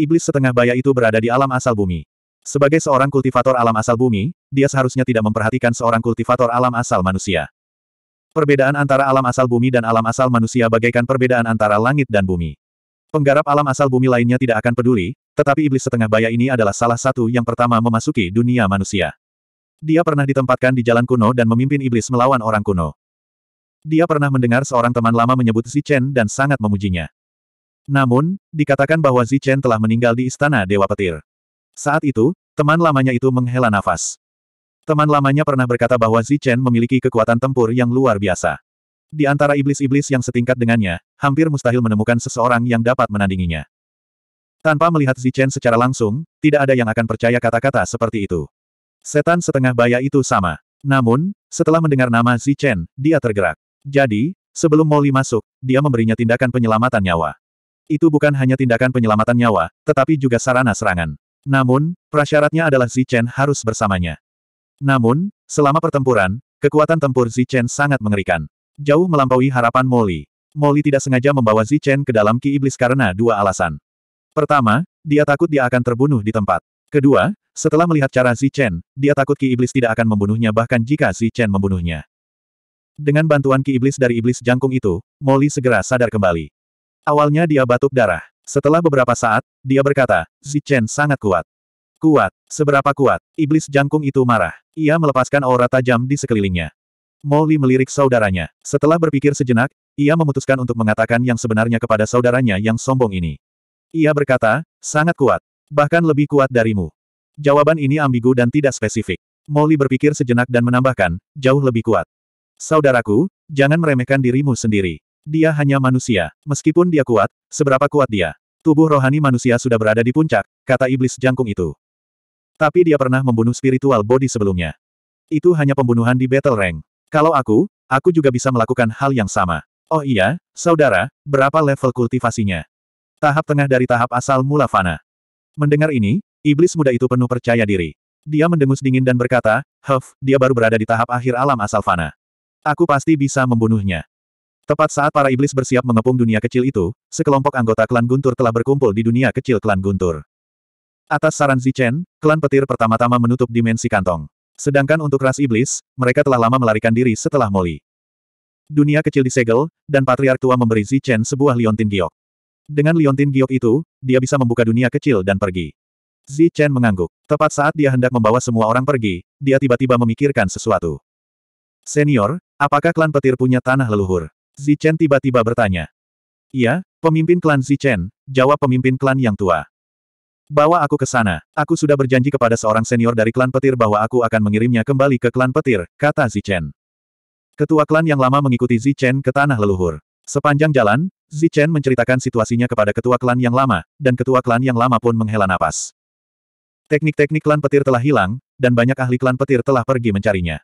iblis setengah baya itu berada di alam asal bumi. Sebagai seorang kultivator alam asal bumi, dia seharusnya tidak memperhatikan seorang kultivator alam asal manusia. Perbedaan antara alam asal bumi dan alam asal manusia bagaikan perbedaan antara langit dan bumi. Penggarap alam asal bumi lainnya tidak akan peduli, tetapi iblis setengah baya ini adalah salah satu yang pertama memasuki dunia manusia. Dia pernah ditempatkan di jalan kuno dan memimpin iblis melawan orang kuno. Dia pernah mendengar seorang teman lama menyebut Chen dan sangat memujinya. Namun, dikatakan bahwa Zichen telah meninggal di istana Dewa Petir. Saat itu, teman lamanya itu menghela nafas. Teman lamanya pernah berkata bahwa Zichen memiliki kekuatan tempur yang luar biasa. Di antara iblis-iblis yang setingkat dengannya, hampir mustahil menemukan seseorang yang dapat menandinginya. Tanpa melihat Zichen secara langsung, tidak ada yang akan percaya kata-kata seperti itu. Setan setengah baya itu sama. Namun, setelah mendengar nama Zichen, dia tergerak. Jadi, sebelum Molly masuk, dia memberinya tindakan penyelamatan nyawa. Itu bukan hanya tindakan penyelamatan nyawa, tetapi juga sarana serangan. Namun, prasyaratnya adalah Zichen harus bersamanya. Namun, selama pertempuran, kekuatan tempur Zichen sangat mengerikan. Jauh melampaui harapan Molly. Molly tidak sengaja membawa Zichen ke dalam Ki Iblis karena dua alasan. Pertama, dia takut dia akan terbunuh di tempat. Kedua, setelah melihat cara Zichen, dia takut Ki Iblis tidak akan membunuhnya bahkan jika Zichen membunuhnya. Dengan bantuan Ki Iblis dari Iblis Jangkung itu, Molly segera sadar kembali. Awalnya dia batuk darah. Setelah beberapa saat, dia berkata, Zichen sangat kuat. Kuat, seberapa kuat, iblis jangkung itu marah. Ia melepaskan aura tajam di sekelilingnya. Molly melirik saudaranya. Setelah berpikir sejenak, ia memutuskan untuk mengatakan yang sebenarnya kepada saudaranya yang sombong ini. Ia berkata, sangat kuat. Bahkan lebih kuat darimu. Jawaban ini ambigu dan tidak spesifik. Molly berpikir sejenak dan menambahkan, jauh lebih kuat. Saudaraku, jangan meremehkan dirimu sendiri. Dia hanya manusia. Meskipun dia kuat, seberapa kuat dia? Tubuh rohani manusia sudah berada di puncak, kata iblis jangkung itu. Tapi dia pernah membunuh spiritual body sebelumnya. Itu hanya pembunuhan di battle rank. Kalau aku, aku juga bisa melakukan hal yang sama. Oh iya, saudara, berapa level kultivasinya? Tahap tengah dari tahap asal mula fana. Mendengar ini, iblis muda itu penuh percaya diri. Dia mendengus dingin dan berkata, Huff, dia baru berada di tahap akhir alam asal fana. Aku pasti bisa membunuhnya. Tepat saat para iblis bersiap mengepung dunia kecil itu, sekelompok anggota klan Guntur telah berkumpul di dunia kecil klan Guntur. Atas saran Zichen, klan petir pertama-tama menutup dimensi kantong. Sedangkan untuk ras iblis, mereka telah lama melarikan diri setelah Moli. Dunia kecil disegel, dan Patriark Tua memberi Zichen sebuah liontin giok. Dengan liontin giok itu, dia bisa membuka dunia kecil dan pergi. Zichen mengangguk. Tepat saat dia hendak membawa semua orang pergi, dia tiba-tiba memikirkan sesuatu. Senior, apakah klan petir punya tanah leluhur? Zichen tiba-tiba bertanya. Iya, pemimpin klan Zichen, jawab pemimpin klan yang tua. Bawa aku ke sana. Aku sudah berjanji kepada seorang senior dari klan petir bahwa aku akan mengirimnya kembali ke klan petir, kata Zichen. Ketua klan yang lama mengikuti Zichen ke tanah leluhur. Sepanjang jalan, Zichen menceritakan situasinya kepada ketua klan yang lama, dan ketua klan yang lama pun menghela napas. Teknik-teknik klan petir telah hilang, dan banyak ahli klan petir telah pergi mencarinya.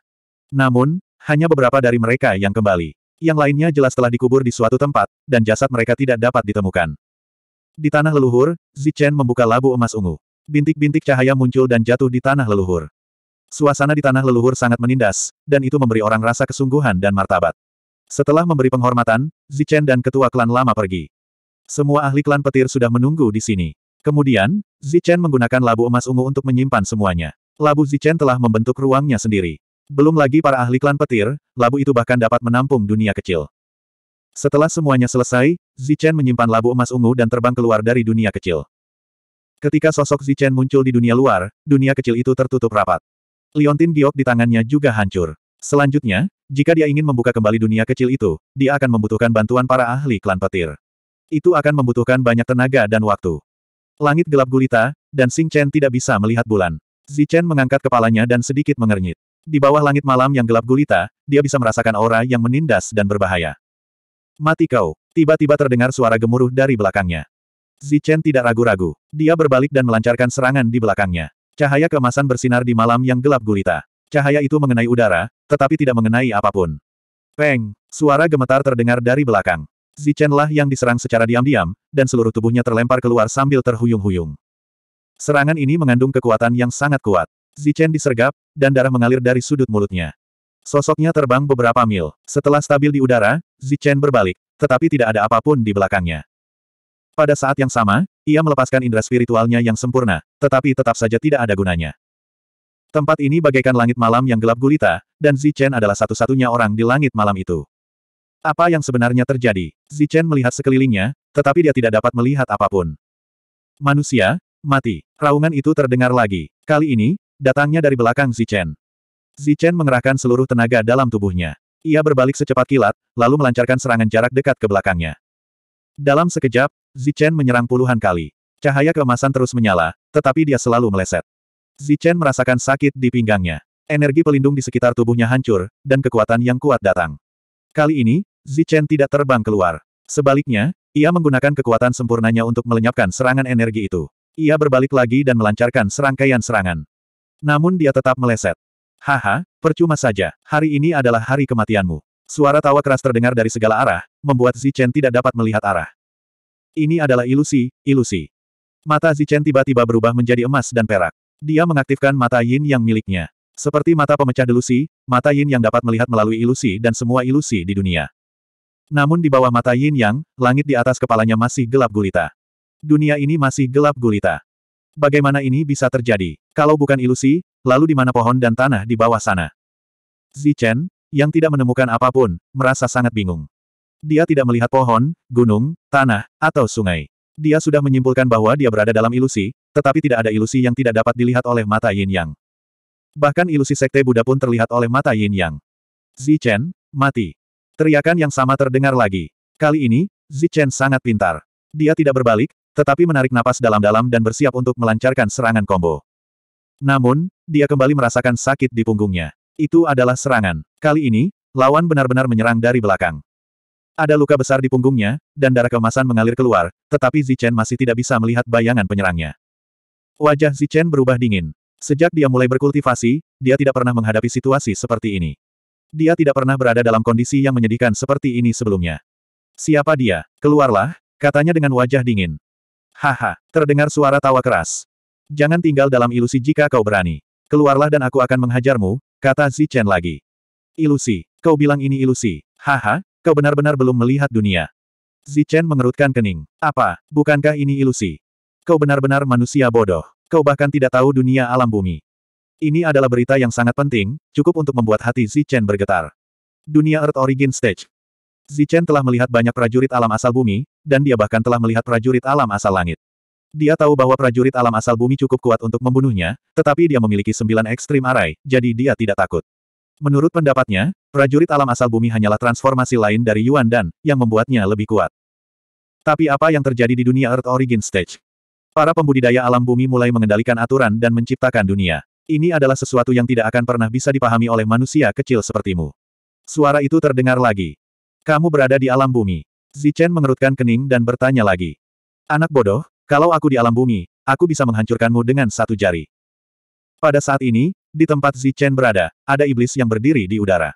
Namun, hanya beberapa dari mereka yang kembali. Yang lainnya jelas telah dikubur di suatu tempat, dan jasad mereka tidak dapat ditemukan. Di tanah leluhur, Zichen membuka labu emas ungu. Bintik-bintik cahaya muncul dan jatuh di tanah leluhur. Suasana di tanah leluhur sangat menindas, dan itu memberi orang rasa kesungguhan dan martabat. Setelah memberi penghormatan, Zichen dan ketua klan lama pergi. Semua ahli klan petir sudah menunggu di sini. Kemudian, Zichen menggunakan labu emas ungu untuk menyimpan semuanya. Labu Zichen telah membentuk ruangnya sendiri. Belum lagi para ahli klan petir, labu itu bahkan dapat menampung dunia kecil. Setelah semuanya selesai, Zichen menyimpan labu emas ungu dan terbang keluar dari dunia kecil. Ketika sosok Zichen muncul di dunia luar, dunia kecil itu tertutup rapat. Liontin giok di tangannya juga hancur. Selanjutnya, jika dia ingin membuka kembali dunia kecil itu, dia akan membutuhkan bantuan para ahli klan petir. Itu akan membutuhkan banyak tenaga dan waktu. Langit gelap gulita, dan Sing Chen tidak bisa melihat bulan. Zichen mengangkat kepalanya dan sedikit mengernyit. Di bawah langit malam yang gelap gulita, dia bisa merasakan aura yang menindas dan berbahaya. Mati kau. Tiba-tiba terdengar suara gemuruh dari belakangnya. Zichen tidak ragu-ragu. Dia berbalik dan melancarkan serangan di belakangnya. Cahaya kemasan bersinar di malam yang gelap gulita. Cahaya itu mengenai udara, tetapi tidak mengenai apapun. Peng! Suara gemetar terdengar dari belakang. Zichen lah yang diserang secara diam-diam, dan seluruh tubuhnya terlempar keluar sambil terhuyung-huyung. Serangan ini mengandung kekuatan yang sangat kuat. Zichen disergap, dan darah mengalir dari sudut mulutnya. Sosoknya terbang beberapa mil. Setelah stabil di udara, Zichen berbalik, tetapi tidak ada apapun di belakangnya. Pada saat yang sama, ia melepaskan indera spiritualnya yang sempurna, tetapi tetap saja tidak ada gunanya. Tempat ini bagaikan langit malam yang gelap gulita, dan Zichen adalah satu-satunya orang di langit malam itu. Apa yang sebenarnya terjadi? Zichen melihat sekelilingnya, tetapi dia tidak dapat melihat apapun. Manusia, mati. Raungan itu terdengar lagi. Kali ini, Datangnya dari belakang Zichen. Zichen mengerahkan seluruh tenaga dalam tubuhnya. Ia berbalik secepat kilat, lalu melancarkan serangan jarak dekat ke belakangnya. Dalam sekejap, Zichen menyerang puluhan kali. Cahaya keemasan terus menyala, tetapi dia selalu meleset. Zichen merasakan sakit di pinggangnya. Energi pelindung di sekitar tubuhnya hancur, dan kekuatan yang kuat datang. Kali ini, Zichen tidak terbang keluar. Sebaliknya, ia menggunakan kekuatan sempurnanya untuk melenyapkan serangan energi itu. Ia berbalik lagi dan melancarkan serangkaian serangan. Namun dia tetap meleset. Haha, percuma saja, hari ini adalah hari kematianmu. Suara tawa keras terdengar dari segala arah, membuat Zichen tidak dapat melihat arah. Ini adalah ilusi, ilusi. Mata Zichen tiba-tiba berubah menjadi emas dan perak. Dia mengaktifkan mata yin yang miliknya. Seperti mata pemecah delusi, mata yin yang dapat melihat melalui ilusi dan semua ilusi di dunia. Namun di bawah mata yin yang, langit di atas kepalanya masih gelap gulita. Dunia ini masih gelap gulita bagaimana ini bisa terjadi? Kalau bukan ilusi, lalu di mana pohon dan tanah di bawah sana? Zichen, yang tidak menemukan apapun, merasa sangat bingung. Dia tidak melihat pohon, gunung, tanah, atau sungai. Dia sudah menyimpulkan bahwa dia berada dalam ilusi, tetapi tidak ada ilusi yang tidak dapat dilihat oleh mata yin yang. Bahkan ilusi sekte Buddha pun terlihat oleh mata yin yang. Zichen, mati. Teriakan yang sama terdengar lagi. Kali ini, Zichen sangat pintar. Dia tidak berbalik, tetapi menarik napas dalam-dalam dan bersiap untuk melancarkan serangan combo. Namun, dia kembali merasakan sakit di punggungnya. Itu adalah serangan. Kali ini, lawan benar-benar menyerang dari belakang. Ada luka besar di punggungnya, dan darah kemasan mengalir keluar, tetapi Zichen masih tidak bisa melihat bayangan penyerangnya. Wajah Zichen berubah dingin. Sejak dia mulai berkultivasi, dia tidak pernah menghadapi situasi seperti ini. Dia tidak pernah berada dalam kondisi yang menyedihkan seperti ini sebelumnya. Siapa dia? Keluarlah, Katanya dengan wajah dingin. Haha, terdengar suara tawa keras. Jangan tinggal dalam ilusi jika kau berani. Keluarlah dan aku akan menghajarmu, kata Chen lagi. Ilusi, kau bilang ini ilusi. Haha, kau benar-benar belum melihat dunia. Chen mengerutkan kening. Apa, bukankah ini ilusi? Kau benar-benar manusia bodoh. Kau bahkan tidak tahu dunia alam bumi. Ini adalah berita yang sangat penting, cukup untuk membuat hati Chen bergetar. Dunia Earth Origin Stage. Zichen telah melihat banyak prajurit alam asal bumi, dan dia bahkan telah melihat prajurit alam asal langit. Dia tahu bahwa prajurit alam asal bumi cukup kuat untuk membunuhnya, tetapi dia memiliki sembilan ekstrim arai, jadi dia tidak takut. Menurut pendapatnya, prajurit alam asal bumi hanyalah transformasi lain dari Yuan Dan, yang membuatnya lebih kuat. Tapi apa yang terjadi di dunia Earth Origin Stage? Para pembudidaya alam bumi mulai mengendalikan aturan dan menciptakan dunia. Ini adalah sesuatu yang tidak akan pernah bisa dipahami oleh manusia kecil sepertimu. Suara itu terdengar lagi. Kamu berada di alam bumi. Zichen mengerutkan kening dan bertanya lagi. Anak bodoh, kalau aku di alam bumi, aku bisa menghancurkanmu dengan satu jari. Pada saat ini, di tempat Zichen berada, ada iblis yang berdiri di udara.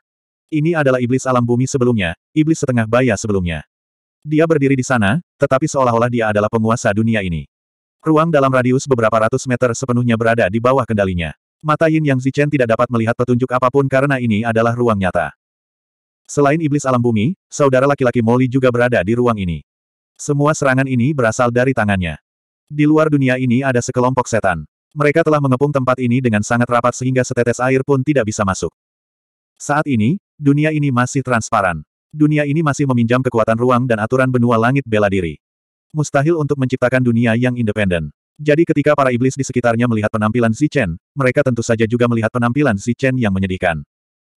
Ini adalah iblis alam bumi sebelumnya, iblis setengah baya sebelumnya. Dia berdiri di sana, tetapi seolah-olah dia adalah penguasa dunia ini. Ruang dalam radius beberapa ratus meter sepenuhnya berada di bawah kendalinya. Mata Yin Yang Zichen tidak dapat melihat petunjuk apapun karena ini adalah ruang nyata. Selain iblis alam bumi, saudara laki-laki Molly juga berada di ruang ini. Semua serangan ini berasal dari tangannya. Di luar dunia ini ada sekelompok setan. Mereka telah mengepung tempat ini dengan sangat rapat sehingga setetes air pun tidak bisa masuk. Saat ini, dunia ini masih transparan. Dunia ini masih meminjam kekuatan ruang dan aturan benua langit bela diri. Mustahil untuk menciptakan dunia yang independen. Jadi ketika para iblis di sekitarnya melihat penampilan Si Chen, mereka tentu saja juga melihat penampilan Si Chen yang menyedihkan.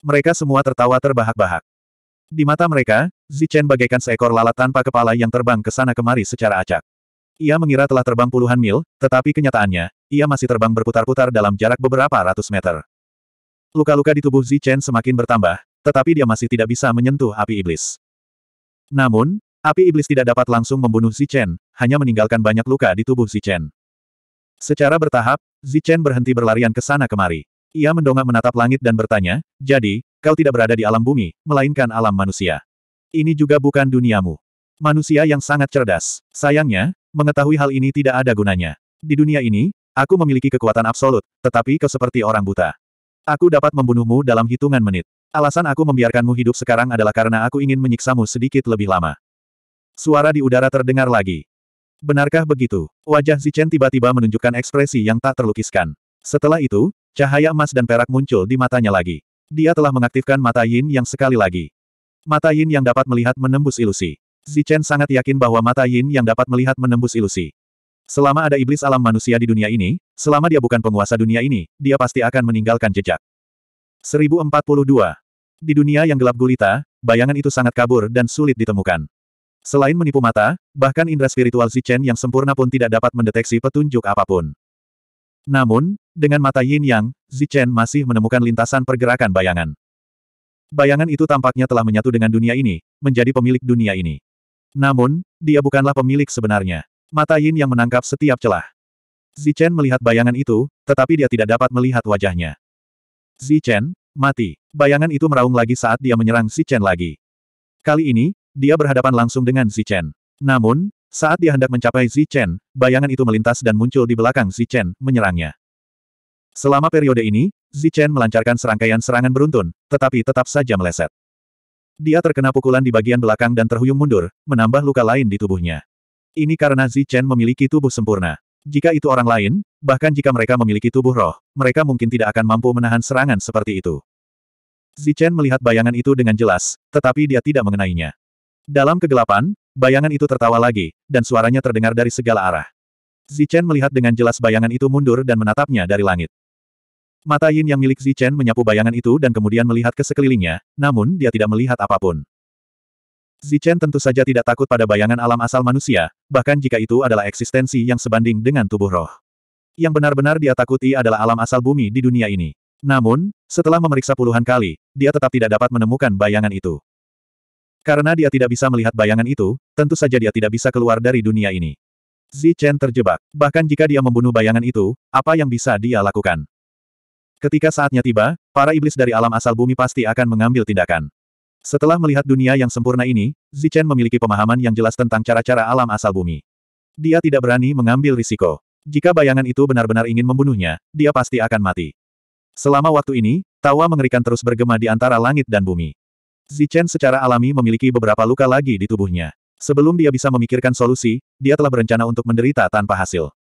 Mereka semua tertawa terbahak-bahak. Di mata mereka, Zichen bagaikan seekor lalat tanpa kepala yang terbang ke sana kemari secara acak. Ia mengira telah terbang puluhan mil, tetapi kenyataannya, ia masih terbang berputar-putar dalam jarak beberapa ratus meter. Luka-luka di tubuh Zichen semakin bertambah, tetapi dia masih tidak bisa menyentuh api iblis. Namun, api iblis tidak dapat langsung membunuh Zichen, hanya meninggalkan banyak luka di tubuh Zichen. Secara bertahap, Zichen berhenti berlarian ke sana kemari. Ia mendongak menatap langit dan bertanya, jadi, kau tidak berada di alam bumi, melainkan alam manusia. Ini juga bukan duniamu. Manusia yang sangat cerdas. Sayangnya, mengetahui hal ini tidak ada gunanya. Di dunia ini, aku memiliki kekuatan absolut, tetapi kau seperti orang buta. Aku dapat membunuhmu dalam hitungan menit. Alasan aku membiarkanmu hidup sekarang adalah karena aku ingin menyiksamu sedikit lebih lama. Suara di udara terdengar lagi. Benarkah begitu? Wajah Zichen tiba-tiba menunjukkan ekspresi yang tak terlukiskan. Setelah itu, cahaya emas dan perak muncul di matanya lagi. Dia telah mengaktifkan mata Yin yang sekali lagi. Mata Yin yang dapat melihat menembus ilusi. Zichen sangat yakin bahwa mata Yin yang dapat melihat menembus ilusi. Selama ada iblis alam manusia di dunia ini, selama dia bukan penguasa dunia ini, dia pasti akan meninggalkan jejak. 1042. Di dunia yang gelap gulita, bayangan itu sangat kabur dan sulit ditemukan. Selain menipu mata, bahkan indera spiritual Zichen yang sempurna pun tidak dapat mendeteksi petunjuk apapun. Namun, dengan mata Yin Yang, Zichen masih menemukan lintasan pergerakan bayangan. Bayangan itu tampaknya telah menyatu dengan dunia ini, menjadi pemilik dunia ini. Namun, dia bukanlah pemilik sebenarnya. Mata Yin yang menangkap setiap celah. Zichen melihat bayangan itu, tetapi dia tidak dapat melihat wajahnya. Zichen, mati. Bayangan itu meraung lagi saat dia menyerang Zichen lagi. Kali ini, dia berhadapan langsung dengan Zichen. Namun, saat dia hendak mencapai Chen, bayangan itu melintas dan muncul di belakang Chen, menyerangnya. Selama periode ini, Chen melancarkan serangkaian serangan beruntun, tetapi tetap saja meleset. Dia terkena pukulan di bagian belakang dan terhuyung mundur, menambah luka lain di tubuhnya. Ini karena Chen memiliki tubuh sempurna. Jika itu orang lain, bahkan jika mereka memiliki tubuh roh, mereka mungkin tidak akan mampu menahan serangan seperti itu. Chen melihat bayangan itu dengan jelas, tetapi dia tidak mengenainya. Dalam kegelapan, Bayangan itu tertawa lagi, dan suaranya terdengar dari segala arah. Zichen melihat dengan jelas bayangan itu mundur dan menatapnya dari langit. Mata Yin yang milik Zichen menyapu bayangan itu dan kemudian melihat ke sekelilingnya, namun dia tidak melihat apapun. Zichen tentu saja tidak takut pada bayangan alam asal manusia, bahkan jika itu adalah eksistensi yang sebanding dengan tubuh roh. Yang benar-benar dia takuti adalah alam asal bumi di dunia ini. Namun, setelah memeriksa puluhan kali, dia tetap tidak dapat menemukan bayangan itu. Karena dia tidak bisa melihat bayangan itu, tentu saja dia tidak bisa keluar dari dunia ini. Zi Chen terjebak. Bahkan jika dia membunuh bayangan itu, apa yang bisa dia lakukan? Ketika saatnya tiba, para iblis dari alam asal bumi pasti akan mengambil tindakan. Setelah melihat dunia yang sempurna ini, Zi Chen memiliki pemahaman yang jelas tentang cara-cara alam asal bumi. Dia tidak berani mengambil risiko. Jika bayangan itu benar-benar ingin membunuhnya, dia pasti akan mati. Selama waktu ini, tawa mengerikan terus bergema di antara langit dan bumi. Zichen secara alami memiliki beberapa luka lagi di tubuhnya. Sebelum dia bisa memikirkan solusi, dia telah berencana untuk menderita tanpa hasil.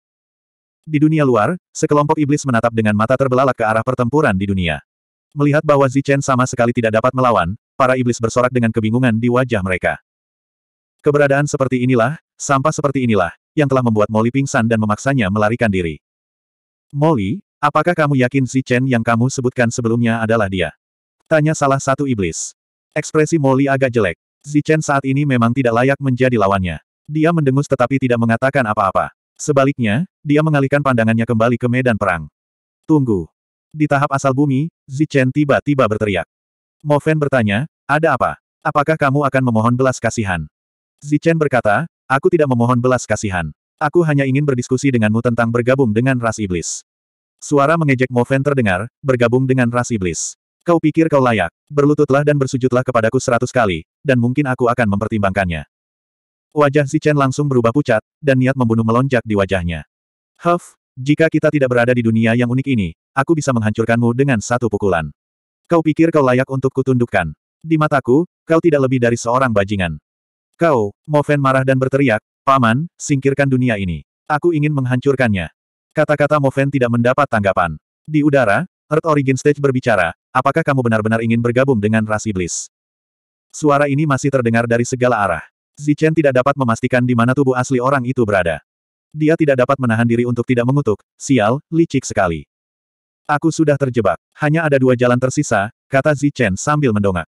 Di dunia luar, sekelompok iblis menatap dengan mata terbelalak ke arah pertempuran di dunia. Melihat bahwa Zichen sama sekali tidak dapat melawan, para iblis bersorak dengan kebingungan di wajah mereka. Keberadaan seperti inilah, sampah seperti inilah, yang telah membuat Molly pingsan dan memaksanya melarikan diri. Molly, apakah kamu yakin Zichen yang kamu sebutkan sebelumnya adalah dia? Tanya salah satu iblis. Ekspresi Molly agak jelek. Zichen saat ini memang tidak layak menjadi lawannya. Dia mendengus tetapi tidak mengatakan apa-apa. Sebaliknya, dia mengalihkan pandangannya kembali ke medan perang. Tunggu. Di tahap asal bumi, Zichen tiba-tiba berteriak. Mo Moven bertanya, ada apa? Apakah kamu akan memohon belas kasihan? Zichen berkata, aku tidak memohon belas kasihan. Aku hanya ingin berdiskusi denganmu tentang bergabung dengan ras iblis. Suara mengejek Mo Moven terdengar, bergabung dengan ras iblis. Kau pikir kau layak. Berlututlah dan bersujudlah kepadaku seratus kali, dan mungkin aku akan mempertimbangkannya. Wajah si Chen langsung berubah pucat, dan niat membunuh melonjak di wajahnya. Huff, jika kita tidak berada di dunia yang unik ini, aku bisa menghancurkanmu dengan satu pukulan. Kau pikir kau layak untuk kutundukkan. Di mataku, kau tidak lebih dari seorang bajingan. Kau, Mo Moven marah dan berteriak, Paman, singkirkan dunia ini. Aku ingin menghancurkannya. Kata-kata Mo Moven tidak mendapat tanggapan. Di udara, Earth Origin Stage berbicara, Apakah kamu benar-benar ingin bergabung dengan ras iblis? Suara ini masih terdengar dari segala arah. Zichen tidak dapat memastikan di mana tubuh asli orang itu berada. Dia tidak dapat menahan diri untuk tidak mengutuk, sial, licik sekali. Aku sudah terjebak. Hanya ada dua jalan tersisa, kata Zichen sambil mendongak.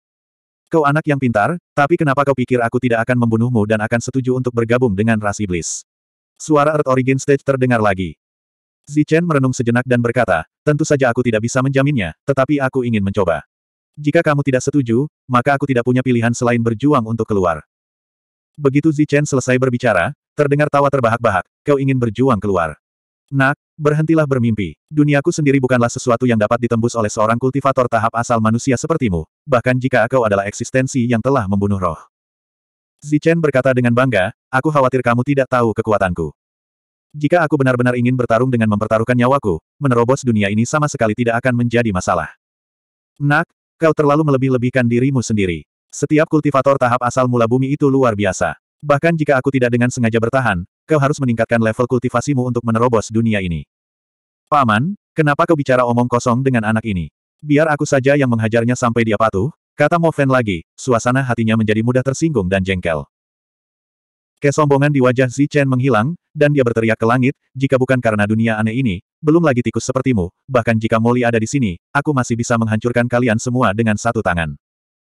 Kau anak yang pintar, tapi kenapa kau pikir aku tidak akan membunuhmu dan akan setuju untuk bergabung dengan ras iblis? Suara Earth Origin Stage terdengar lagi. Zichen merenung sejenak dan berkata, Tentu saja aku tidak bisa menjaminnya, tetapi aku ingin mencoba. Jika kamu tidak setuju, maka aku tidak punya pilihan selain berjuang untuk keluar. Begitu Zichen selesai berbicara, terdengar tawa terbahak-bahak, kau ingin berjuang keluar. Nak, berhentilah bermimpi. Duniaku sendiri bukanlah sesuatu yang dapat ditembus oleh seorang kultivator tahap asal manusia sepertimu, bahkan jika kau adalah eksistensi yang telah membunuh roh. Zichen berkata dengan bangga, aku khawatir kamu tidak tahu kekuatanku. Jika aku benar-benar ingin bertarung dengan mempertaruhkan nyawaku, menerobos dunia ini sama sekali tidak akan menjadi masalah. Nak, kau terlalu melebih-lebihkan dirimu sendiri. Setiap kultivator tahap asal mula bumi itu luar biasa. Bahkan jika aku tidak dengan sengaja bertahan, kau harus meningkatkan level kultivasimu untuk menerobos dunia ini. Paman, kenapa kau bicara omong kosong dengan anak ini? Biar aku saja yang menghajarnya sampai dia patuh, kata Moven lagi, suasana hatinya menjadi mudah tersinggung dan jengkel. Kesombongan di wajah Zichen menghilang, dan dia berteriak ke langit, jika bukan karena dunia aneh ini, belum lagi tikus sepertimu, bahkan jika Molly ada di sini, aku masih bisa menghancurkan kalian semua dengan satu tangan.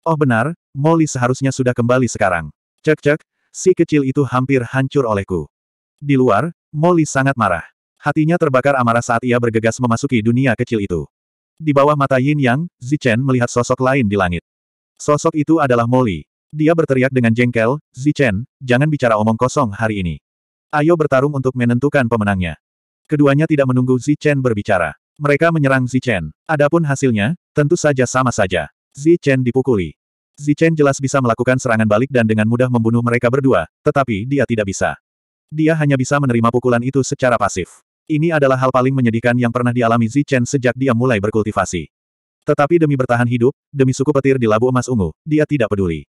Oh benar, Molly seharusnya sudah kembali sekarang. Cek-cek, si kecil itu hampir hancur olehku. Di luar, Molly sangat marah. Hatinya terbakar amarah saat ia bergegas memasuki dunia kecil itu. Di bawah mata Yin Yang, Zichen melihat sosok lain di langit. Sosok itu adalah Molly. Dia berteriak dengan jengkel, Zichen, jangan bicara omong kosong hari ini. Ayo bertarung untuk menentukan pemenangnya. Keduanya tidak menunggu Zichen berbicara. Mereka menyerang Zichen. Adapun hasilnya, tentu saja sama saja. Zichen dipukuli. Zichen jelas bisa melakukan serangan balik dan dengan mudah membunuh mereka berdua, tetapi dia tidak bisa. Dia hanya bisa menerima pukulan itu secara pasif. Ini adalah hal paling menyedihkan yang pernah dialami Zichen sejak dia mulai berkultivasi. Tetapi demi bertahan hidup, demi suku petir di Labu Emas Ungu, dia tidak peduli.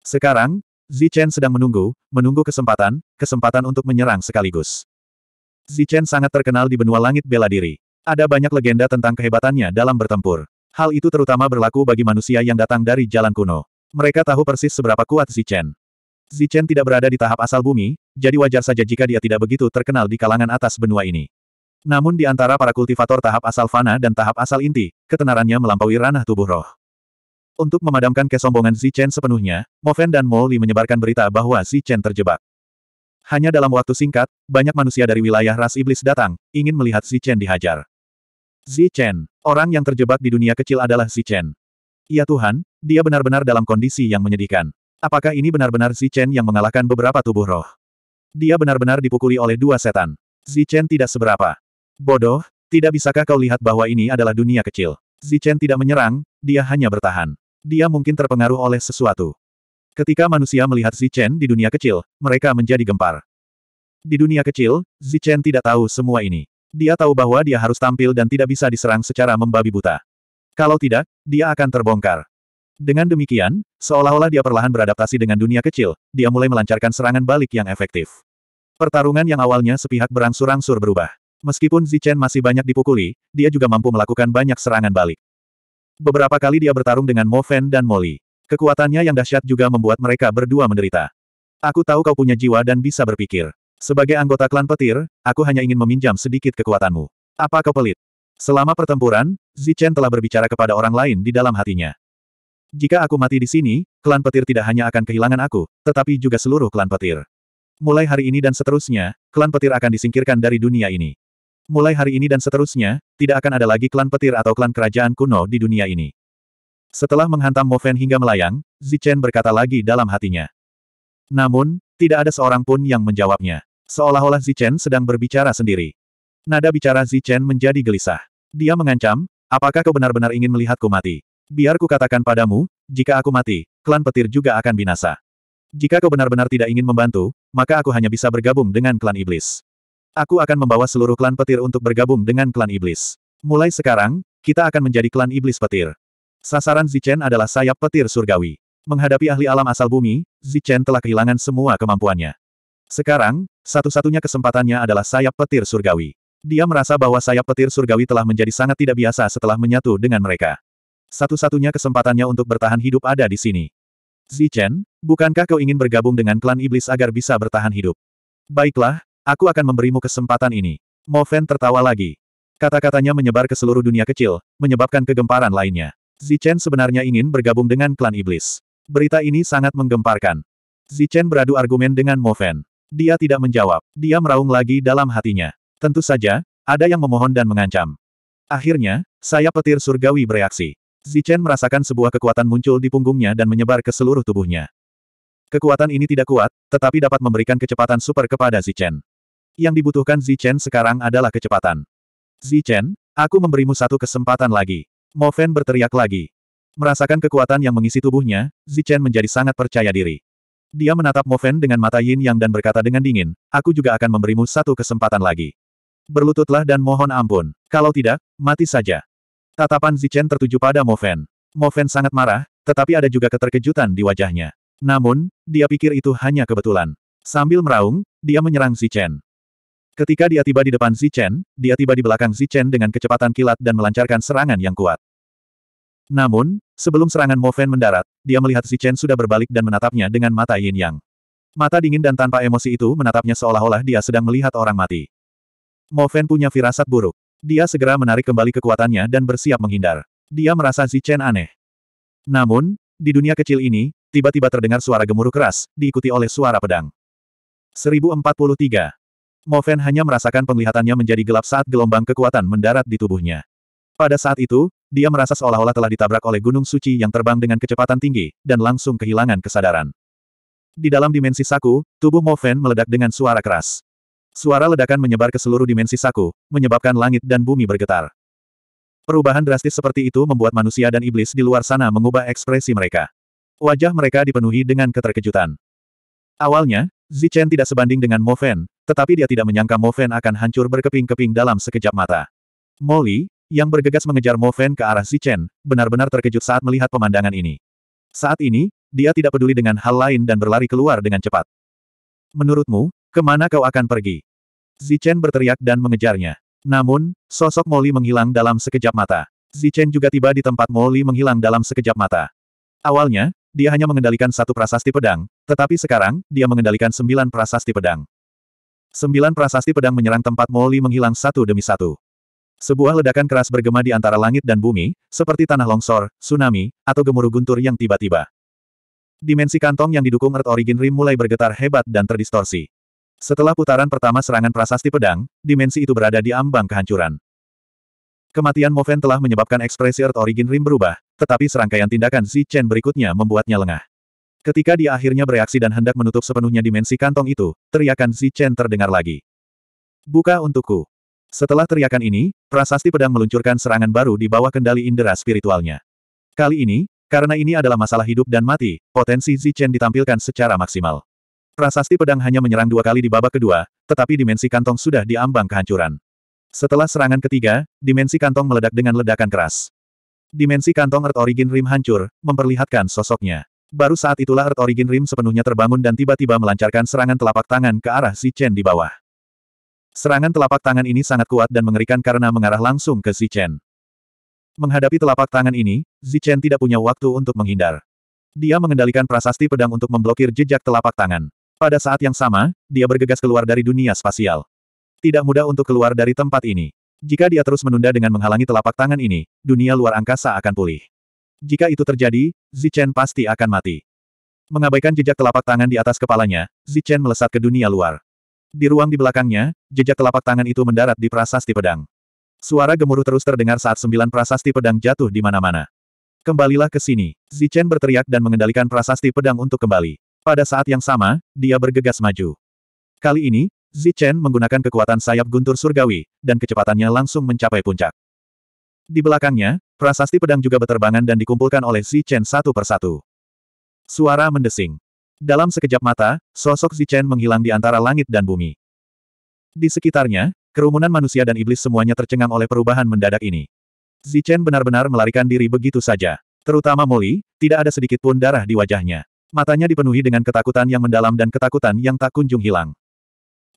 Sekarang, Zichen sedang menunggu, menunggu kesempatan, kesempatan untuk menyerang sekaligus. Zichen sangat terkenal di benua langit bela diri. Ada banyak legenda tentang kehebatannya dalam bertempur. Hal itu terutama berlaku bagi manusia yang datang dari jalan kuno. Mereka tahu persis seberapa kuat Zichen. Zichen tidak berada di tahap asal bumi, jadi wajar saja jika dia tidak begitu terkenal di kalangan atas benua ini. Namun di antara para kultivator tahap asal fana dan tahap asal inti, ketenarannya melampaui ranah tubuh roh. Untuk memadamkan kesombongan Chen sepenuhnya, Mo Fen dan Mo Li menyebarkan berita bahwa Chen terjebak. Hanya dalam waktu singkat, banyak manusia dari wilayah ras iblis datang, ingin melihat Chen dihajar. Chen, orang yang terjebak di dunia kecil adalah Chen. Ya Tuhan, dia benar-benar dalam kondisi yang menyedihkan. Apakah ini benar-benar Chen yang mengalahkan beberapa tubuh roh? Dia benar-benar dipukuli oleh dua setan. Chen tidak seberapa. Bodoh, tidak bisakah kau lihat bahwa ini adalah dunia kecil? Chen tidak menyerang, dia hanya bertahan. Dia mungkin terpengaruh oleh sesuatu. Ketika manusia melihat Zichen di dunia kecil, mereka menjadi gempar. Di dunia kecil, Zichen tidak tahu semua ini. Dia tahu bahwa dia harus tampil dan tidak bisa diserang secara membabi buta. Kalau tidak, dia akan terbongkar. Dengan demikian, seolah-olah dia perlahan beradaptasi dengan dunia kecil, dia mulai melancarkan serangan balik yang efektif. Pertarungan yang awalnya sepihak berangsur-angsur berubah. Meskipun Zichen masih banyak dipukuli, dia juga mampu melakukan banyak serangan balik. Beberapa kali dia bertarung dengan Mo Fan dan Molly. Kekuatannya yang dahsyat juga membuat mereka berdua menderita. Aku tahu kau punya jiwa dan bisa berpikir. Sebagai anggota klan petir, aku hanya ingin meminjam sedikit kekuatanmu. Apa kau pelit? Selama pertempuran, Zichen telah berbicara kepada orang lain di dalam hatinya. Jika aku mati di sini, klan petir tidak hanya akan kehilangan aku, tetapi juga seluruh klan petir. Mulai hari ini dan seterusnya, klan petir akan disingkirkan dari dunia ini mulai hari ini dan seterusnya, tidak akan ada lagi klan petir atau klan kerajaan kuno di dunia ini. Setelah menghantam Fan hingga melayang, Zichen berkata lagi dalam hatinya. Namun, tidak ada seorang pun yang menjawabnya. Seolah-olah Zichen sedang berbicara sendiri. Nada bicara Zichen menjadi gelisah. Dia mengancam, apakah kau benar-benar ingin melihatku mati? Biar ku katakan padamu, jika aku mati, klan petir juga akan binasa. Jika kau benar-benar tidak ingin membantu, maka aku hanya bisa bergabung dengan klan iblis. Aku akan membawa seluruh klan petir untuk bergabung dengan klan iblis. Mulai sekarang, kita akan menjadi klan iblis petir. Sasaran Zichen adalah sayap petir surgawi. Menghadapi ahli alam asal bumi, Zichen telah kehilangan semua kemampuannya. Sekarang, satu-satunya kesempatannya adalah sayap petir surgawi. Dia merasa bahwa sayap petir surgawi telah menjadi sangat tidak biasa setelah menyatu dengan mereka. Satu-satunya kesempatannya untuk bertahan hidup ada di sini. Zichen, bukankah kau ingin bergabung dengan klan iblis agar bisa bertahan hidup? Baiklah, Aku akan memberimu kesempatan ini. Mo Fan tertawa lagi. Kata-katanya menyebar ke seluruh dunia kecil, menyebabkan kegemparan lainnya. Zichen sebenarnya ingin bergabung dengan klan iblis. Berita ini sangat menggemparkan. Zichen beradu argumen dengan Mo Fan. Dia tidak menjawab. Dia meraung lagi dalam hatinya. Tentu saja, ada yang memohon dan mengancam. Akhirnya, saya petir surgawi bereaksi. Zichen merasakan sebuah kekuatan muncul di punggungnya dan menyebar ke seluruh tubuhnya. Kekuatan ini tidak kuat, tetapi dapat memberikan kecepatan super kepada Zichen yang dibutuhkan Zichen sekarang adalah kecepatan. Zichen, aku memberimu satu kesempatan lagi. Mo Moven berteriak lagi. Merasakan kekuatan yang mengisi tubuhnya, Zichen menjadi sangat percaya diri. Dia menatap Mo Moven dengan mata yin yang dan berkata dengan dingin, aku juga akan memberimu satu kesempatan lagi. Berlututlah dan mohon ampun. Kalau tidak, mati saja. Tatapan Zichen tertuju pada Mo Mo Moven sangat marah, tetapi ada juga keterkejutan di wajahnya. Namun, dia pikir itu hanya kebetulan. Sambil meraung, dia menyerang Zichen. Ketika dia tiba di depan Zichen, dia tiba di belakang Zichen dengan kecepatan kilat dan melancarkan serangan yang kuat. Namun, sebelum serangan Mo Fan mendarat, dia melihat Zichen sudah berbalik dan menatapnya dengan mata yin yang. Mata dingin dan tanpa emosi itu menatapnya seolah-olah dia sedang melihat orang mati. Mo Fan punya firasat buruk. Dia segera menarik kembali kekuatannya dan bersiap menghindar. Dia merasa Zichen aneh. Namun, di dunia kecil ini, tiba-tiba terdengar suara gemuruh keras, diikuti oleh suara pedang. 1043. Moven hanya merasakan penglihatannya menjadi gelap saat gelombang kekuatan mendarat di tubuhnya. Pada saat itu, dia merasa seolah-olah telah ditabrak oleh gunung suci yang terbang dengan kecepatan tinggi, dan langsung kehilangan kesadaran. Di dalam dimensi saku, tubuh Moven meledak dengan suara keras. Suara ledakan menyebar ke seluruh dimensi saku, menyebabkan langit dan bumi bergetar. Perubahan drastis seperti itu membuat manusia dan iblis di luar sana mengubah ekspresi mereka. Wajah mereka dipenuhi dengan keterkejutan. Awalnya, Zichen tidak sebanding dengan Mo Fen, tetapi dia tidak menyangka Mo Fen akan hancur berkeping-keping dalam sekejap mata. Molly, yang bergegas mengejar Mo Fen ke arah Zichen, benar-benar terkejut saat melihat pemandangan ini. Saat ini, dia tidak peduli dengan hal lain dan berlari keluar dengan cepat. Menurutmu, kemana kau akan pergi? Zichen berteriak dan mengejarnya. Namun, sosok Molly menghilang dalam sekejap mata. Zichen juga tiba di tempat Molly menghilang dalam sekejap mata. Awalnya, dia hanya mengendalikan satu prasasti pedang, tetapi sekarang, dia mengendalikan sembilan prasasti pedang. Sembilan prasasti pedang menyerang tempat Moli menghilang satu demi satu. Sebuah ledakan keras bergema di antara langit dan bumi, seperti tanah longsor, tsunami, atau gemuruh guntur yang tiba-tiba. Dimensi kantong yang didukung Earth Origin Rim mulai bergetar hebat dan terdistorsi. Setelah putaran pertama serangan prasasti pedang, dimensi itu berada di ambang kehancuran. Kematian Moven telah menyebabkan ekspresi Earth Origin Rim berubah, tetapi serangkaian tindakan Xi Chen berikutnya membuatnya lengah. Ketika dia akhirnya bereaksi dan hendak menutup sepenuhnya dimensi kantong itu, teriakan Xi Chen terdengar lagi. Buka untukku. Setelah teriakan ini, prasasti pedang meluncurkan serangan baru di bawah kendali indera spiritualnya. Kali ini, karena ini adalah masalah hidup dan mati, potensi Xi Chen ditampilkan secara maksimal. Prasasti pedang hanya menyerang dua kali di babak kedua, tetapi dimensi kantong sudah diambang kehancuran. Setelah serangan ketiga, dimensi kantong meledak dengan ledakan keras. Dimensi kantong Earth Origin Rim hancur, memperlihatkan sosoknya. Baru saat itulah Earth Origin Rim sepenuhnya terbangun dan tiba-tiba melancarkan serangan telapak tangan ke arah Zichen Chen di bawah. Serangan telapak tangan ini sangat kuat dan mengerikan karena mengarah langsung ke Zichen. Chen. Menghadapi telapak tangan ini, Zichen Chen tidak punya waktu untuk menghindar. Dia mengendalikan prasasti pedang untuk memblokir jejak telapak tangan. Pada saat yang sama, dia bergegas keluar dari dunia spasial. Tidak mudah untuk keluar dari tempat ini. Jika dia terus menunda dengan menghalangi telapak tangan ini, dunia luar angkasa akan pulih. Jika itu terjadi, Zichen pasti akan mati. Mengabaikan jejak telapak tangan di atas kepalanya, Zichen melesat ke dunia luar. Di ruang di belakangnya, jejak telapak tangan itu mendarat di prasasti pedang. Suara gemuruh terus terdengar saat sembilan prasasti pedang jatuh di mana-mana. Kembalilah ke sini, Zichen berteriak dan mengendalikan prasasti pedang untuk kembali. Pada saat yang sama, dia bergegas maju. Kali ini, Zichen menggunakan kekuatan sayap guntur surgawi, dan kecepatannya langsung mencapai puncak. Di belakangnya, prasasti pedang juga berterbangan dan dikumpulkan oleh Zichen satu persatu. Suara mendesing. Dalam sekejap mata, sosok Zichen menghilang di antara langit dan bumi. Di sekitarnya, kerumunan manusia dan iblis semuanya tercengang oleh perubahan mendadak ini. Zichen benar-benar melarikan diri begitu saja. Terutama Molly, tidak ada sedikit pun darah di wajahnya. Matanya dipenuhi dengan ketakutan yang mendalam dan ketakutan yang tak kunjung hilang.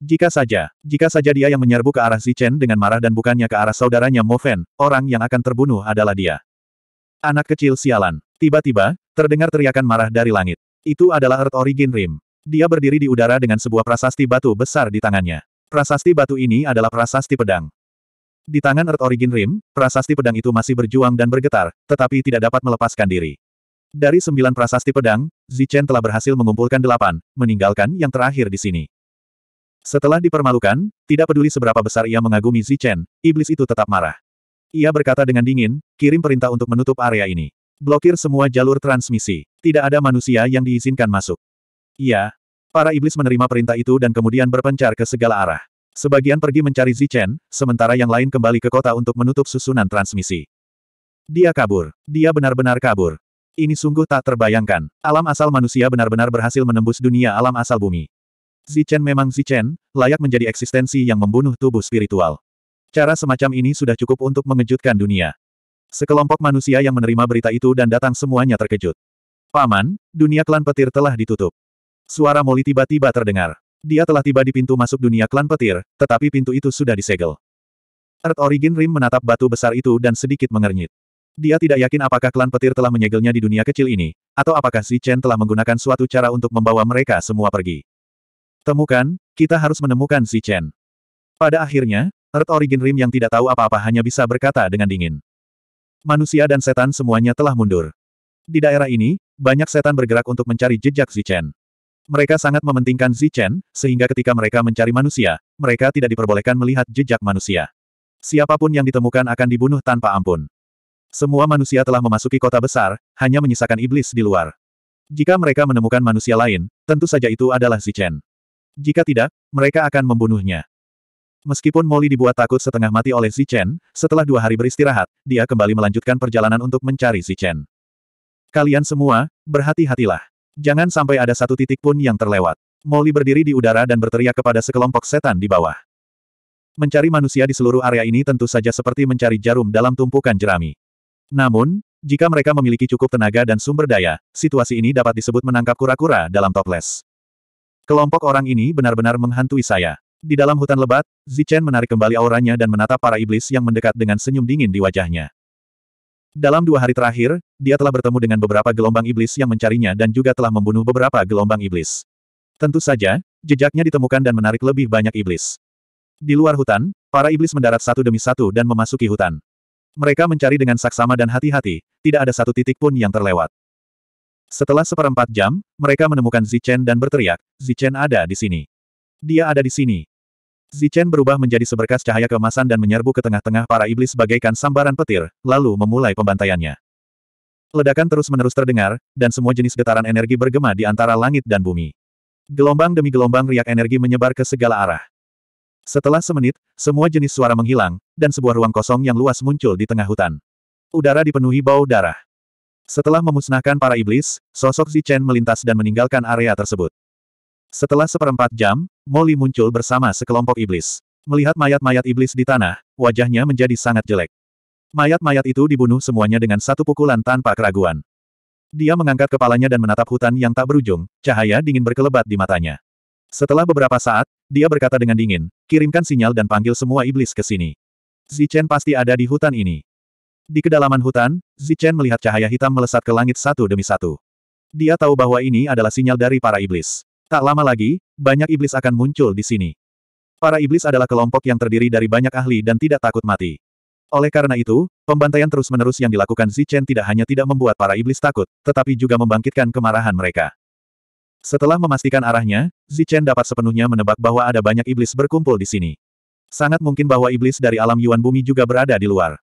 Jika saja, jika saja dia yang menyerbu ke arah Zichen dengan marah dan bukannya ke arah saudaranya Mo Fen, orang yang akan terbunuh adalah dia. Anak kecil sialan. Tiba-tiba, terdengar teriakan marah dari langit. Itu adalah Earth Origin Rim. Dia berdiri di udara dengan sebuah prasasti batu besar di tangannya. Prasasti batu ini adalah prasasti pedang. Di tangan Earth Origin Rim, prasasti pedang itu masih berjuang dan bergetar, tetapi tidak dapat melepaskan diri. Dari sembilan prasasti pedang, Zichen telah berhasil mengumpulkan delapan, meninggalkan yang terakhir di sini. Setelah dipermalukan, tidak peduli seberapa besar ia mengagumi Zichen, iblis itu tetap marah. Ia berkata dengan dingin, kirim perintah untuk menutup area ini. Blokir semua jalur transmisi. Tidak ada manusia yang diizinkan masuk. Iya. Para iblis menerima perintah itu dan kemudian berpencar ke segala arah. Sebagian pergi mencari Zichen, sementara yang lain kembali ke kota untuk menutup susunan transmisi. Dia kabur. Dia benar-benar kabur. Ini sungguh tak terbayangkan. Alam asal manusia benar-benar berhasil menembus dunia alam asal bumi. Zichen memang Zichen, layak menjadi eksistensi yang membunuh tubuh spiritual. Cara semacam ini sudah cukup untuk mengejutkan dunia. Sekelompok manusia yang menerima berita itu dan datang semuanya terkejut. Paman, dunia klan petir telah ditutup. Suara Moli tiba-tiba terdengar. Dia telah tiba di pintu masuk dunia klan petir, tetapi pintu itu sudah disegel. Earth Origin Rim menatap batu besar itu dan sedikit mengernyit. Dia tidak yakin apakah klan petir telah menyegelnya di dunia kecil ini, atau apakah Zichen telah menggunakan suatu cara untuk membawa mereka semua pergi. Temukan, kita harus menemukan si Chen. Pada akhirnya, Earth Origin Rim yang tidak tahu apa-apa hanya bisa berkata dengan dingin. Manusia dan setan semuanya telah mundur. Di daerah ini, banyak setan bergerak untuk mencari jejak Zichen. Mereka sangat mementingkan Zichen, sehingga ketika mereka mencari manusia, mereka tidak diperbolehkan melihat jejak manusia. Siapapun yang ditemukan akan dibunuh tanpa ampun. Semua manusia telah memasuki kota besar, hanya menyisakan iblis di luar. Jika mereka menemukan manusia lain, tentu saja itu adalah Zichen. Jika tidak, mereka akan membunuhnya. Meskipun Molly dibuat takut setengah mati oleh Chen, setelah dua hari beristirahat, dia kembali melanjutkan perjalanan untuk mencari Chen. Kalian semua, berhati-hatilah. Jangan sampai ada satu titik pun yang terlewat. Molly berdiri di udara dan berteriak kepada sekelompok setan di bawah. Mencari manusia di seluruh area ini tentu saja seperti mencari jarum dalam tumpukan jerami. Namun, jika mereka memiliki cukup tenaga dan sumber daya, situasi ini dapat disebut menangkap kura-kura dalam toples. Kelompok orang ini benar-benar menghantui saya. Di dalam hutan lebat, Zichen menarik kembali auranya dan menatap para iblis yang mendekat dengan senyum dingin di wajahnya. Dalam dua hari terakhir, dia telah bertemu dengan beberapa gelombang iblis yang mencarinya dan juga telah membunuh beberapa gelombang iblis. Tentu saja, jejaknya ditemukan dan menarik lebih banyak iblis. Di luar hutan, para iblis mendarat satu demi satu dan memasuki hutan. Mereka mencari dengan saksama dan hati-hati, tidak ada satu titik pun yang terlewat. Setelah seperempat jam, mereka menemukan Zichen dan berteriak, Zichen ada di sini. Dia ada di sini. Zichen berubah menjadi seberkas cahaya kemasan dan menyerbu ke tengah-tengah para iblis bagaikan sambaran petir, lalu memulai pembantaiannya. Ledakan terus-menerus terdengar, dan semua jenis getaran energi bergema di antara langit dan bumi. Gelombang demi gelombang riak energi menyebar ke segala arah. Setelah semenit, semua jenis suara menghilang, dan sebuah ruang kosong yang luas muncul di tengah hutan. Udara dipenuhi bau darah. Setelah memusnahkan para iblis, sosok Zichen melintas dan meninggalkan area tersebut. Setelah seperempat jam, Molly muncul bersama sekelompok iblis. Melihat mayat-mayat iblis di tanah, wajahnya menjadi sangat jelek. Mayat-mayat itu dibunuh semuanya dengan satu pukulan tanpa keraguan. Dia mengangkat kepalanya dan menatap hutan yang tak berujung, cahaya dingin berkelebat di matanya. Setelah beberapa saat, dia berkata dengan dingin, kirimkan sinyal dan panggil semua iblis ke sini. Zichen pasti ada di hutan ini. Di kedalaman hutan, Zichen melihat cahaya hitam melesat ke langit satu demi satu. Dia tahu bahwa ini adalah sinyal dari para iblis. Tak lama lagi, banyak iblis akan muncul di sini. Para iblis adalah kelompok yang terdiri dari banyak ahli dan tidak takut mati. Oleh karena itu, pembantaian terus-menerus yang dilakukan Zichen tidak hanya tidak membuat para iblis takut, tetapi juga membangkitkan kemarahan mereka. Setelah memastikan arahnya, Zichen dapat sepenuhnya menebak bahwa ada banyak iblis berkumpul di sini. Sangat mungkin bahwa iblis dari alam Yuan Bumi juga berada di luar.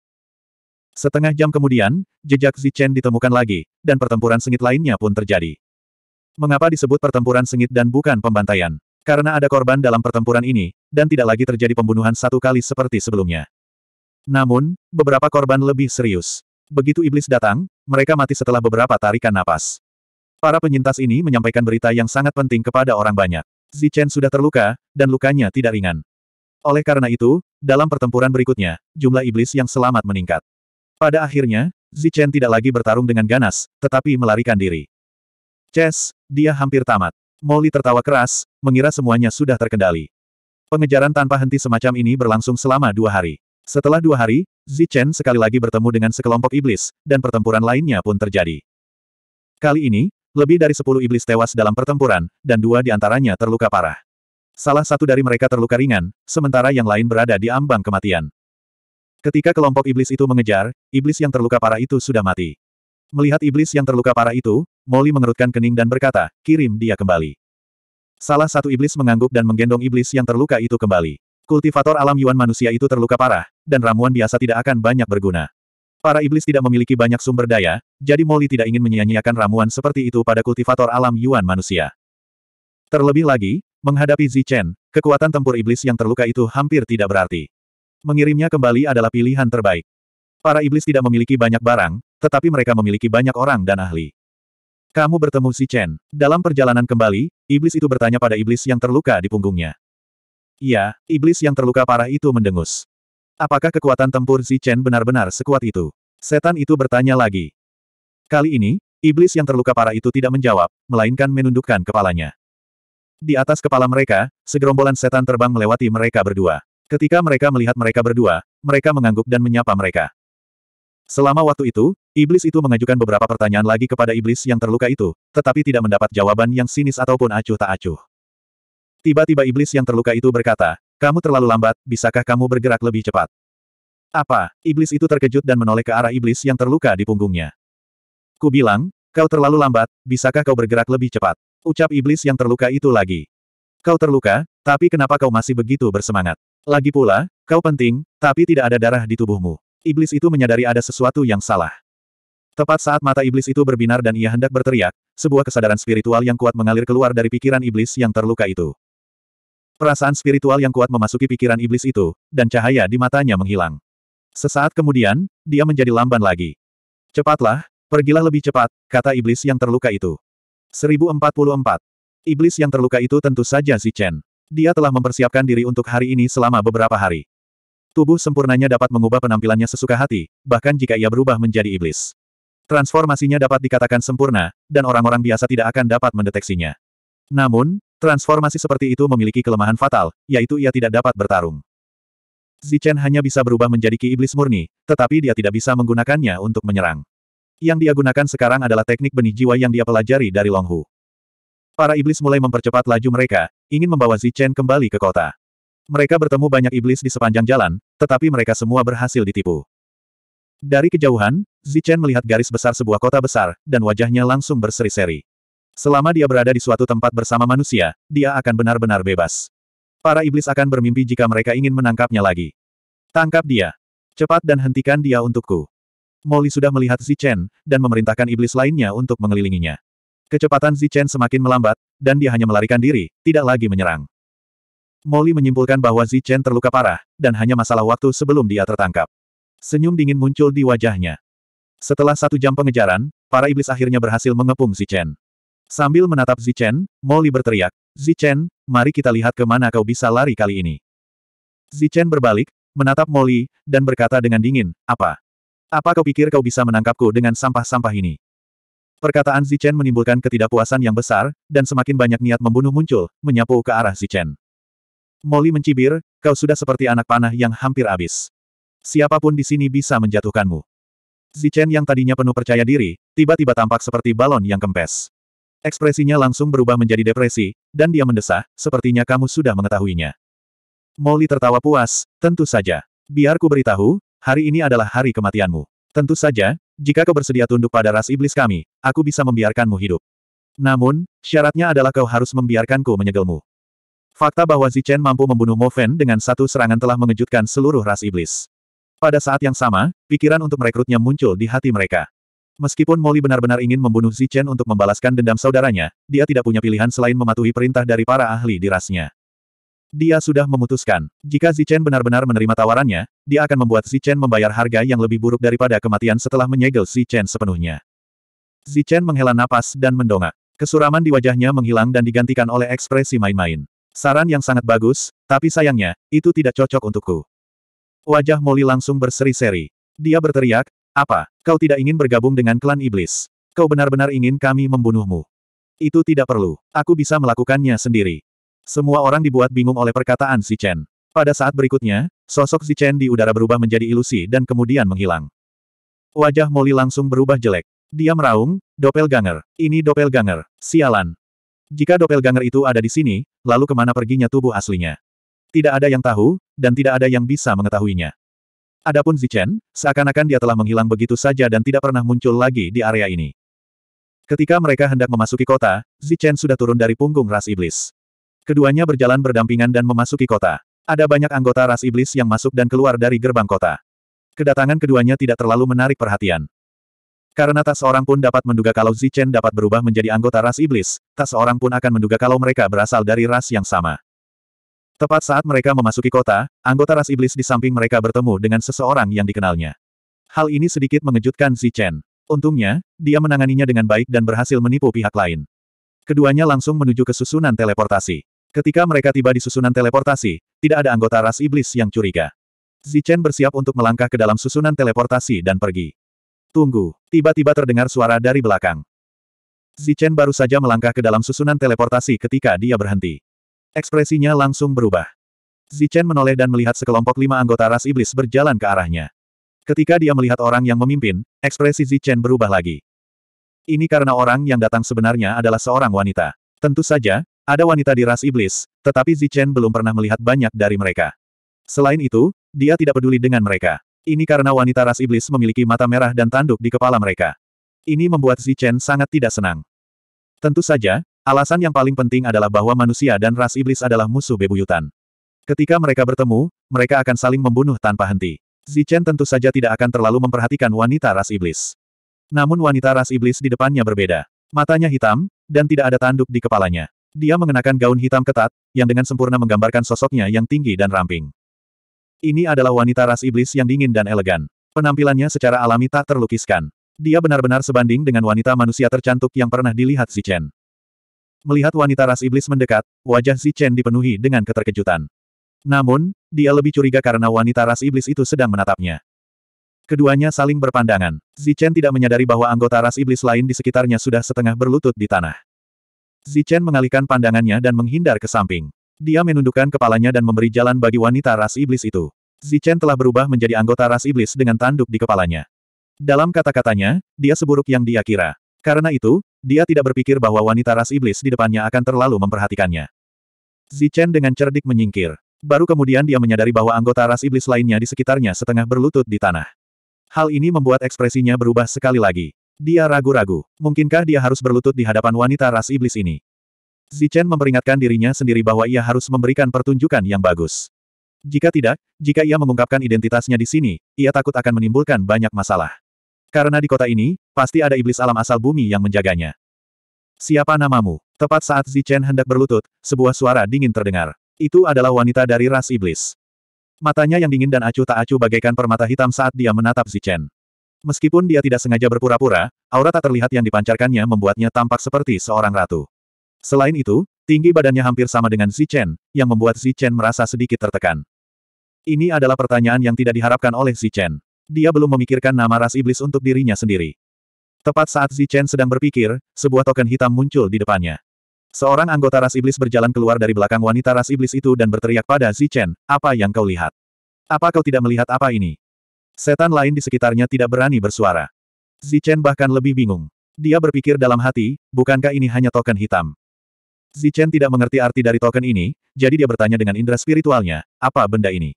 Setengah jam kemudian, jejak Zichen ditemukan lagi, dan pertempuran sengit lainnya pun terjadi. Mengapa disebut pertempuran sengit dan bukan pembantaian? Karena ada korban dalam pertempuran ini, dan tidak lagi terjadi pembunuhan satu kali seperti sebelumnya. Namun, beberapa korban lebih serius. Begitu iblis datang, mereka mati setelah beberapa tarikan napas. Para penyintas ini menyampaikan berita yang sangat penting kepada orang banyak. Zichen sudah terluka, dan lukanya tidak ringan. Oleh karena itu, dalam pertempuran berikutnya, jumlah iblis yang selamat meningkat. Pada akhirnya, Zichen tidak lagi bertarung dengan ganas, tetapi melarikan diri. Ces, dia hampir tamat. Molly tertawa keras, mengira semuanya sudah terkendali. Pengejaran tanpa henti semacam ini berlangsung selama dua hari. Setelah dua hari, Zichen sekali lagi bertemu dengan sekelompok iblis, dan pertempuran lainnya pun terjadi. Kali ini, lebih dari sepuluh iblis tewas dalam pertempuran, dan dua di antaranya terluka parah. Salah satu dari mereka terluka ringan, sementara yang lain berada di ambang kematian. Ketika kelompok iblis itu mengejar, iblis yang terluka parah itu sudah mati. Melihat iblis yang terluka parah itu, Molly mengerutkan kening dan berkata, kirim dia kembali. Salah satu iblis mengangguk dan menggendong iblis yang terluka itu kembali. Kultivator alam Yuan manusia itu terluka parah, dan ramuan biasa tidak akan banyak berguna. Para iblis tidak memiliki banyak sumber daya, jadi Molly tidak ingin menyia-nyiakan ramuan seperti itu pada kultivator alam Yuan manusia. Terlebih lagi, menghadapi Zichen, kekuatan tempur iblis yang terluka itu hampir tidak berarti mengirimnya kembali adalah pilihan terbaik. Para iblis tidak memiliki banyak barang, tetapi mereka memiliki banyak orang dan ahli. Kamu bertemu si Chen. Dalam perjalanan kembali, iblis itu bertanya pada iblis yang terluka di punggungnya. Iya, iblis yang terluka parah itu mendengus. Apakah kekuatan tempur si Chen benar-benar sekuat itu? Setan itu bertanya lagi. Kali ini, iblis yang terluka parah itu tidak menjawab, melainkan menundukkan kepalanya. Di atas kepala mereka, segerombolan setan terbang melewati mereka berdua. Ketika mereka melihat mereka berdua, mereka mengangguk dan menyapa mereka. Selama waktu itu, iblis itu mengajukan beberapa pertanyaan lagi kepada iblis yang terluka itu, tetapi tidak mendapat jawaban yang sinis ataupun acuh tak acuh. Tiba-tiba iblis yang terluka itu berkata, kamu terlalu lambat, bisakah kamu bergerak lebih cepat? Apa? Iblis itu terkejut dan menoleh ke arah iblis yang terluka di punggungnya. Ku bilang, kau terlalu lambat, bisakah kau bergerak lebih cepat? Ucap iblis yang terluka itu lagi. Kau terluka, tapi kenapa kau masih begitu bersemangat? Lagi pula, kau penting, tapi tidak ada darah di tubuhmu. Iblis itu menyadari ada sesuatu yang salah. Tepat saat mata iblis itu berbinar dan ia hendak berteriak, sebuah kesadaran spiritual yang kuat mengalir keluar dari pikiran iblis yang terluka itu. Perasaan spiritual yang kuat memasuki pikiran iblis itu, dan cahaya di matanya menghilang. Sesaat kemudian, dia menjadi lamban lagi. Cepatlah, pergilah lebih cepat, kata iblis yang terluka itu. 1044. Iblis yang terluka itu tentu saja Zichen. Dia telah mempersiapkan diri untuk hari ini selama beberapa hari. Tubuh sempurnanya dapat mengubah penampilannya sesuka hati, bahkan jika ia berubah menjadi iblis. Transformasinya dapat dikatakan sempurna, dan orang-orang biasa tidak akan dapat mendeteksinya. Namun, transformasi seperti itu memiliki kelemahan fatal, yaitu ia tidak dapat bertarung. Zichen hanya bisa berubah menjadi ki iblis murni, tetapi dia tidak bisa menggunakannya untuk menyerang. Yang dia gunakan sekarang adalah teknik benih jiwa yang dia pelajari dari Longhu. Para iblis mulai mempercepat laju mereka, ingin membawa Zichen kembali ke kota. Mereka bertemu banyak iblis di sepanjang jalan, tetapi mereka semua berhasil ditipu. Dari kejauhan, Zichen melihat garis besar sebuah kota besar, dan wajahnya langsung berseri-seri. Selama dia berada di suatu tempat bersama manusia, dia akan benar-benar bebas. Para iblis akan bermimpi jika mereka ingin menangkapnya lagi. Tangkap dia. Cepat dan hentikan dia untukku. Molly sudah melihat Zichen, dan memerintahkan iblis lainnya untuk mengelilinginya. Kecepatan Zichen semakin melambat, dan dia hanya melarikan diri, tidak lagi menyerang. Molly menyimpulkan bahwa Zichen terluka parah, dan hanya masalah waktu sebelum dia tertangkap. Senyum dingin muncul di wajahnya. Setelah satu jam pengejaran, para iblis akhirnya berhasil mengepung Zichen. Sambil menatap Zichen, Molly berteriak, Zichen, mari kita lihat kemana kau bisa lari kali ini. Zichen berbalik, menatap Molly, dan berkata dengan dingin, apa? Apa kau pikir kau bisa menangkapku dengan sampah-sampah ini? Perkataan Zichen menimbulkan ketidakpuasan yang besar, dan semakin banyak niat membunuh muncul, menyapu ke arah Zichen. Molly mencibir, kau sudah seperti anak panah yang hampir habis. Siapapun di sini bisa menjatuhkanmu. Zichen yang tadinya penuh percaya diri, tiba-tiba tampak seperti balon yang kempes. Ekspresinya langsung berubah menjadi depresi, dan dia mendesah, sepertinya kamu sudah mengetahuinya. Molly tertawa puas, tentu saja. Biarku beritahu, hari ini adalah hari kematianmu. Tentu saja, jika kau bersedia tunduk pada ras iblis kami, aku bisa membiarkanmu hidup. Namun, syaratnya adalah kau harus membiarkanku menyegelmu. Fakta bahwa Zichen mampu membunuh Mo Fen dengan satu serangan telah mengejutkan seluruh ras iblis. Pada saat yang sama, pikiran untuk merekrutnya muncul di hati mereka. Meskipun Molly benar-benar ingin membunuh Zichen untuk membalaskan dendam saudaranya, dia tidak punya pilihan selain mematuhi perintah dari para ahli di rasnya. Dia sudah memutuskan, jika Zichen benar-benar menerima tawarannya, dia akan membuat Zichen membayar harga yang lebih buruk daripada kematian setelah menyegel Zichen sepenuhnya. Zichen menghela napas dan mendongak. Kesuraman di wajahnya menghilang dan digantikan oleh ekspresi main-main. Saran yang sangat bagus, tapi sayangnya, itu tidak cocok untukku. Wajah Molly langsung berseri-seri. Dia berteriak, apa, kau tidak ingin bergabung dengan klan iblis? Kau benar-benar ingin kami membunuhmu? Itu tidak perlu. Aku bisa melakukannya sendiri. Semua orang dibuat bingung oleh perkataan Si Chen. Pada saat berikutnya, sosok Si Chen di udara berubah menjadi ilusi dan kemudian menghilang. Wajah Molly langsung berubah jelek. Dia meraung, doppelganger. Ini doppelganger, sialan. Jika doppelganger itu ada di sini, lalu kemana perginya tubuh aslinya? Tidak ada yang tahu, dan tidak ada yang bisa mengetahuinya. Adapun Zichen, seakan-akan dia telah menghilang begitu saja dan tidak pernah muncul lagi di area ini. Ketika mereka hendak memasuki kota, Zichen sudah turun dari punggung ras iblis. Keduanya berjalan berdampingan dan memasuki kota. Ada banyak anggota ras iblis yang masuk dan keluar dari gerbang kota. Kedatangan keduanya tidak terlalu menarik perhatian. Karena tak seorang pun dapat menduga kalau Zichen dapat berubah menjadi anggota ras iblis, tak seorang pun akan menduga kalau mereka berasal dari ras yang sama. Tepat saat mereka memasuki kota, anggota ras iblis di samping mereka bertemu dengan seseorang yang dikenalnya. Hal ini sedikit mengejutkan Zichen. Untungnya, dia menanganinya dengan baik dan berhasil menipu pihak lain. Keduanya langsung menuju ke susunan teleportasi. Ketika mereka tiba di susunan teleportasi, tidak ada anggota ras iblis yang curiga. Zichen bersiap untuk melangkah ke dalam susunan teleportasi dan pergi. Tunggu, tiba-tiba terdengar suara dari belakang. Zichen baru saja melangkah ke dalam susunan teleportasi ketika dia berhenti. Ekspresinya langsung berubah. Zichen menoleh dan melihat sekelompok lima anggota ras iblis berjalan ke arahnya. Ketika dia melihat orang yang memimpin, ekspresi Zichen berubah lagi. Ini karena orang yang datang sebenarnya adalah seorang wanita. Tentu saja, ada wanita di ras iblis, tetapi Zichen belum pernah melihat banyak dari mereka. Selain itu, dia tidak peduli dengan mereka. Ini karena wanita ras iblis memiliki mata merah dan tanduk di kepala mereka. Ini membuat Zichen sangat tidak senang. Tentu saja, alasan yang paling penting adalah bahwa manusia dan ras iblis adalah musuh bebuyutan. Ketika mereka bertemu, mereka akan saling membunuh tanpa henti. Zichen tentu saja tidak akan terlalu memperhatikan wanita ras iblis. Namun wanita ras iblis di depannya berbeda. Matanya hitam, dan tidak ada tanduk di kepalanya. Dia mengenakan gaun hitam ketat, yang dengan sempurna menggambarkan sosoknya yang tinggi dan ramping. Ini adalah wanita ras iblis yang dingin dan elegan. Penampilannya secara alami tak terlukiskan. Dia benar-benar sebanding dengan wanita manusia tercantik yang pernah dilihat Zichen. Melihat wanita ras iblis mendekat, wajah Zichen dipenuhi dengan keterkejutan. Namun, dia lebih curiga karena wanita ras iblis itu sedang menatapnya. Keduanya saling berpandangan. Zichen tidak menyadari bahwa anggota ras iblis lain di sekitarnya sudah setengah berlutut di tanah. Zichen mengalihkan pandangannya dan menghindar ke samping. Dia menundukkan kepalanya dan memberi jalan bagi wanita ras iblis itu. Zichen telah berubah menjadi anggota ras iblis dengan tanduk di kepalanya. Dalam kata-katanya, dia seburuk yang dia kira. Karena itu, dia tidak berpikir bahwa wanita ras iblis di depannya akan terlalu memperhatikannya. Zichen dengan cerdik menyingkir. Baru kemudian dia menyadari bahwa anggota ras iblis lainnya di sekitarnya setengah berlutut di tanah. Hal ini membuat ekspresinya berubah sekali lagi. Dia ragu-ragu. Mungkinkah dia harus berlutut di hadapan wanita ras iblis ini? Zichen memperingatkan dirinya sendiri bahwa ia harus memberikan pertunjukan yang bagus. Jika tidak, jika ia mengungkapkan identitasnya di sini, ia takut akan menimbulkan banyak masalah. Karena di kota ini, pasti ada iblis alam asal bumi yang menjaganya. Siapa namamu? Tepat saat Zichen hendak berlutut, sebuah suara dingin terdengar. Itu adalah wanita dari ras iblis. Matanya yang dingin dan acuh tak acuh bagaikan permata hitam saat dia menatap Zichen. Meskipun dia tidak sengaja berpura-pura, aura tak terlihat yang dipancarkannya membuatnya tampak seperti seorang ratu. Selain itu, tinggi badannya hampir sama dengan Chen, yang membuat Chen merasa sedikit tertekan. Ini adalah pertanyaan yang tidak diharapkan oleh Chen. Dia belum memikirkan nama ras iblis untuk dirinya sendiri. Tepat saat Chen sedang berpikir, sebuah token hitam muncul di depannya. Seorang anggota ras iblis berjalan keluar dari belakang wanita ras iblis itu dan berteriak pada Chen, apa yang kau lihat? Apa kau tidak melihat apa ini? Setan lain di sekitarnya tidak berani bersuara. Zichen bahkan lebih bingung. Dia berpikir dalam hati, bukankah ini hanya token hitam? Zichen tidak mengerti arti dari token ini, jadi dia bertanya dengan indera spiritualnya, apa benda ini?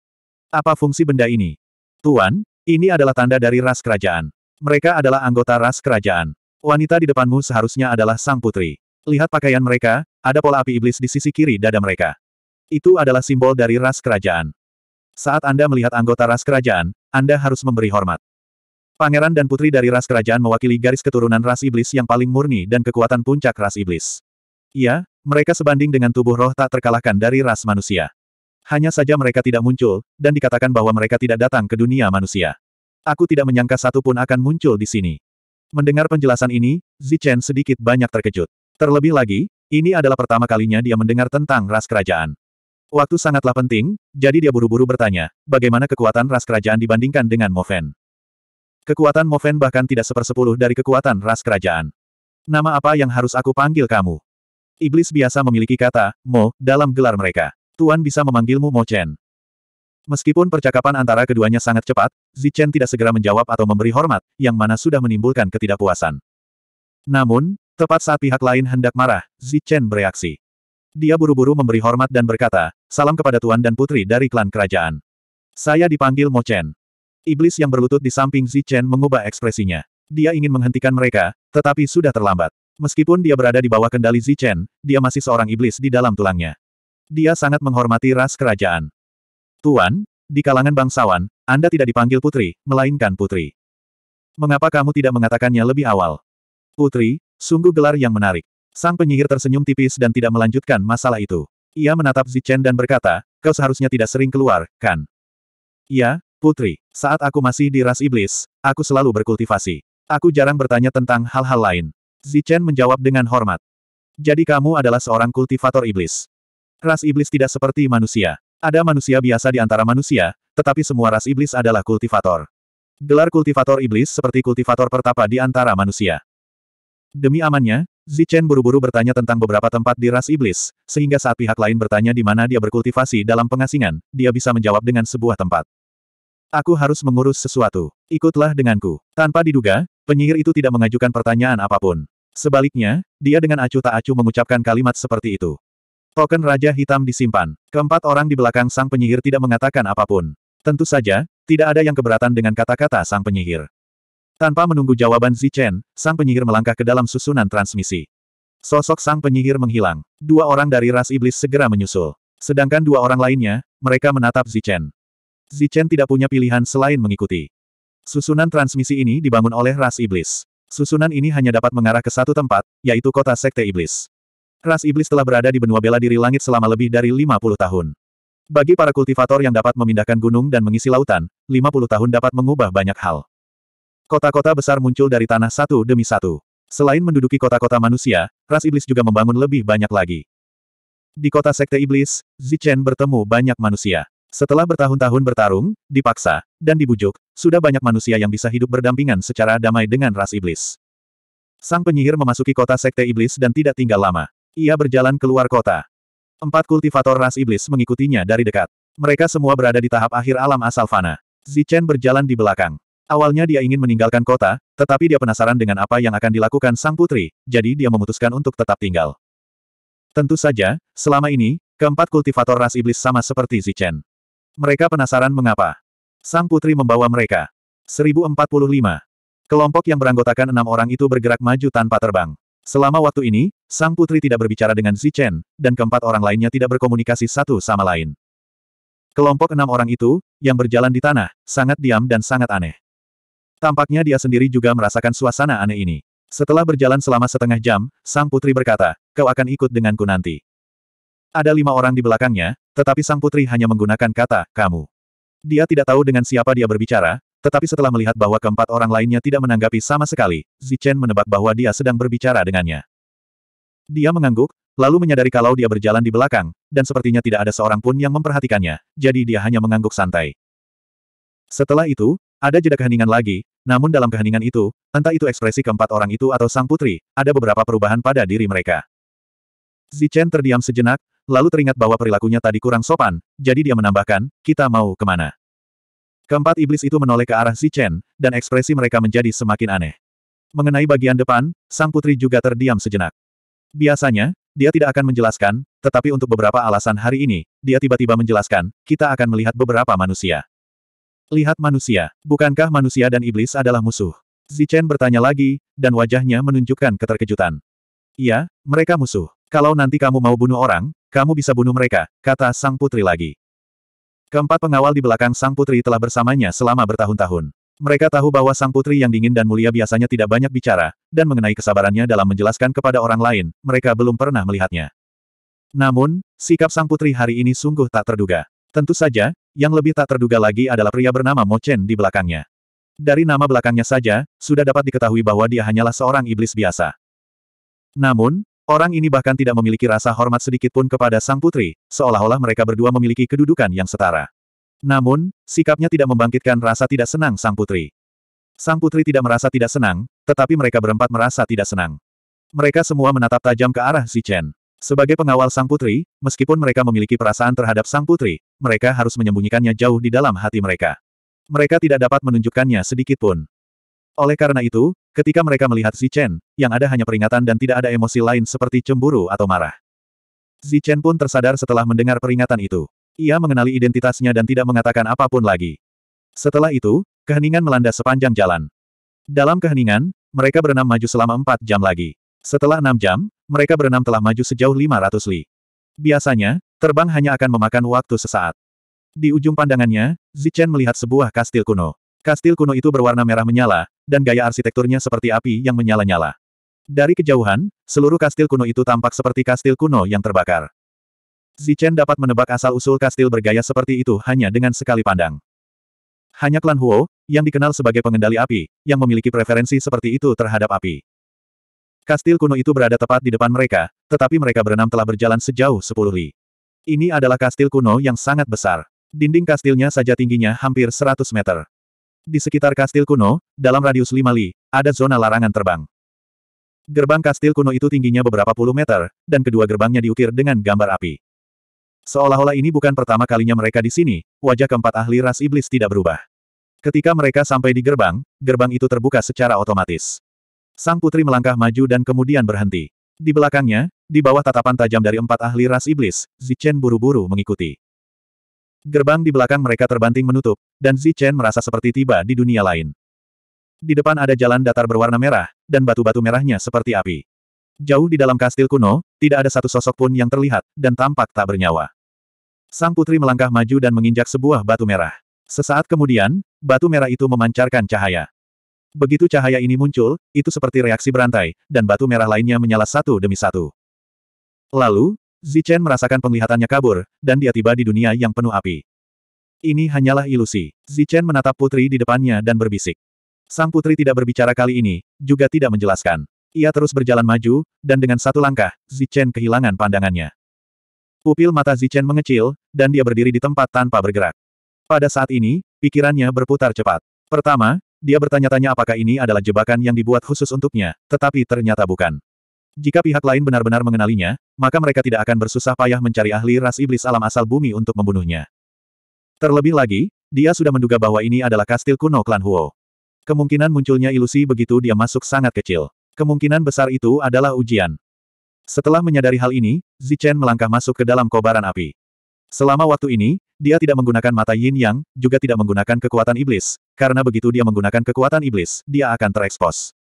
Apa fungsi benda ini? Tuan, ini adalah tanda dari ras kerajaan. Mereka adalah anggota ras kerajaan. Wanita di depanmu seharusnya adalah sang putri. Lihat pakaian mereka, ada pola api iblis di sisi kiri dada mereka. Itu adalah simbol dari ras kerajaan. Saat Anda melihat anggota ras kerajaan, Anda harus memberi hormat. Pangeran dan putri dari ras kerajaan mewakili garis keturunan ras iblis yang paling murni dan kekuatan puncak ras iblis. Iya, mereka sebanding dengan tubuh roh tak terkalahkan dari ras manusia. Hanya saja mereka tidak muncul, dan dikatakan bahwa mereka tidak datang ke dunia manusia. Aku tidak menyangka satu pun akan muncul di sini. Mendengar penjelasan ini, Zichen sedikit banyak terkejut. Terlebih lagi, ini adalah pertama kalinya dia mendengar tentang ras kerajaan. Waktu sangatlah penting, jadi dia buru-buru bertanya, bagaimana kekuatan ras kerajaan dibandingkan dengan Moven. Kekuatan Moven bahkan tidak sepersepuluh dari kekuatan ras kerajaan. Nama apa yang harus aku panggil kamu? Iblis biasa memiliki kata, Mo, dalam gelar mereka. Tuan bisa memanggilmu Mo Chen. Meskipun percakapan antara keduanya sangat cepat, Zichen tidak segera menjawab atau memberi hormat, yang mana sudah menimbulkan ketidakpuasan. Namun, tepat saat pihak lain hendak marah, Zichen bereaksi. Dia buru-buru memberi hormat dan berkata, salam kepada tuan dan putri dari klan kerajaan. Saya dipanggil Mo Chen. Iblis yang berlutut di samping Zi Chen mengubah ekspresinya. Dia ingin menghentikan mereka, tetapi sudah terlambat. Meskipun dia berada di bawah kendali Zi Chen, dia masih seorang iblis di dalam tulangnya. Dia sangat menghormati ras kerajaan. Tuan, di kalangan bangsawan, Anda tidak dipanggil putri, melainkan putri. Mengapa kamu tidak mengatakannya lebih awal? Putri, sungguh gelar yang menarik. Sang penyihir tersenyum tipis dan tidak melanjutkan masalah itu. Ia menatap Zichen dan berkata, kau seharusnya tidak sering keluar, kan? Ya, putri. Saat aku masih di ras iblis, aku selalu berkultivasi. Aku jarang bertanya tentang hal-hal lain. Zichen menjawab dengan hormat. Jadi kamu adalah seorang kultivator iblis. Ras iblis tidak seperti manusia. Ada manusia biasa di antara manusia, tetapi semua ras iblis adalah kultivator. Gelar kultivator iblis seperti kultivator pertapa di antara manusia. Demi amannya, Zichen buru-buru bertanya tentang beberapa tempat di ras iblis, sehingga saat pihak lain bertanya di mana dia berkultivasi dalam pengasingan, dia bisa menjawab dengan sebuah tempat. Aku harus mengurus sesuatu. Ikutlah denganku. Tanpa diduga, penyihir itu tidak mengajukan pertanyaan apapun. Sebaliknya, dia dengan acuh tak acuh mengucapkan kalimat seperti itu. Token Raja Hitam disimpan. Keempat orang di belakang sang penyihir tidak mengatakan apapun. Tentu saja, tidak ada yang keberatan dengan kata-kata sang penyihir. Tanpa menunggu jawaban Zichen, sang penyihir melangkah ke dalam susunan transmisi. Sosok sang penyihir menghilang. Dua orang dari ras iblis segera menyusul. Sedangkan dua orang lainnya, mereka menatap Zichen. Zichen tidak punya pilihan selain mengikuti. Susunan transmisi ini dibangun oleh ras iblis. Susunan ini hanya dapat mengarah ke satu tempat, yaitu kota Sekte Iblis. Ras iblis telah berada di benua bela diri langit selama lebih dari 50 tahun. Bagi para kultivator yang dapat memindahkan gunung dan mengisi lautan, 50 tahun dapat mengubah banyak hal. Kota-kota besar muncul dari tanah satu demi satu. Selain menduduki kota-kota manusia, ras iblis juga membangun lebih banyak lagi. Di kota sekte iblis, Zichen bertemu banyak manusia. Setelah bertahun-tahun bertarung, dipaksa, dan dibujuk, sudah banyak manusia yang bisa hidup berdampingan secara damai dengan ras iblis. Sang penyihir memasuki kota sekte iblis dan tidak tinggal lama. Ia berjalan keluar kota. Empat kultivator ras iblis mengikutinya dari dekat. Mereka semua berada di tahap akhir alam asal fana. Zichen berjalan di belakang. Awalnya dia ingin meninggalkan kota, tetapi dia penasaran dengan apa yang akan dilakukan sang putri, jadi dia memutuskan untuk tetap tinggal. Tentu saja, selama ini, keempat kultivator ras iblis sama seperti Zichen. Mereka penasaran mengapa. Sang putri membawa mereka. 1045. Kelompok yang beranggotakan enam orang itu bergerak maju tanpa terbang. Selama waktu ini, sang putri tidak berbicara dengan Zichen, dan keempat orang lainnya tidak berkomunikasi satu sama lain. Kelompok enam orang itu, yang berjalan di tanah, sangat diam dan sangat aneh. Tampaknya dia sendiri juga merasakan suasana aneh ini. Setelah berjalan selama setengah jam, sang putri berkata, kau akan ikut denganku nanti. Ada lima orang di belakangnya, tetapi sang putri hanya menggunakan kata, kamu. Dia tidak tahu dengan siapa dia berbicara, tetapi setelah melihat bahwa keempat orang lainnya tidak menanggapi sama sekali, Zichen menebak bahwa dia sedang berbicara dengannya. Dia mengangguk, lalu menyadari kalau dia berjalan di belakang, dan sepertinya tidak ada seorang pun yang memperhatikannya, jadi dia hanya mengangguk santai. Setelah itu, ada jeda keheningan lagi, namun dalam keheningan itu, entah itu ekspresi keempat orang itu atau sang putri, ada beberapa perubahan pada diri mereka. Zichen terdiam sejenak, lalu teringat bahwa perilakunya tadi kurang sopan, jadi dia menambahkan, kita mau kemana. Keempat iblis itu menoleh ke arah Zichen, dan ekspresi mereka menjadi semakin aneh. Mengenai bagian depan, sang putri juga terdiam sejenak. Biasanya, dia tidak akan menjelaskan, tetapi untuk beberapa alasan hari ini, dia tiba-tiba menjelaskan, kita akan melihat beberapa manusia. Lihat manusia, bukankah manusia dan iblis adalah musuh? Zichen bertanya lagi, dan wajahnya menunjukkan keterkejutan. Iya, mereka musuh. Kalau nanti kamu mau bunuh orang, kamu bisa bunuh mereka, kata sang putri lagi. Keempat pengawal di belakang sang putri telah bersamanya selama bertahun-tahun. Mereka tahu bahwa sang putri yang dingin dan mulia biasanya tidak banyak bicara, dan mengenai kesabarannya dalam menjelaskan kepada orang lain, mereka belum pernah melihatnya. Namun, sikap sang putri hari ini sungguh tak terduga. Tentu saja, yang lebih tak terduga lagi adalah pria bernama Mo Chen di belakangnya. Dari nama belakangnya saja, sudah dapat diketahui bahwa dia hanyalah seorang iblis biasa. Namun, orang ini bahkan tidak memiliki rasa hormat sedikit pun kepada sang putri, seolah-olah mereka berdua memiliki kedudukan yang setara. Namun, sikapnya tidak membangkitkan rasa tidak senang sang putri. Sang putri tidak merasa tidak senang, tetapi mereka berempat merasa tidak senang. Mereka semua menatap tajam ke arah si Chen. Sebagai pengawal sang putri, meskipun mereka memiliki perasaan terhadap sang putri, mereka harus menyembunyikannya jauh di dalam hati mereka. Mereka tidak dapat menunjukkannya sedikitpun. Oleh karena itu, ketika mereka melihat Zichen, yang ada hanya peringatan dan tidak ada emosi lain seperti cemburu atau marah. Zichen pun tersadar setelah mendengar peringatan itu. Ia mengenali identitasnya dan tidak mengatakan apapun lagi. Setelah itu, keheningan melanda sepanjang jalan. Dalam keheningan, mereka berenam maju selama empat jam lagi. Setelah enam jam, mereka berenam telah maju sejauh 500 li. Biasanya, terbang hanya akan memakan waktu sesaat. Di ujung pandangannya, Zichen melihat sebuah kastil kuno. Kastil kuno itu berwarna merah menyala, dan gaya arsitekturnya seperti api yang menyala-nyala. Dari kejauhan, seluruh kastil kuno itu tampak seperti kastil kuno yang terbakar. Zichen dapat menebak asal-usul kastil bergaya seperti itu hanya dengan sekali pandang. Hanya klan Huo, yang dikenal sebagai pengendali api, yang memiliki preferensi seperti itu terhadap api. Kastil kuno itu berada tepat di depan mereka, tetapi mereka berenam telah berjalan sejauh sepuluh li. Ini adalah kastil kuno yang sangat besar. Dinding kastilnya saja tingginya hampir 100 meter. Di sekitar kastil kuno, dalam radius lima li, ada zona larangan terbang. Gerbang kastil kuno itu tingginya beberapa puluh meter, dan kedua gerbangnya diukir dengan gambar api. Seolah-olah ini bukan pertama kalinya mereka di sini, wajah keempat ahli ras iblis tidak berubah. Ketika mereka sampai di gerbang, gerbang itu terbuka secara otomatis. Sang putri melangkah maju dan kemudian berhenti. Di belakangnya, di bawah tatapan tajam dari empat ahli ras iblis, Zichen buru-buru mengikuti. Gerbang di belakang mereka terbanting menutup, dan Zichen merasa seperti tiba di dunia lain. Di depan ada jalan datar berwarna merah, dan batu-batu merahnya seperti api. Jauh di dalam kastil kuno, tidak ada satu sosok pun yang terlihat, dan tampak tak bernyawa. Sang putri melangkah maju dan menginjak sebuah batu merah. Sesaat kemudian, batu merah itu memancarkan cahaya. Begitu cahaya ini muncul, itu seperti reaksi berantai, dan batu merah lainnya menyala satu demi satu. Lalu, Zichen merasakan penglihatannya kabur, dan dia tiba di dunia yang penuh api. Ini hanyalah ilusi. Zichen menatap putri di depannya dan berbisik. Sang putri tidak berbicara kali ini, juga tidak menjelaskan. Ia terus berjalan maju, dan dengan satu langkah, Zichen kehilangan pandangannya. Pupil mata Zichen mengecil, dan dia berdiri di tempat tanpa bergerak. Pada saat ini, pikirannya berputar cepat. Pertama, dia bertanya-tanya apakah ini adalah jebakan yang dibuat khusus untuknya, tetapi ternyata bukan. Jika pihak lain benar-benar mengenalinya, maka mereka tidak akan bersusah payah mencari ahli ras iblis alam asal bumi untuk membunuhnya. Terlebih lagi, dia sudah menduga bahwa ini adalah kastil kuno klan Huo. Kemungkinan munculnya ilusi begitu dia masuk sangat kecil. Kemungkinan besar itu adalah ujian. Setelah menyadari hal ini, Zichen melangkah masuk ke dalam kobaran api. Selama waktu ini, dia tidak menggunakan mata yin yang, juga tidak menggunakan kekuatan iblis, karena begitu dia menggunakan kekuatan iblis, dia akan terekspos.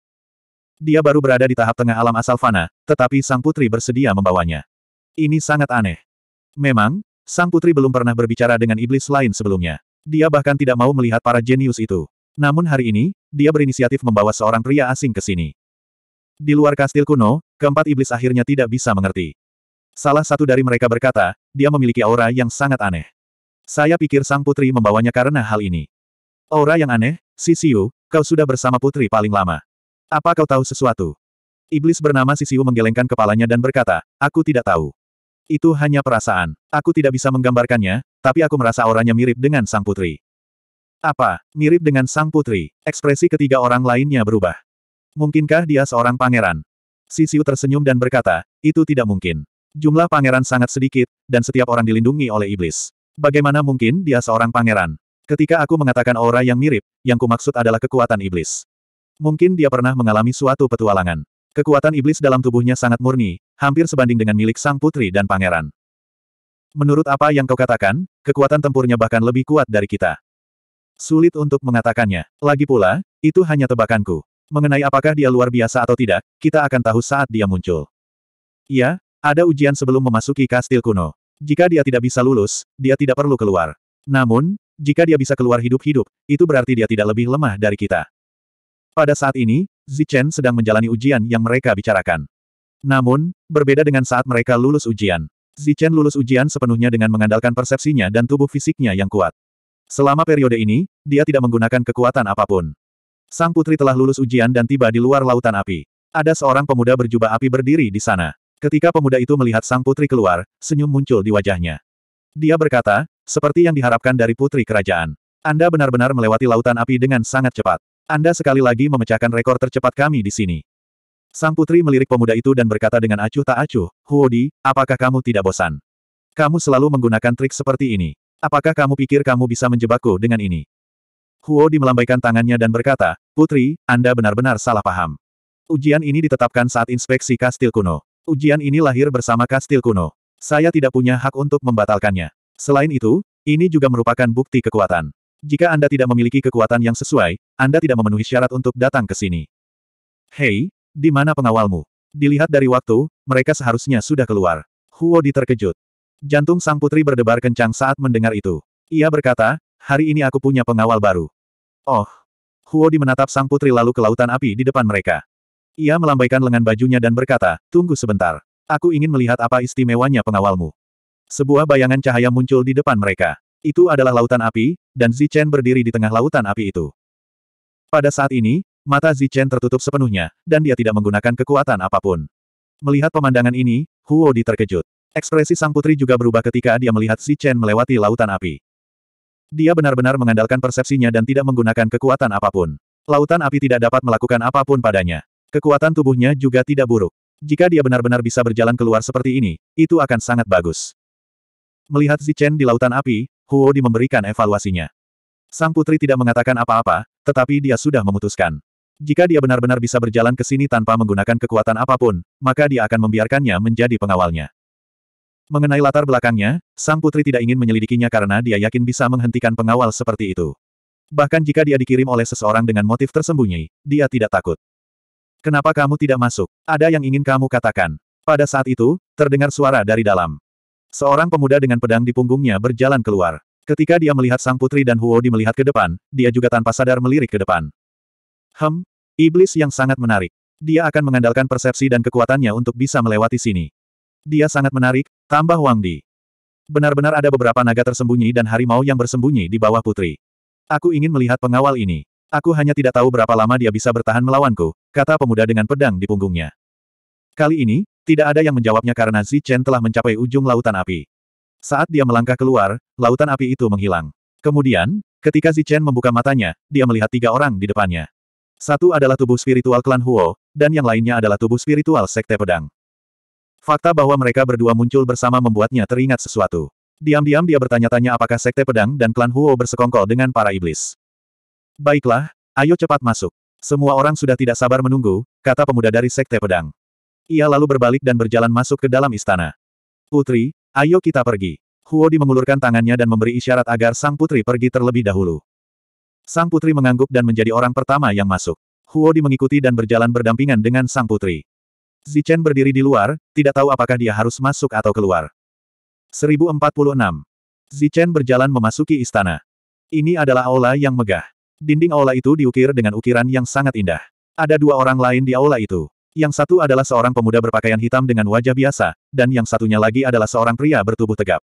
Dia baru berada di tahap tengah alam asal fana, tetapi sang putri bersedia membawanya. Ini sangat aneh. Memang, sang putri belum pernah berbicara dengan iblis lain sebelumnya. Dia bahkan tidak mau melihat para jenius itu. Namun hari ini, dia berinisiatif membawa seorang pria asing ke sini. Di luar kastil kuno, keempat iblis akhirnya tidak bisa mengerti. Salah satu dari mereka berkata, dia memiliki aura yang sangat aneh. Saya pikir sang putri membawanya karena hal ini. Aura yang aneh, Sisiu, kau sudah bersama putri paling lama. Apa kau tahu sesuatu? Iblis bernama Sisiu menggelengkan kepalanya dan berkata, aku tidak tahu. Itu hanya perasaan. Aku tidak bisa menggambarkannya, tapi aku merasa auranya mirip dengan sang putri. Apa, mirip dengan sang putri? Ekspresi ketiga orang lainnya berubah. Mungkinkah dia seorang pangeran? Sisiu tersenyum dan berkata, itu tidak mungkin. Jumlah pangeran sangat sedikit, dan setiap orang dilindungi oleh iblis. Bagaimana mungkin dia seorang pangeran? Ketika aku mengatakan aura yang mirip, yang kumaksud adalah kekuatan iblis. Mungkin dia pernah mengalami suatu petualangan. Kekuatan iblis dalam tubuhnya sangat murni, hampir sebanding dengan milik sang putri dan pangeran. Menurut apa yang kau katakan, kekuatan tempurnya bahkan lebih kuat dari kita. Sulit untuk mengatakannya. Lagi pula, itu hanya tebakanku. Mengenai apakah dia luar biasa atau tidak, kita akan tahu saat dia muncul. Iya, ada ujian sebelum memasuki kastil kuno. Jika dia tidak bisa lulus, dia tidak perlu keluar. Namun, jika dia bisa keluar hidup-hidup, itu berarti dia tidak lebih lemah dari kita. Pada saat ini, Zichen sedang menjalani ujian yang mereka bicarakan. Namun, berbeda dengan saat mereka lulus ujian. Zichen lulus ujian sepenuhnya dengan mengandalkan persepsinya dan tubuh fisiknya yang kuat. Selama periode ini, dia tidak menggunakan kekuatan apapun. Sang putri telah lulus ujian dan tiba di luar lautan api. Ada seorang pemuda berjubah api berdiri di sana. Ketika pemuda itu melihat sang putri keluar, senyum muncul di wajahnya. Dia berkata, seperti yang diharapkan dari putri kerajaan. Anda benar-benar melewati lautan api dengan sangat cepat. Anda sekali lagi memecahkan rekor tercepat kami di sini. Sang putri melirik pemuda itu dan berkata dengan acuh tak acuh, Huodi, apakah kamu tidak bosan? Kamu selalu menggunakan trik seperti ini. Apakah kamu pikir kamu bisa menjebakku dengan ini? Huodi melambaikan tangannya dan berkata, Putri, Anda benar-benar salah paham. Ujian ini ditetapkan saat inspeksi kastil kuno. Ujian ini lahir bersama kastil kuno. Saya tidak punya hak untuk membatalkannya. Selain itu, ini juga merupakan bukti kekuatan. Jika Anda tidak memiliki kekuatan yang sesuai, Anda tidak memenuhi syarat untuk datang ke sini. Hei, di mana pengawalmu? Dilihat dari waktu, mereka seharusnya sudah keluar. Huo terkejut. Jantung sang putri berdebar kencang saat mendengar itu. Ia berkata, hari ini aku punya pengawal baru. Oh. Huo menatap sang putri lalu ke lautan api di depan mereka. Ia melambaikan lengan bajunya dan berkata, tunggu sebentar. Aku ingin melihat apa istimewanya pengawalmu. Sebuah bayangan cahaya muncul di depan mereka. Itu adalah lautan api, dan Zichen berdiri di tengah lautan api itu. Pada saat ini, mata Zichen tertutup sepenuhnya, dan dia tidak menggunakan kekuatan apapun. Melihat pemandangan ini, Huo Di terkejut. Ekspresi sang putri juga berubah ketika dia melihat Zichen melewati lautan api. Dia benar-benar mengandalkan persepsinya dan tidak menggunakan kekuatan apapun. Lautan api tidak dapat melakukan apapun padanya. Kekuatan tubuhnya juga tidak buruk. Jika dia benar-benar bisa berjalan keluar seperti ini, itu akan sangat bagus. Melihat Zichen di lautan api, Huo Di memberikan evaluasinya. Sang putri tidak mengatakan apa-apa, tetapi dia sudah memutuskan. Jika dia benar-benar bisa berjalan ke sini tanpa menggunakan kekuatan apapun, maka dia akan membiarkannya menjadi pengawalnya. Mengenai latar belakangnya, sang putri tidak ingin menyelidikinya karena dia yakin bisa menghentikan pengawal seperti itu. Bahkan jika dia dikirim oleh seseorang dengan motif tersembunyi, dia tidak takut. Kenapa kamu tidak masuk? Ada yang ingin kamu katakan. Pada saat itu, terdengar suara dari dalam. Seorang pemuda dengan pedang di punggungnya berjalan keluar. Ketika dia melihat sang putri dan Huo Di melihat ke depan, dia juga tanpa sadar melirik ke depan. Hem, iblis yang sangat menarik. Dia akan mengandalkan persepsi dan kekuatannya untuk bisa melewati sini. Dia sangat menarik, tambah Wang Di. Benar-benar ada beberapa naga tersembunyi dan harimau yang bersembunyi di bawah putri. Aku ingin melihat pengawal ini. Aku hanya tidak tahu berapa lama dia bisa bertahan melawanku, kata pemuda dengan pedang di punggungnya. Kali ini, tidak ada yang menjawabnya karena Zi Chen telah mencapai ujung lautan api. Saat dia melangkah keluar, lautan api itu menghilang. Kemudian, ketika Zi Chen membuka matanya, dia melihat tiga orang di depannya. Satu adalah tubuh spiritual klan Huo, dan yang lainnya adalah tubuh spiritual sekte pedang. Fakta bahwa mereka berdua muncul bersama membuatnya teringat sesuatu. Diam-diam dia bertanya-tanya apakah sekte pedang dan klan Huo bersekongkol dengan para iblis. Baiklah, ayo cepat masuk. Semua orang sudah tidak sabar menunggu, kata pemuda dari Sekte Pedang. Ia lalu berbalik dan berjalan masuk ke dalam istana. Putri, ayo kita pergi. Huo Di mengulurkan tangannya dan memberi isyarat agar sang putri pergi terlebih dahulu. Sang putri mengangguk dan menjadi orang pertama yang masuk. Huo Di mengikuti dan berjalan berdampingan dengan sang putri. Zichen berdiri di luar, tidak tahu apakah dia harus masuk atau keluar. 1046. Zichen berjalan memasuki istana. Ini adalah aula yang megah. Dinding aula itu diukir dengan ukiran yang sangat indah. Ada dua orang lain di aula itu. Yang satu adalah seorang pemuda berpakaian hitam dengan wajah biasa, dan yang satunya lagi adalah seorang pria bertubuh tegap.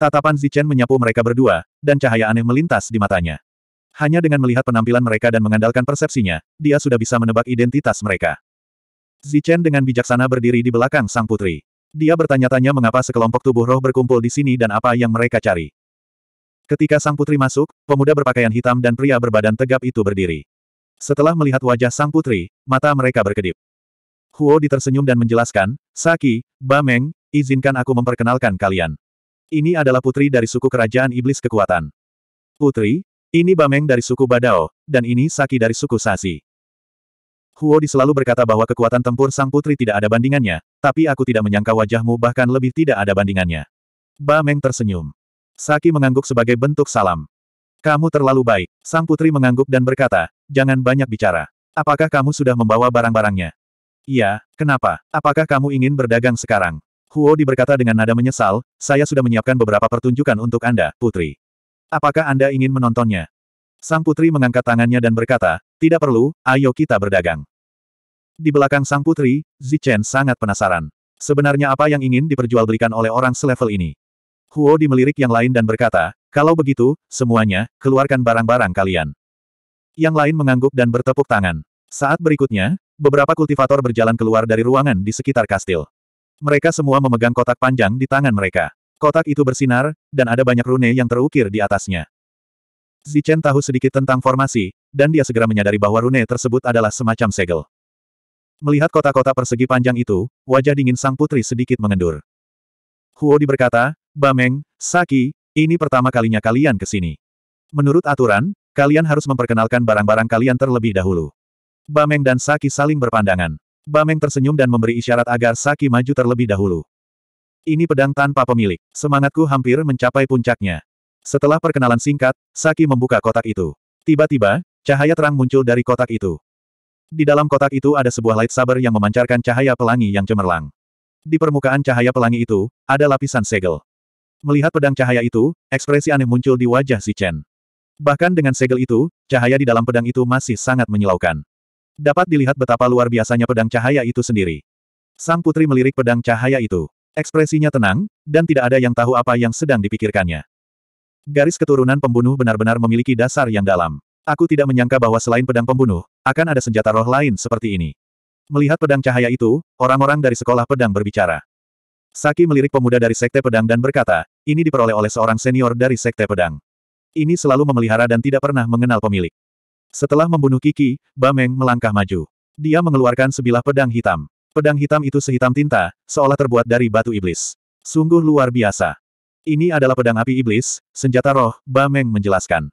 Tatapan Zichen menyapu mereka berdua, dan cahaya aneh melintas di matanya. Hanya dengan melihat penampilan mereka dan mengandalkan persepsinya, dia sudah bisa menebak identitas mereka. Zichen dengan bijaksana berdiri di belakang sang putri. Dia bertanya-tanya mengapa sekelompok tubuh roh berkumpul di sini dan apa yang mereka cari. Ketika sang putri masuk, pemuda berpakaian hitam dan pria berbadan tegap itu berdiri. Setelah melihat wajah sang putri, mata mereka berkedip. Huo ditersenyum dan menjelaskan, Saki, Bameng, izinkan aku memperkenalkan kalian. Ini adalah putri dari suku kerajaan iblis kekuatan. Putri, ini Bameng dari suku Badao, dan ini Saki dari suku Sasi. Huo di selalu berkata bahwa kekuatan tempur sang putri tidak ada bandingannya, tapi aku tidak menyangka wajahmu bahkan lebih tidak ada bandingannya. Bameng tersenyum. Saki mengangguk sebagai bentuk salam. Kamu terlalu baik. Sang putri mengangguk dan berkata, jangan banyak bicara. Apakah kamu sudah membawa barang-barangnya? Iya, kenapa? Apakah kamu ingin berdagang sekarang? Huo diberkata dengan nada menyesal, saya sudah menyiapkan beberapa pertunjukan untuk Anda, putri. Apakah Anda ingin menontonnya? Sang putri mengangkat tangannya dan berkata, tidak perlu, ayo kita berdagang. Di belakang sang putri, Zichen sangat penasaran. Sebenarnya apa yang ingin diperjualbelikan oleh orang selevel ini? Huo Di melirik yang lain dan berkata, kalau begitu, semuanya, keluarkan barang-barang kalian. Yang lain mengangguk dan bertepuk tangan. Saat berikutnya, beberapa kultivator berjalan keluar dari ruangan di sekitar kastil. Mereka semua memegang kotak panjang di tangan mereka. Kotak itu bersinar, dan ada banyak rune yang terukir di atasnya. Zichen tahu sedikit tentang formasi, dan dia segera menyadari bahwa rune tersebut adalah semacam segel. Melihat kotak-kotak persegi panjang itu, wajah dingin sang putri sedikit mengendur. Huo berkata, Bameng, Saki, ini pertama kalinya kalian ke sini. Menurut aturan, kalian harus memperkenalkan barang-barang kalian terlebih dahulu. Bameng dan Saki saling berpandangan. Bameng tersenyum dan memberi isyarat agar Saki maju terlebih dahulu. Ini pedang tanpa pemilik. Semangatku hampir mencapai puncaknya. Setelah perkenalan singkat, Saki membuka kotak itu. Tiba-tiba, cahaya terang muncul dari kotak itu. Di dalam kotak itu ada sebuah lightsaber yang memancarkan cahaya pelangi yang cemerlang. Di permukaan cahaya pelangi itu, ada lapisan segel. Melihat pedang cahaya itu, ekspresi aneh muncul di wajah si Chen. Bahkan dengan segel itu, cahaya di dalam pedang itu masih sangat menyilaukan. Dapat dilihat betapa luar biasanya pedang cahaya itu sendiri. Sang putri melirik pedang cahaya itu. Ekspresinya tenang, dan tidak ada yang tahu apa yang sedang dipikirkannya. Garis keturunan pembunuh benar-benar memiliki dasar yang dalam. Aku tidak menyangka bahwa selain pedang pembunuh, akan ada senjata roh lain seperti ini. Melihat pedang cahaya itu, orang-orang dari sekolah pedang berbicara. Saki melirik pemuda dari Sekte Pedang dan berkata, ini diperoleh oleh seorang senior dari Sekte Pedang. Ini selalu memelihara dan tidak pernah mengenal pemilik. Setelah membunuh Kiki, Bameng melangkah maju. Dia mengeluarkan sebilah pedang hitam. Pedang hitam itu sehitam tinta, seolah terbuat dari batu iblis. Sungguh luar biasa. Ini adalah pedang api iblis, senjata roh, Bameng menjelaskan.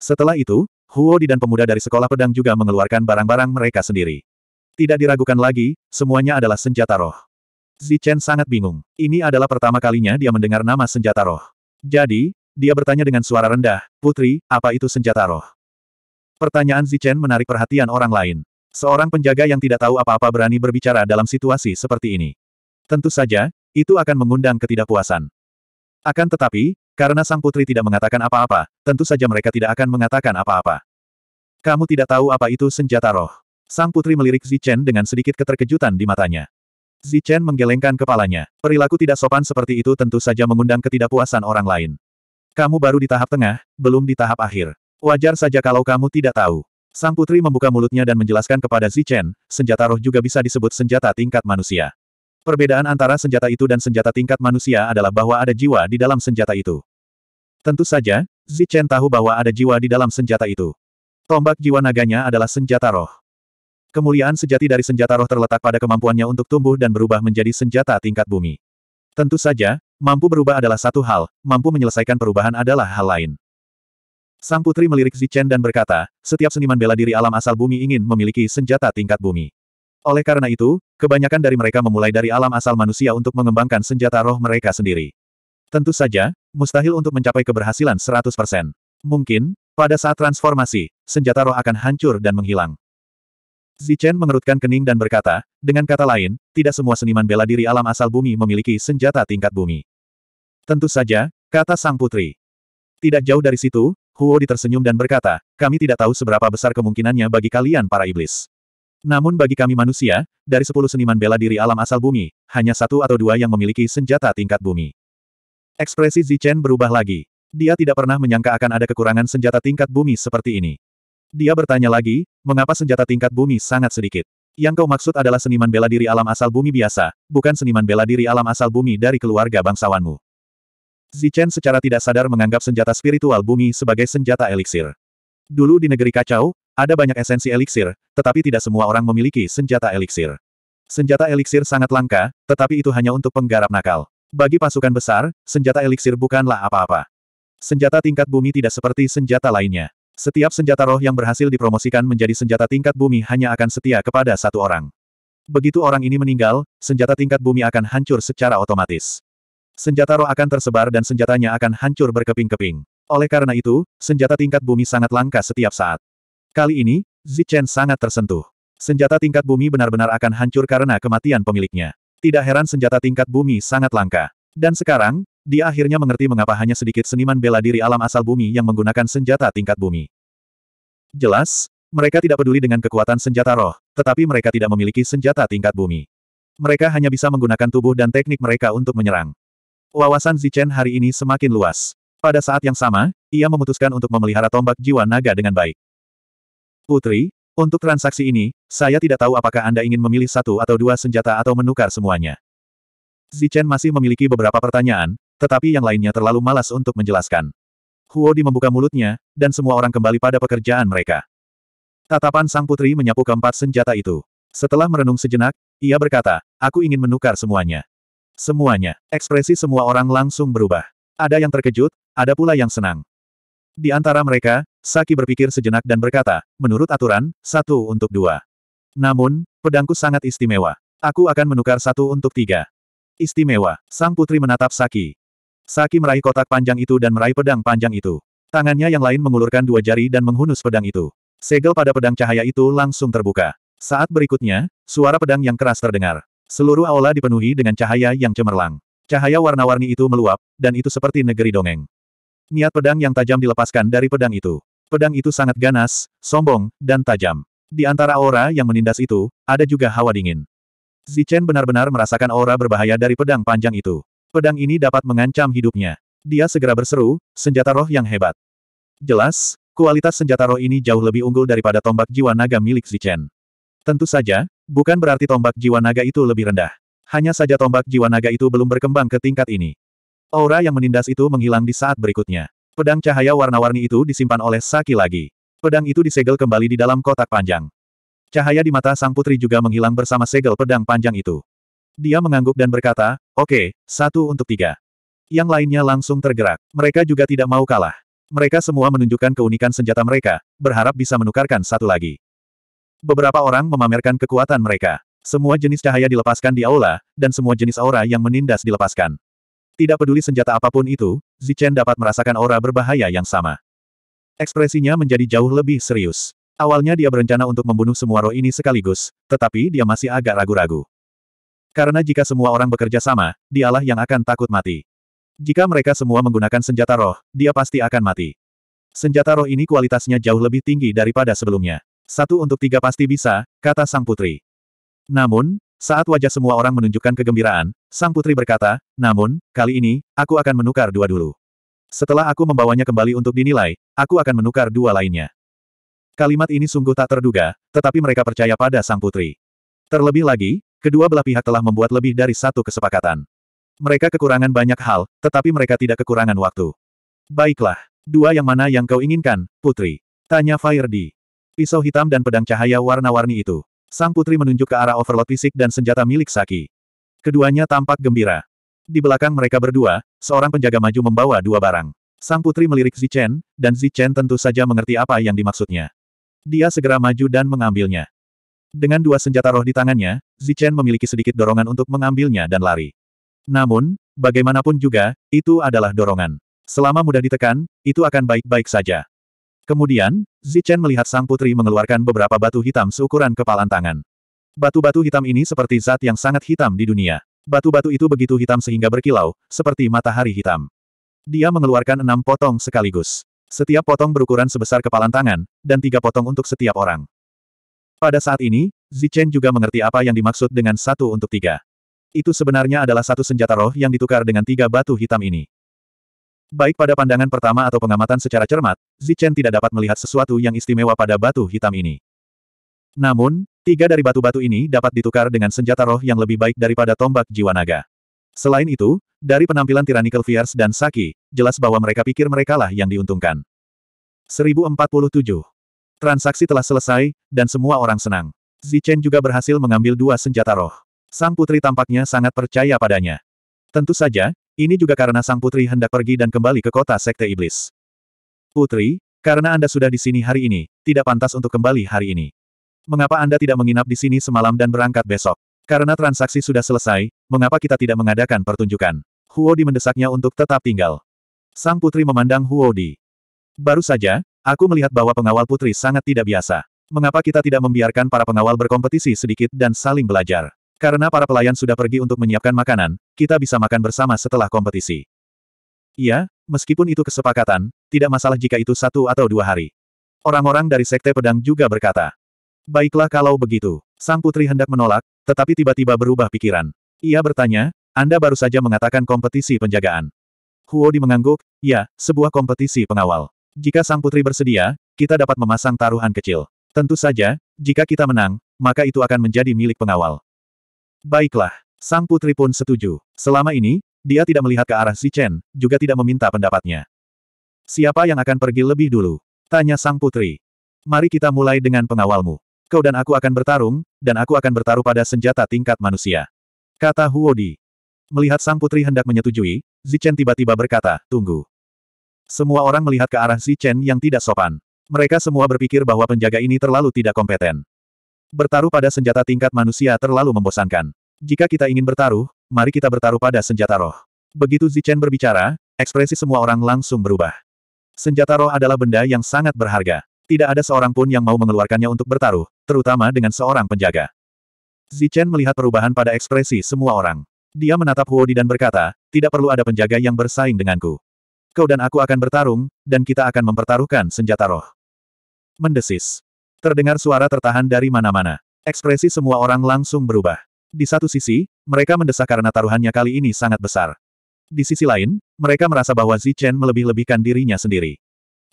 Setelah itu, Huo Di dan pemuda dari sekolah pedang juga mengeluarkan barang-barang mereka sendiri. Tidak diragukan lagi, semuanya adalah senjata roh. Zichen sangat bingung. Ini adalah pertama kalinya dia mendengar nama senjata roh. Jadi, dia bertanya dengan suara rendah, Putri, apa itu senjata roh? Pertanyaan Zichen menarik perhatian orang lain. Seorang penjaga yang tidak tahu apa-apa berani berbicara dalam situasi seperti ini. Tentu saja, itu akan mengundang ketidakpuasan. Akan tetapi, karena sang putri tidak mengatakan apa-apa, tentu saja mereka tidak akan mengatakan apa-apa. Kamu tidak tahu apa itu senjata roh. Sang putri melirik Zichen dengan sedikit keterkejutan di matanya. Zichen menggelengkan kepalanya. Perilaku tidak sopan seperti itu tentu saja mengundang ketidakpuasan orang lain. Kamu baru di tahap tengah, belum di tahap akhir. Wajar saja kalau kamu tidak tahu. Sang putri membuka mulutnya dan menjelaskan kepada Zichen, senjata roh juga bisa disebut senjata tingkat manusia. Perbedaan antara senjata itu dan senjata tingkat manusia adalah bahwa ada jiwa di dalam senjata itu. Tentu saja, Zichen tahu bahwa ada jiwa di dalam senjata itu. Tombak jiwa naganya adalah senjata roh. Kemuliaan sejati dari senjata roh terletak pada kemampuannya untuk tumbuh dan berubah menjadi senjata tingkat bumi. Tentu saja, mampu berubah adalah satu hal, mampu menyelesaikan perubahan adalah hal lain. Sang putri melirik Zichen dan berkata, setiap seniman bela diri alam asal bumi ingin memiliki senjata tingkat bumi. Oleh karena itu, kebanyakan dari mereka memulai dari alam asal manusia untuk mengembangkan senjata roh mereka sendiri. Tentu saja, mustahil untuk mencapai keberhasilan 100%. Mungkin, pada saat transformasi, senjata roh akan hancur dan menghilang. Zichen mengerutkan kening dan berkata, dengan kata lain, tidak semua seniman bela diri alam asal bumi memiliki senjata tingkat bumi. Tentu saja, kata sang putri. Tidak jauh dari situ, Huo ditersenyum dan berkata, kami tidak tahu seberapa besar kemungkinannya bagi kalian para iblis. Namun bagi kami manusia, dari sepuluh seniman bela diri alam asal bumi, hanya satu atau dua yang memiliki senjata tingkat bumi. Ekspresi Zichen berubah lagi. Dia tidak pernah menyangka akan ada kekurangan senjata tingkat bumi seperti ini. Dia bertanya lagi, mengapa senjata tingkat bumi sangat sedikit? Yang kau maksud adalah seniman bela diri alam asal bumi biasa, bukan seniman bela diri alam asal bumi dari keluarga bangsawanmu. Zichen secara tidak sadar menganggap senjata spiritual bumi sebagai senjata eliksir. Dulu di negeri kacau, ada banyak esensi eliksir, tetapi tidak semua orang memiliki senjata eliksir. Senjata eliksir sangat langka, tetapi itu hanya untuk penggarap nakal. Bagi pasukan besar, senjata eliksir bukanlah apa-apa. Senjata tingkat bumi tidak seperti senjata lainnya. Setiap senjata roh yang berhasil dipromosikan menjadi senjata tingkat bumi hanya akan setia kepada satu orang. Begitu orang ini meninggal, senjata tingkat bumi akan hancur secara otomatis. Senjata roh akan tersebar dan senjatanya akan hancur berkeping-keping. Oleh karena itu, senjata tingkat bumi sangat langka setiap saat. Kali ini, Zichen sangat tersentuh. Senjata tingkat bumi benar-benar akan hancur karena kematian pemiliknya. Tidak heran senjata tingkat bumi sangat langka. Dan sekarang, dia akhirnya mengerti mengapa hanya sedikit seniman bela diri alam asal bumi yang menggunakan senjata tingkat bumi. Jelas, mereka tidak peduli dengan kekuatan senjata roh, tetapi mereka tidak memiliki senjata tingkat bumi. Mereka hanya bisa menggunakan tubuh dan teknik mereka untuk menyerang. Wawasan Zichen hari ini semakin luas. Pada saat yang sama, ia memutuskan untuk memelihara tombak jiwa naga dengan baik. Putri, untuk transaksi ini, saya tidak tahu apakah Anda ingin memilih satu atau dua senjata atau menukar semuanya. Zichen masih memiliki beberapa pertanyaan, tetapi yang lainnya terlalu malas untuk menjelaskan. Huo Di membuka mulutnya, dan semua orang kembali pada pekerjaan mereka. Tatapan sang putri menyapu keempat senjata itu. Setelah merenung sejenak, ia berkata, aku ingin menukar semuanya. Semuanya. Ekspresi semua orang langsung berubah. Ada yang terkejut, ada pula yang senang. Di antara mereka, Saki berpikir sejenak dan berkata, menurut aturan, satu untuk dua. Namun, pedangku sangat istimewa. Aku akan menukar satu untuk tiga. Istimewa, sang putri menatap Saki. Saki meraih kotak panjang itu dan meraih pedang panjang itu. Tangannya yang lain mengulurkan dua jari dan menghunus pedang itu. Segel pada pedang cahaya itu langsung terbuka. Saat berikutnya, suara pedang yang keras terdengar. Seluruh aula dipenuhi dengan cahaya yang cemerlang. Cahaya warna-warni itu meluap, dan itu seperti negeri dongeng. Niat pedang yang tajam dilepaskan dari pedang itu. Pedang itu sangat ganas, sombong, dan tajam. Di antara aura yang menindas itu, ada juga hawa dingin. Zichen benar-benar merasakan aura berbahaya dari pedang panjang itu. Pedang ini dapat mengancam hidupnya. Dia segera berseru, senjata roh yang hebat. Jelas, kualitas senjata roh ini jauh lebih unggul daripada tombak jiwa naga milik Zichen. Tentu saja, bukan berarti tombak jiwa naga itu lebih rendah. Hanya saja tombak jiwa naga itu belum berkembang ke tingkat ini. Aura yang menindas itu menghilang di saat berikutnya. Pedang cahaya warna-warni itu disimpan oleh Saki lagi. Pedang itu disegel kembali di dalam kotak panjang. Cahaya di mata sang putri juga menghilang bersama segel pedang panjang itu. Dia mengangguk dan berkata, oke, okay, satu untuk tiga. Yang lainnya langsung tergerak. Mereka juga tidak mau kalah. Mereka semua menunjukkan keunikan senjata mereka, berharap bisa menukarkan satu lagi. Beberapa orang memamerkan kekuatan mereka. Semua jenis cahaya dilepaskan di aula, dan semua jenis aura yang menindas dilepaskan. Tidak peduli senjata apapun itu, Zichen dapat merasakan aura berbahaya yang sama. Ekspresinya menjadi jauh lebih serius. Awalnya dia berencana untuk membunuh semua roh ini sekaligus, tetapi dia masih agak ragu-ragu. Karena jika semua orang bekerja sama, dialah yang akan takut mati. Jika mereka semua menggunakan senjata roh, dia pasti akan mati. Senjata roh ini kualitasnya jauh lebih tinggi daripada sebelumnya. Satu untuk tiga pasti bisa, kata sang putri. Namun, saat wajah semua orang menunjukkan kegembiraan, sang putri berkata, namun, kali ini, aku akan menukar dua dulu. Setelah aku membawanya kembali untuk dinilai, aku akan menukar dua lainnya. Kalimat ini sungguh tak terduga, tetapi mereka percaya pada sang putri. Terlebih lagi, Kedua belah pihak telah membuat lebih dari satu kesepakatan. Mereka kekurangan banyak hal, tetapi mereka tidak kekurangan waktu. Baiklah, dua yang mana yang kau inginkan, putri? Tanya Fire D. Pisau hitam dan pedang cahaya warna-warni itu. Sang putri menunjuk ke arah overload fisik dan senjata milik Saki. Keduanya tampak gembira. Di belakang mereka berdua, seorang penjaga maju membawa dua barang. Sang putri melirik Zichen, dan Zichen tentu saja mengerti apa yang dimaksudnya. Dia segera maju dan mengambilnya. Dengan dua senjata roh di tangannya, Zichen memiliki sedikit dorongan untuk mengambilnya dan lari. Namun, bagaimanapun juga, itu adalah dorongan. Selama mudah ditekan, itu akan baik-baik saja. Kemudian, Zichen melihat sang putri mengeluarkan beberapa batu hitam seukuran kepalan tangan. Batu-batu hitam ini seperti zat yang sangat hitam di dunia. Batu-batu itu begitu hitam sehingga berkilau, seperti matahari hitam. Dia mengeluarkan enam potong sekaligus. Setiap potong berukuran sebesar kepalan tangan, dan tiga potong untuk setiap orang. Pada saat ini, Zichen juga mengerti apa yang dimaksud dengan satu untuk tiga. Itu sebenarnya adalah satu senjata roh yang ditukar dengan tiga batu hitam ini. Baik pada pandangan pertama atau pengamatan secara cermat, Zichen tidak dapat melihat sesuatu yang istimewa pada batu hitam ini. Namun, tiga dari batu-batu ini dapat ditukar dengan senjata roh yang lebih baik daripada tombak jiwa naga. Selain itu, dari penampilan Tyrannical Fierce dan Saki, jelas bahwa mereka pikir merekalah yang diuntungkan. 1047 Transaksi telah selesai, dan semua orang senang. Zichen juga berhasil mengambil dua senjata roh. Sang putri tampaknya sangat percaya padanya. Tentu saja, ini juga karena sang putri hendak pergi dan kembali ke kota Sekte Iblis. Putri, karena Anda sudah di sini hari ini, tidak pantas untuk kembali hari ini. Mengapa Anda tidak menginap di sini semalam dan berangkat besok? Karena transaksi sudah selesai, mengapa kita tidak mengadakan pertunjukan? Huo Di mendesaknya untuk tetap tinggal. Sang putri memandang Huo Di. Baru saja, Aku melihat bahwa pengawal putri sangat tidak biasa. Mengapa kita tidak membiarkan para pengawal berkompetisi sedikit dan saling belajar? Karena para pelayan sudah pergi untuk menyiapkan makanan, kita bisa makan bersama setelah kompetisi. Iya, meskipun itu kesepakatan, tidak masalah jika itu satu atau dua hari. Orang-orang dari Sekte Pedang juga berkata. Baiklah kalau begitu. Sang putri hendak menolak, tetapi tiba-tiba berubah pikiran. Ia bertanya, Anda baru saja mengatakan kompetisi penjagaan. Huo Di mengangguk. ya, sebuah kompetisi pengawal. Jika sang putri bersedia, kita dapat memasang taruhan kecil. Tentu saja, jika kita menang, maka itu akan menjadi milik pengawal. Baiklah, sang putri pun setuju. Selama ini, dia tidak melihat ke arah Si Chen, juga tidak meminta pendapatnya. Siapa yang akan pergi lebih dulu? Tanya sang putri. Mari kita mulai dengan pengawalmu. Kau dan aku akan bertarung, dan aku akan bertaruh pada senjata tingkat manusia. Kata Huodi. Melihat sang putri hendak menyetujui, Zichen tiba-tiba berkata, tunggu. Semua orang melihat ke arah Si Chen yang tidak sopan. Mereka semua berpikir bahwa penjaga ini terlalu tidak kompeten. Bertaruh pada senjata tingkat manusia terlalu membosankan. Jika kita ingin bertaruh, mari kita bertaruh pada senjata roh. Begitu Zichen berbicara, ekspresi semua orang langsung berubah. Senjata roh adalah benda yang sangat berharga. Tidak ada seorang pun yang mau mengeluarkannya untuk bertaruh, terutama dengan seorang penjaga. Zichen melihat perubahan pada ekspresi semua orang. Dia menatap Huodi dan berkata, tidak perlu ada penjaga yang bersaing denganku kau dan aku akan bertarung, dan kita akan mempertaruhkan senjata roh. Mendesis. Terdengar suara tertahan dari mana-mana. Ekspresi semua orang langsung berubah. Di satu sisi, mereka mendesak karena taruhannya kali ini sangat besar. Di sisi lain, mereka merasa bahwa Zichen melebih-lebihkan dirinya sendiri.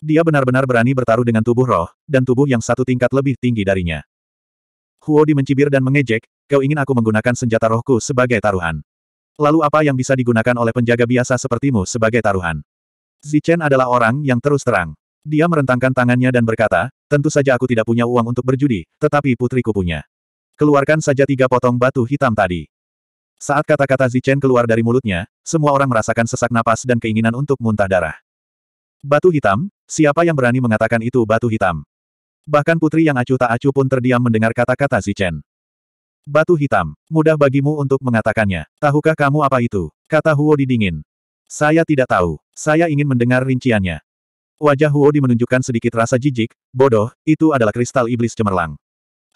Dia benar-benar berani bertaruh dengan tubuh roh, dan tubuh yang satu tingkat lebih tinggi darinya. Huo Di mencibir dan mengejek, kau ingin aku menggunakan senjata rohku sebagai taruhan. Lalu apa yang bisa digunakan oleh penjaga biasa sepertimu sebagai taruhan? Zichen adalah orang yang terus terang. Dia merentangkan tangannya dan berkata, tentu saja aku tidak punya uang untuk berjudi, tetapi putriku punya. Keluarkan saja tiga potong batu hitam tadi. Saat kata-kata Zichen keluar dari mulutnya, semua orang merasakan sesak napas dan keinginan untuk muntah darah. Batu hitam? Siapa yang berani mengatakan itu batu hitam? Bahkan putri yang acuh tak acuh pun terdiam mendengar kata-kata Zichen. Batu hitam, mudah bagimu untuk mengatakannya. Tahukah kamu apa itu? Kata Huo di dingin. Saya tidak tahu. Saya ingin mendengar rinciannya. Wajah Huo Di menunjukkan sedikit rasa jijik, bodoh, itu adalah kristal iblis cemerlang.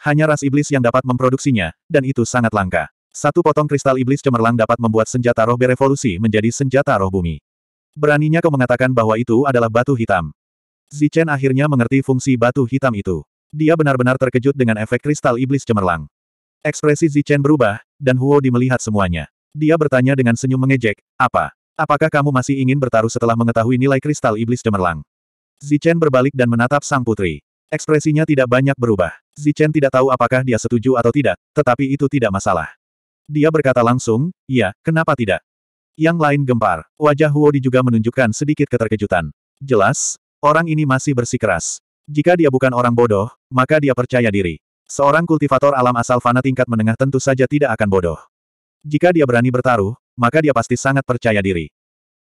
Hanya ras iblis yang dapat memproduksinya, dan itu sangat langka. Satu potong kristal iblis cemerlang dapat membuat senjata roh berevolusi menjadi senjata roh bumi. Beraninya kau mengatakan bahwa itu adalah batu hitam. Zichen akhirnya mengerti fungsi batu hitam itu. Dia benar-benar terkejut dengan efek kristal iblis cemerlang. Ekspresi Zichen berubah, dan Huo Di melihat semuanya. Dia bertanya dengan senyum mengejek, apa? Apakah kamu masih ingin bertaruh setelah mengetahui nilai kristal iblis cemerlang? Zichen berbalik dan menatap sang putri. Ekspresinya tidak banyak berubah. Zichen tidak tahu apakah dia setuju atau tidak, tetapi itu tidak masalah. Dia berkata langsung, iya, kenapa tidak? Yang lain gempar, wajah Huo Di juga menunjukkan sedikit keterkejutan. Jelas, orang ini masih bersikeras. Jika dia bukan orang bodoh, maka dia percaya diri. Seorang kultivator alam asal fana tingkat menengah tentu saja tidak akan bodoh. Jika dia berani bertaruh, maka dia pasti sangat percaya diri.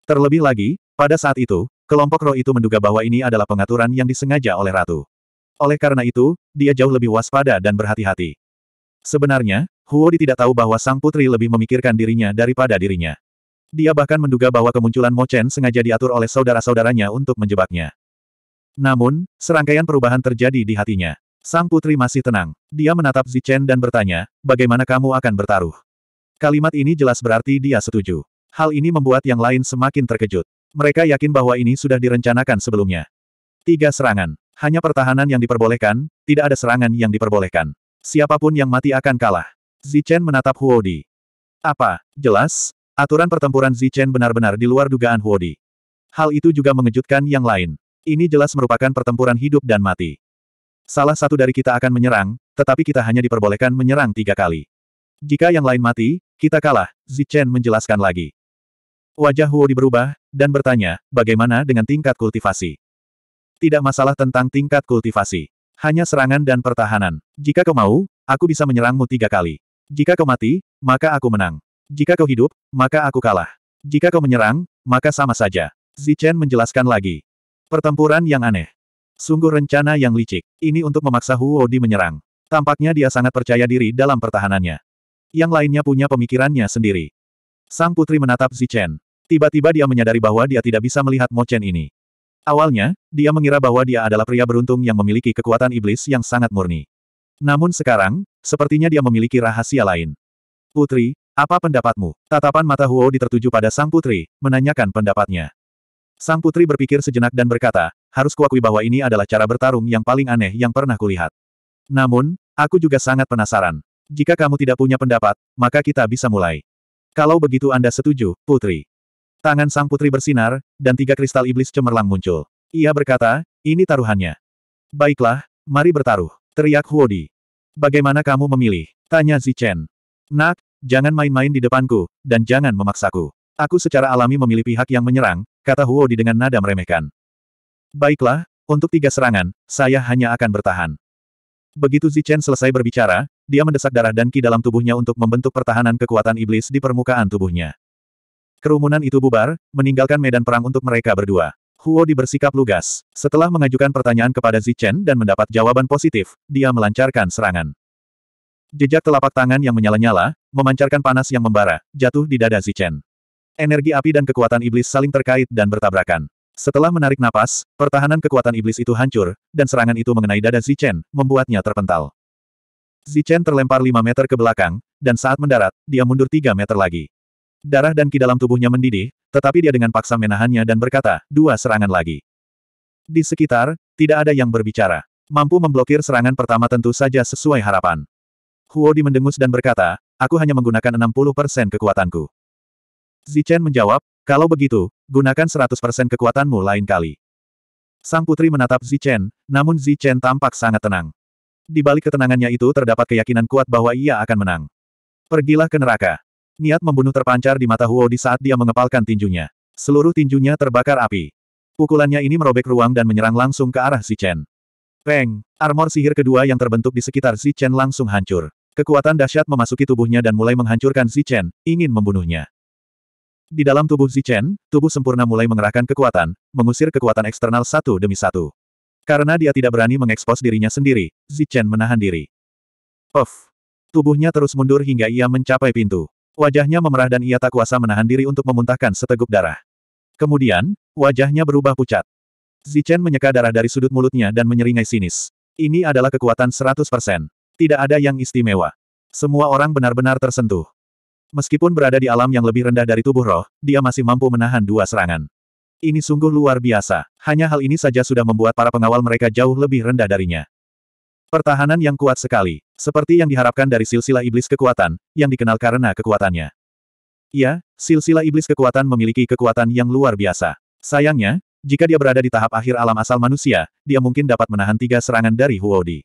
Terlebih lagi, pada saat itu, kelompok roh itu menduga bahwa ini adalah pengaturan yang disengaja oleh ratu. Oleh karena itu, dia jauh lebih waspada dan berhati-hati. Sebenarnya, Huo Di tidak tahu bahwa sang putri lebih memikirkan dirinya daripada dirinya. Dia bahkan menduga bahwa kemunculan Mo Chen sengaja diatur oleh saudara-saudaranya untuk menjebaknya. Namun, serangkaian perubahan terjadi di hatinya. Sang putri masih tenang. Dia menatap Zichen dan bertanya, bagaimana kamu akan bertaruh? Kalimat ini jelas berarti dia setuju. Hal ini membuat yang lain semakin terkejut. Mereka yakin bahwa ini sudah direncanakan sebelumnya. Tiga serangan. Hanya pertahanan yang diperbolehkan, tidak ada serangan yang diperbolehkan. Siapapun yang mati akan kalah. Zichen menatap Huodi. Apa? Jelas, aturan pertempuran Zichen benar-benar di luar dugaan Huodi. Hal itu juga mengejutkan yang lain. Ini jelas merupakan pertempuran hidup dan mati. Salah satu dari kita akan menyerang, tetapi kita hanya diperbolehkan menyerang tiga kali. Jika yang lain mati, kita kalah, Zichen menjelaskan lagi. Wajah Huo berubah, dan bertanya, bagaimana dengan tingkat kultivasi? Tidak masalah tentang tingkat kultivasi. Hanya serangan dan pertahanan. Jika kau mau, aku bisa menyerangmu tiga kali. Jika kau mati, maka aku menang. Jika kau hidup, maka aku kalah. Jika kau menyerang, maka sama saja. Zichen menjelaskan lagi. Pertempuran yang aneh. Sungguh rencana yang licik. Ini untuk memaksa Huo Di menyerang. Tampaknya dia sangat percaya diri dalam pertahanannya. Yang lainnya punya pemikirannya sendiri. Sang putri menatap Zichen. Tiba-tiba dia menyadari bahwa dia tidak bisa melihat Mo Chen ini. Awalnya, dia mengira bahwa dia adalah pria beruntung yang memiliki kekuatan iblis yang sangat murni. Namun sekarang, sepertinya dia memiliki rahasia lain. Putri, apa pendapatmu? Tatapan mata Huo ditertuju pada sang putri, menanyakan pendapatnya. Sang putri berpikir sejenak dan berkata, harus kuakui bahwa ini adalah cara bertarung yang paling aneh yang pernah kulihat. Namun, aku juga sangat penasaran. Jika kamu tidak punya pendapat, maka kita bisa mulai. Kalau begitu Anda setuju, Putri. Tangan sang putri bersinar, dan tiga kristal iblis cemerlang muncul. Ia berkata, ini taruhannya. Baiklah, mari bertaruh. Teriak Huodi. Bagaimana kamu memilih? Tanya Zichen. Nak, jangan main-main di depanku, dan jangan memaksaku. Aku secara alami memilih pihak yang menyerang, kata Huodi dengan nada meremehkan. Baiklah, untuk tiga serangan, saya hanya akan bertahan. Begitu Zichen selesai berbicara, dia mendesak darah dan ki dalam tubuhnya untuk membentuk pertahanan kekuatan iblis di permukaan tubuhnya. Kerumunan itu bubar, meninggalkan medan perang untuk mereka berdua. Huo dibersikap lugas. Setelah mengajukan pertanyaan kepada Zichen dan mendapat jawaban positif, dia melancarkan serangan. Jejak telapak tangan yang menyala-nyala, memancarkan panas yang membara, jatuh di dada Zichen. Energi api dan kekuatan iblis saling terkait dan bertabrakan. Setelah menarik napas, pertahanan kekuatan iblis itu hancur, dan serangan itu mengenai dada Zichen, membuatnya terpental. Zichen terlempar 5 meter ke belakang, dan saat mendarat, dia mundur 3 meter lagi. Darah dan ki dalam tubuhnya mendidih, tetapi dia dengan paksa menahannya dan berkata, dua serangan lagi. Di sekitar, tidak ada yang berbicara. Mampu memblokir serangan pertama tentu saja sesuai harapan. Huo Di mendengus dan berkata, aku hanya menggunakan 60% kekuatanku. Zichen menjawab, kalau begitu, gunakan 100% kekuatanmu lain kali. Sang putri menatap Zichen, namun Zichen tampak sangat tenang. Di balik ketenangannya itu terdapat keyakinan kuat bahwa ia akan menang. Pergilah ke neraka. Niat membunuh terpancar di mata Huo di saat dia mengepalkan tinjunya. Seluruh tinjunya terbakar api. Pukulannya ini merobek ruang dan menyerang langsung ke arah si Chen. Peng, armor sihir kedua yang terbentuk di sekitar si Chen langsung hancur. Kekuatan dahsyat memasuki tubuhnya dan mulai menghancurkan si Chen, ingin membunuhnya. Di dalam tubuh si Chen, tubuh sempurna mulai mengerahkan kekuatan, mengusir kekuatan eksternal satu demi satu. Karena dia tidak berani mengekspos dirinya sendiri, Zichen menahan diri. Of. Tubuhnya terus mundur hingga ia mencapai pintu. Wajahnya memerah dan ia tak kuasa menahan diri untuk memuntahkan seteguk darah. Kemudian, wajahnya berubah pucat. Zichen menyeka darah dari sudut mulutnya dan menyeringai sinis. Ini adalah kekuatan 100%. Tidak ada yang istimewa. Semua orang benar-benar tersentuh. Meskipun berada di alam yang lebih rendah dari tubuh roh, dia masih mampu menahan dua serangan. Ini sungguh luar biasa. Hanya hal ini saja sudah membuat para pengawal mereka jauh lebih rendah darinya. Pertahanan yang kuat sekali. Seperti yang diharapkan dari silsilah iblis kekuatan, yang dikenal karena kekuatannya. Ya, silsilah iblis kekuatan memiliki kekuatan yang luar biasa. Sayangnya, jika dia berada di tahap akhir alam asal manusia, dia mungkin dapat menahan tiga serangan dari Huodi.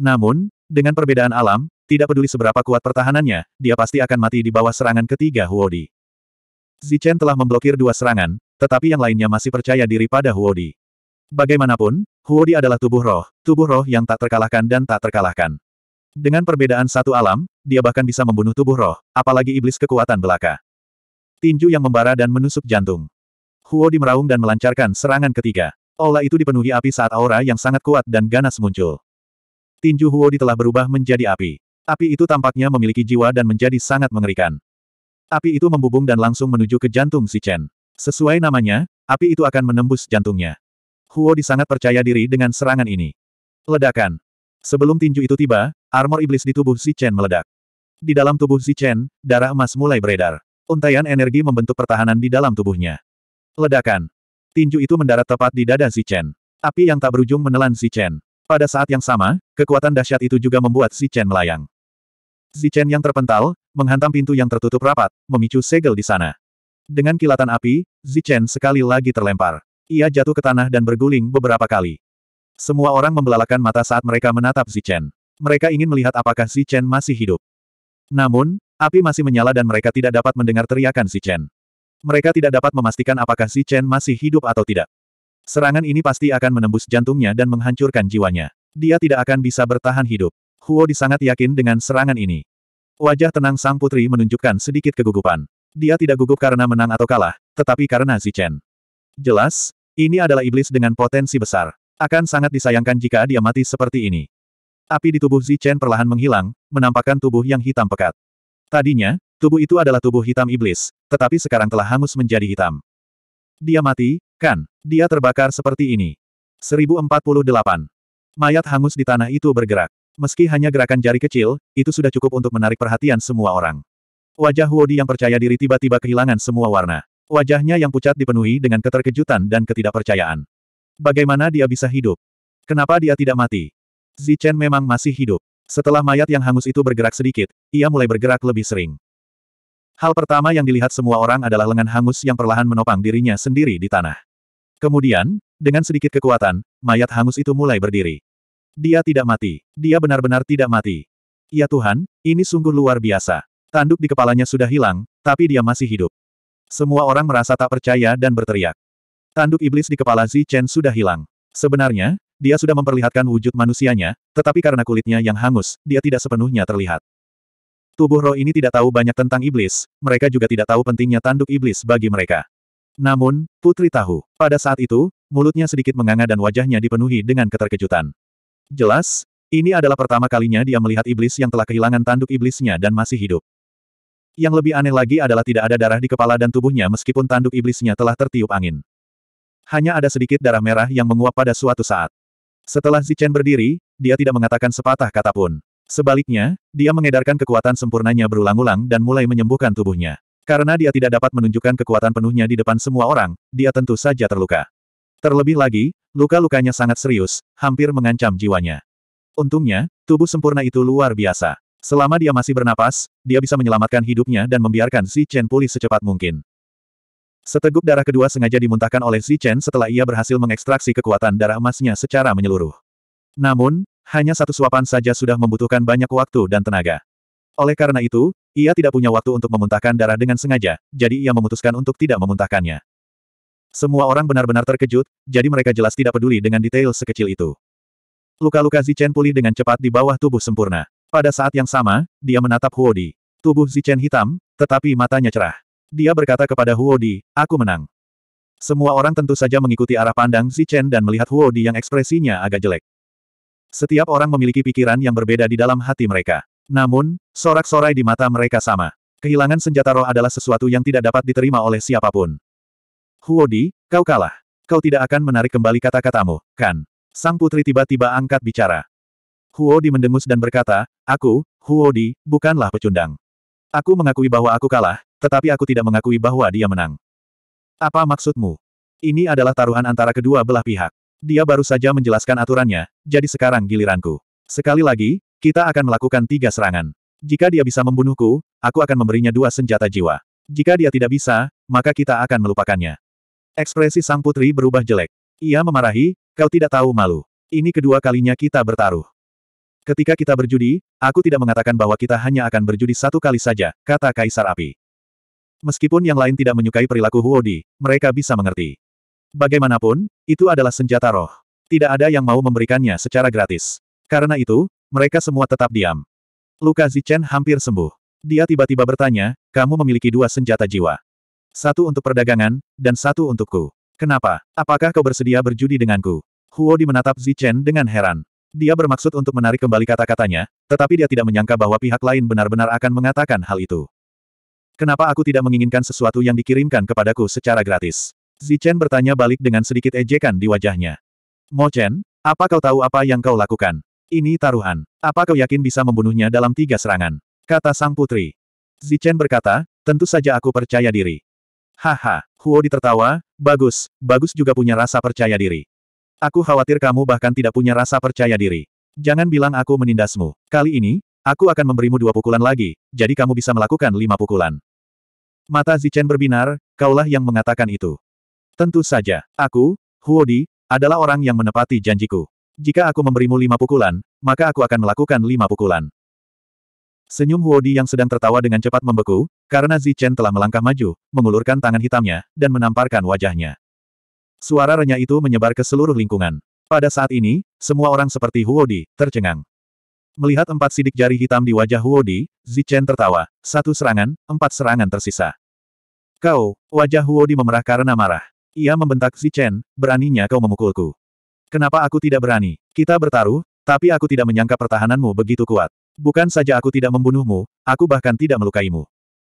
Namun, dengan perbedaan alam, tidak peduli seberapa kuat pertahanannya, dia pasti akan mati di bawah serangan ketiga Huodi. Zichen telah memblokir dua serangan, tetapi yang lainnya masih percaya diri pada Huodi. Bagaimanapun, Huodi adalah tubuh roh, tubuh roh yang tak terkalahkan dan tak terkalahkan. Dengan perbedaan satu alam, dia bahkan bisa membunuh tubuh roh, apalagi iblis kekuatan belaka. Tinju yang membara dan menusuk jantung. Huodi meraung dan melancarkan serangan ketiga. Aula itu dipenuhi api saat aura yang sangat kuat dan ganas muncul. Tinju Huodi telah berubah menjadi api. Api itu tampaknya memiliki jiwa dan menjadi sangat mengerikan. Api itu membubung dan langsung menuju ke jantung si Chen. Sesuai namanya, api itu akan menembus jantungnya. Huo di sangat percaya diri dengan serangan ini. Ledakan. Sebelum tinju itu tiba, armor iblis di tubuh Si Chen meledak. Di dalam tubuh Si Chen, darah emas mulai beredar. Untaian energi membentuk pertahanan di dalam tubuhnya. Ledakan. Tinju itu mendarat tepat di dada Si Chen. Api yang tak berujung menelan Si Chen. Pada saat yang sama, kekuatan dahsyat itu juga membuat Si Chen melayang. Si Chen yang terpental, menghantam pintu yang tertutup rapat, memicu segel di sana. Dengan kilatan api, Zichen sekali lagi terlempar. Ia jatuh ke tanah dan berguling beberapa kali. Semua orang membelalakan mata saat mereka menatap Zichen. Mereka ingin melihat apakah Zichen masih hidup. Namun, api masih menyala dan mereka tidak dapat mendengar teriakan Zichen. Mereka tidak dapat memastikan apakah Zichen masih hidup atau tidak. Serangan ini pasti akan menembus jantungnya dan menghancurkan jiwanya. Dia tidak akan bisa bertahan hidup. Huo disangat yakin dengan serangan ini. Wajah tenang sang putri menunjukkan sedikit kegugupan. Dia tidak gugup karena menang atau kalah, tetapi karena Zichen. Jelas, ini adalah iblis dengan potensi besar. Akan sangat disayangkan jika dia mati seperti ini. Api di tubuh Zichen perlahan menghilang, menampakkan tubuh yang hitam pekat. Tadinya, tubuh itu adalah tubuh hitam iblis, tetapi sekarang telah hangus menjadi hitam. Dia mati, kan? Dia terbakar seperti ini. 1048. Mayat hangus di tanah itu bergerak. Meski hanya gerakan jari kecil, itu sudah cukup untuk menarik perhatian semua orang. Wajah Huodi yang percaya diri tiba-tiba kehilangan semua warna. Wajahnya yang pucat dipenuhi dengan keterkejutan dan ketidakpercayaan. Bagaimana dia bisa hidup? Kenapa dia tidak mati? Zichen memang masih hidup. Setelah mayat yang hangus itu bergerak sedikit, ia mulai bergerak lebih sering. Hal pertama yang dilihat semua orang adalah lengan hangus yang perlahan menopang dirinya sendiri di tanah. Kemudian, dengan sedikit kekuatan, mayat hangus itu mulai berdiri. Dia tidak mati. Dia benar-benar tidak mati. Ya Tuhan, ini sungguh luar biasa. Tanduk di kepalanya sudah hilang, tapi dia masih hidup. Semua orang merasa tak percaya dan berteriak. Tanduk iblis di kepala Zi Chen sudah hilang. Sebenarnya, dia sudah memperlihatkan wujud manusianya, tetapi karena kulitnya yang hangus, dia tidak sepenuhnya terlihat. Tubuh roh ini tidak tahu banyak tentang iblis, mereka juga tidak tahu pentingnya tanduk iblis bagi mereka. Namun, Putri tahu. Pada saat itu, mulutnya sedikit menganga dan wajahnya dipenuhi dengan keterkejutan. Jelas, ini adalah pertama kalinya dia melihat iblis yang telah kehilangan tanduk iblisnya dan masih hidup. Yang lebih aneh lagi adalah tidak ada darah di kepala dan tubuhnya meskipun tanduk iblisnya telah tertiup angin. Hanya ada sedikit darah merah yang menguap pada suatu saat. Setelah Zichen berdiri, dia tidak mengatakan sepatah kata pun. Sebaliknya, dia mengedarkan kekuatan sempurnanya berulang-ulang dan mulai menyembuhkan tubuhnya. Karena dia tidak dapat menunjukkan kekuatan penuhnya di depan semua orang, dia tentu saja terluka. Terlebih lagi, luka-lukanya sangat serius, hampir mengancam jiwanya. Untungnya, tubuh sempurna itu luar biasa. Selama dia masih bernapas, dia bisa menyelamatkan hidupnya dan membiarkan Si Chen pulih secepat mungkin. Seteguk darah kedua sengaja dimuntahkan oleh Si Chen setelah ia berhasil mengekstraksi kekuatan darah emasnya secara menyeluruh. Namun, hanya satu suapan saja sudah membutuhkan banyak waktu dan tenaga. Oleh karena itu, ia tidak punya waktu untuk memuntahkan darah dengan sengaja, jadi ia memutuskan untuk tidak memuntahkannya. Semua orang benar-benar terkejut, jadi mereka jelas tidak peduli dengan detail sekecil itu. Luka-luka Zichen pulih dengan cepat di bawah tubuh sempurna. Pada saat yang sama, dia menatap Huodi. Tubuh Zichen hitam, tetapi matanya cerah. Dia berkata kepada Huodi, aku menang. Semua orang tentu saja mengikuti arah pandang Zichen dan melihat Huodi yang ekspresinya agak jelek. Setiap orang memiliki pikiran yang berbeda di dalam hati mereka. Namun, sorak-sorai di mata mereka sama. Kehilangan senjata roh adalah sesuatu yang tidak dapat diterima oleh siapapun. Huodi, kau kalah. Kau tidak akan menarik kembali kata-katamu, kan? Sang putri tiba-tiba angkat bicara. Huo Di mendengus dan berkata, Aku, Huo Di, bukanlah pecundang. Aku mengakui bahwa aku kalah, tetapi aku tidak mengakui bahwa dia menang. Apa maksudmu? Ini adalah taruhan antara kedua belah pihak. Dia baru saja menjelaskan aturannya, jadi sekarang giliranku. Sekali lagi, kita akan melakukan tiga serangan. Jika dia bisa membunuhku, aku akan memberinya dua senjata jiwa. Jika dia tidak bisa, maka kita akan melupakannya. Ekspresi sang putri berubah jelek. Ia memarahi, kau tidak tahu malu. Ini kedua kalinya kita bertaruh. Ketika kita berjudi, aku tidak mengatakan bahwa kita hanya akan berjudi satu kali saja, kata Kaisar Api. Meskipun yang lain tidak menyukai perilaku Huodi, mereka bisa mengerti. Bagaimanapun, itu adalah senjata roh. Tidak ada yang mau memberikannya secara gratis. Karena itu, mereka semua tetap diam. Luka Zichen hampir sembuh. Dia tiba-tiba bertanya, kamu memiliki dua senjata jiwa. Satu untuk perdagangan, dan satu untukku. Kenapa? Apakah kau bersedia berjudi denganku? Huo di menatap Zichen dengan heran. Dia bermaksud untuk menarik kembali kata-katanya, tetapi dia tidak menyangka bahwa pihak lain benar-benar akan mengatakan hal itu. Kenapa aku tidak menginginkan sesuatu yang dikirimkan kepadaku secara gratis? Zichen bertanya balik dengan sedikit ejekan di wajahnya. Mo Chen, apa kau tahu apa yang kau lakukan? Ini taruhan. Apa kau yakin bisa membunuhnya dalam tiga serangan? Kata sang putri. Zichen berkata, tentu saja aku percaya diri. Haha, Huo ditertawa, bagus, bagus juga punya rasa percaya diri. Aku khawatir kamu bahkan tidak punya rasa percaya diri. Jangan bilang aku menindasmu. Kali ini, aku akan memberimu dua pukulan lagi, jadi kamu bisa melakukan lima pukulan. Mata Zichen berbinar, kaulah yang mengatakan itu. Tentu saja, aku, Huodi, adalah orang yang menepati janjiku. Jika aku memberimu lima pukulan, maka aku akan melakukan lima pukulan. Senyum Huodi yang sedang tertawa dengan cepat membeku, karena Zichen telah melangkah maju, mengulurkan tangan hitamnya, dan menamparkan wajahnya. Suara renyah itu menyebar ke seluruh lingkungan. Pada saat ini, semua orang seperti Huodi, tercengang. Melihat empat sidik jari hitam di wajah Huodi, Zichen tertawa. Satu serangan, empat serangan tersisa. Kau, wajah Huodi memerah karena marah. Ia membentak Zichen, beraninya kau memukulku. Kenapa aku tidak berani? Kita bertaruh, tapi aku tidak menyangka pertahananmu begitu kuat. Bukan saja aku tidak membunuhmu, aku bahkan tidak melukaimu.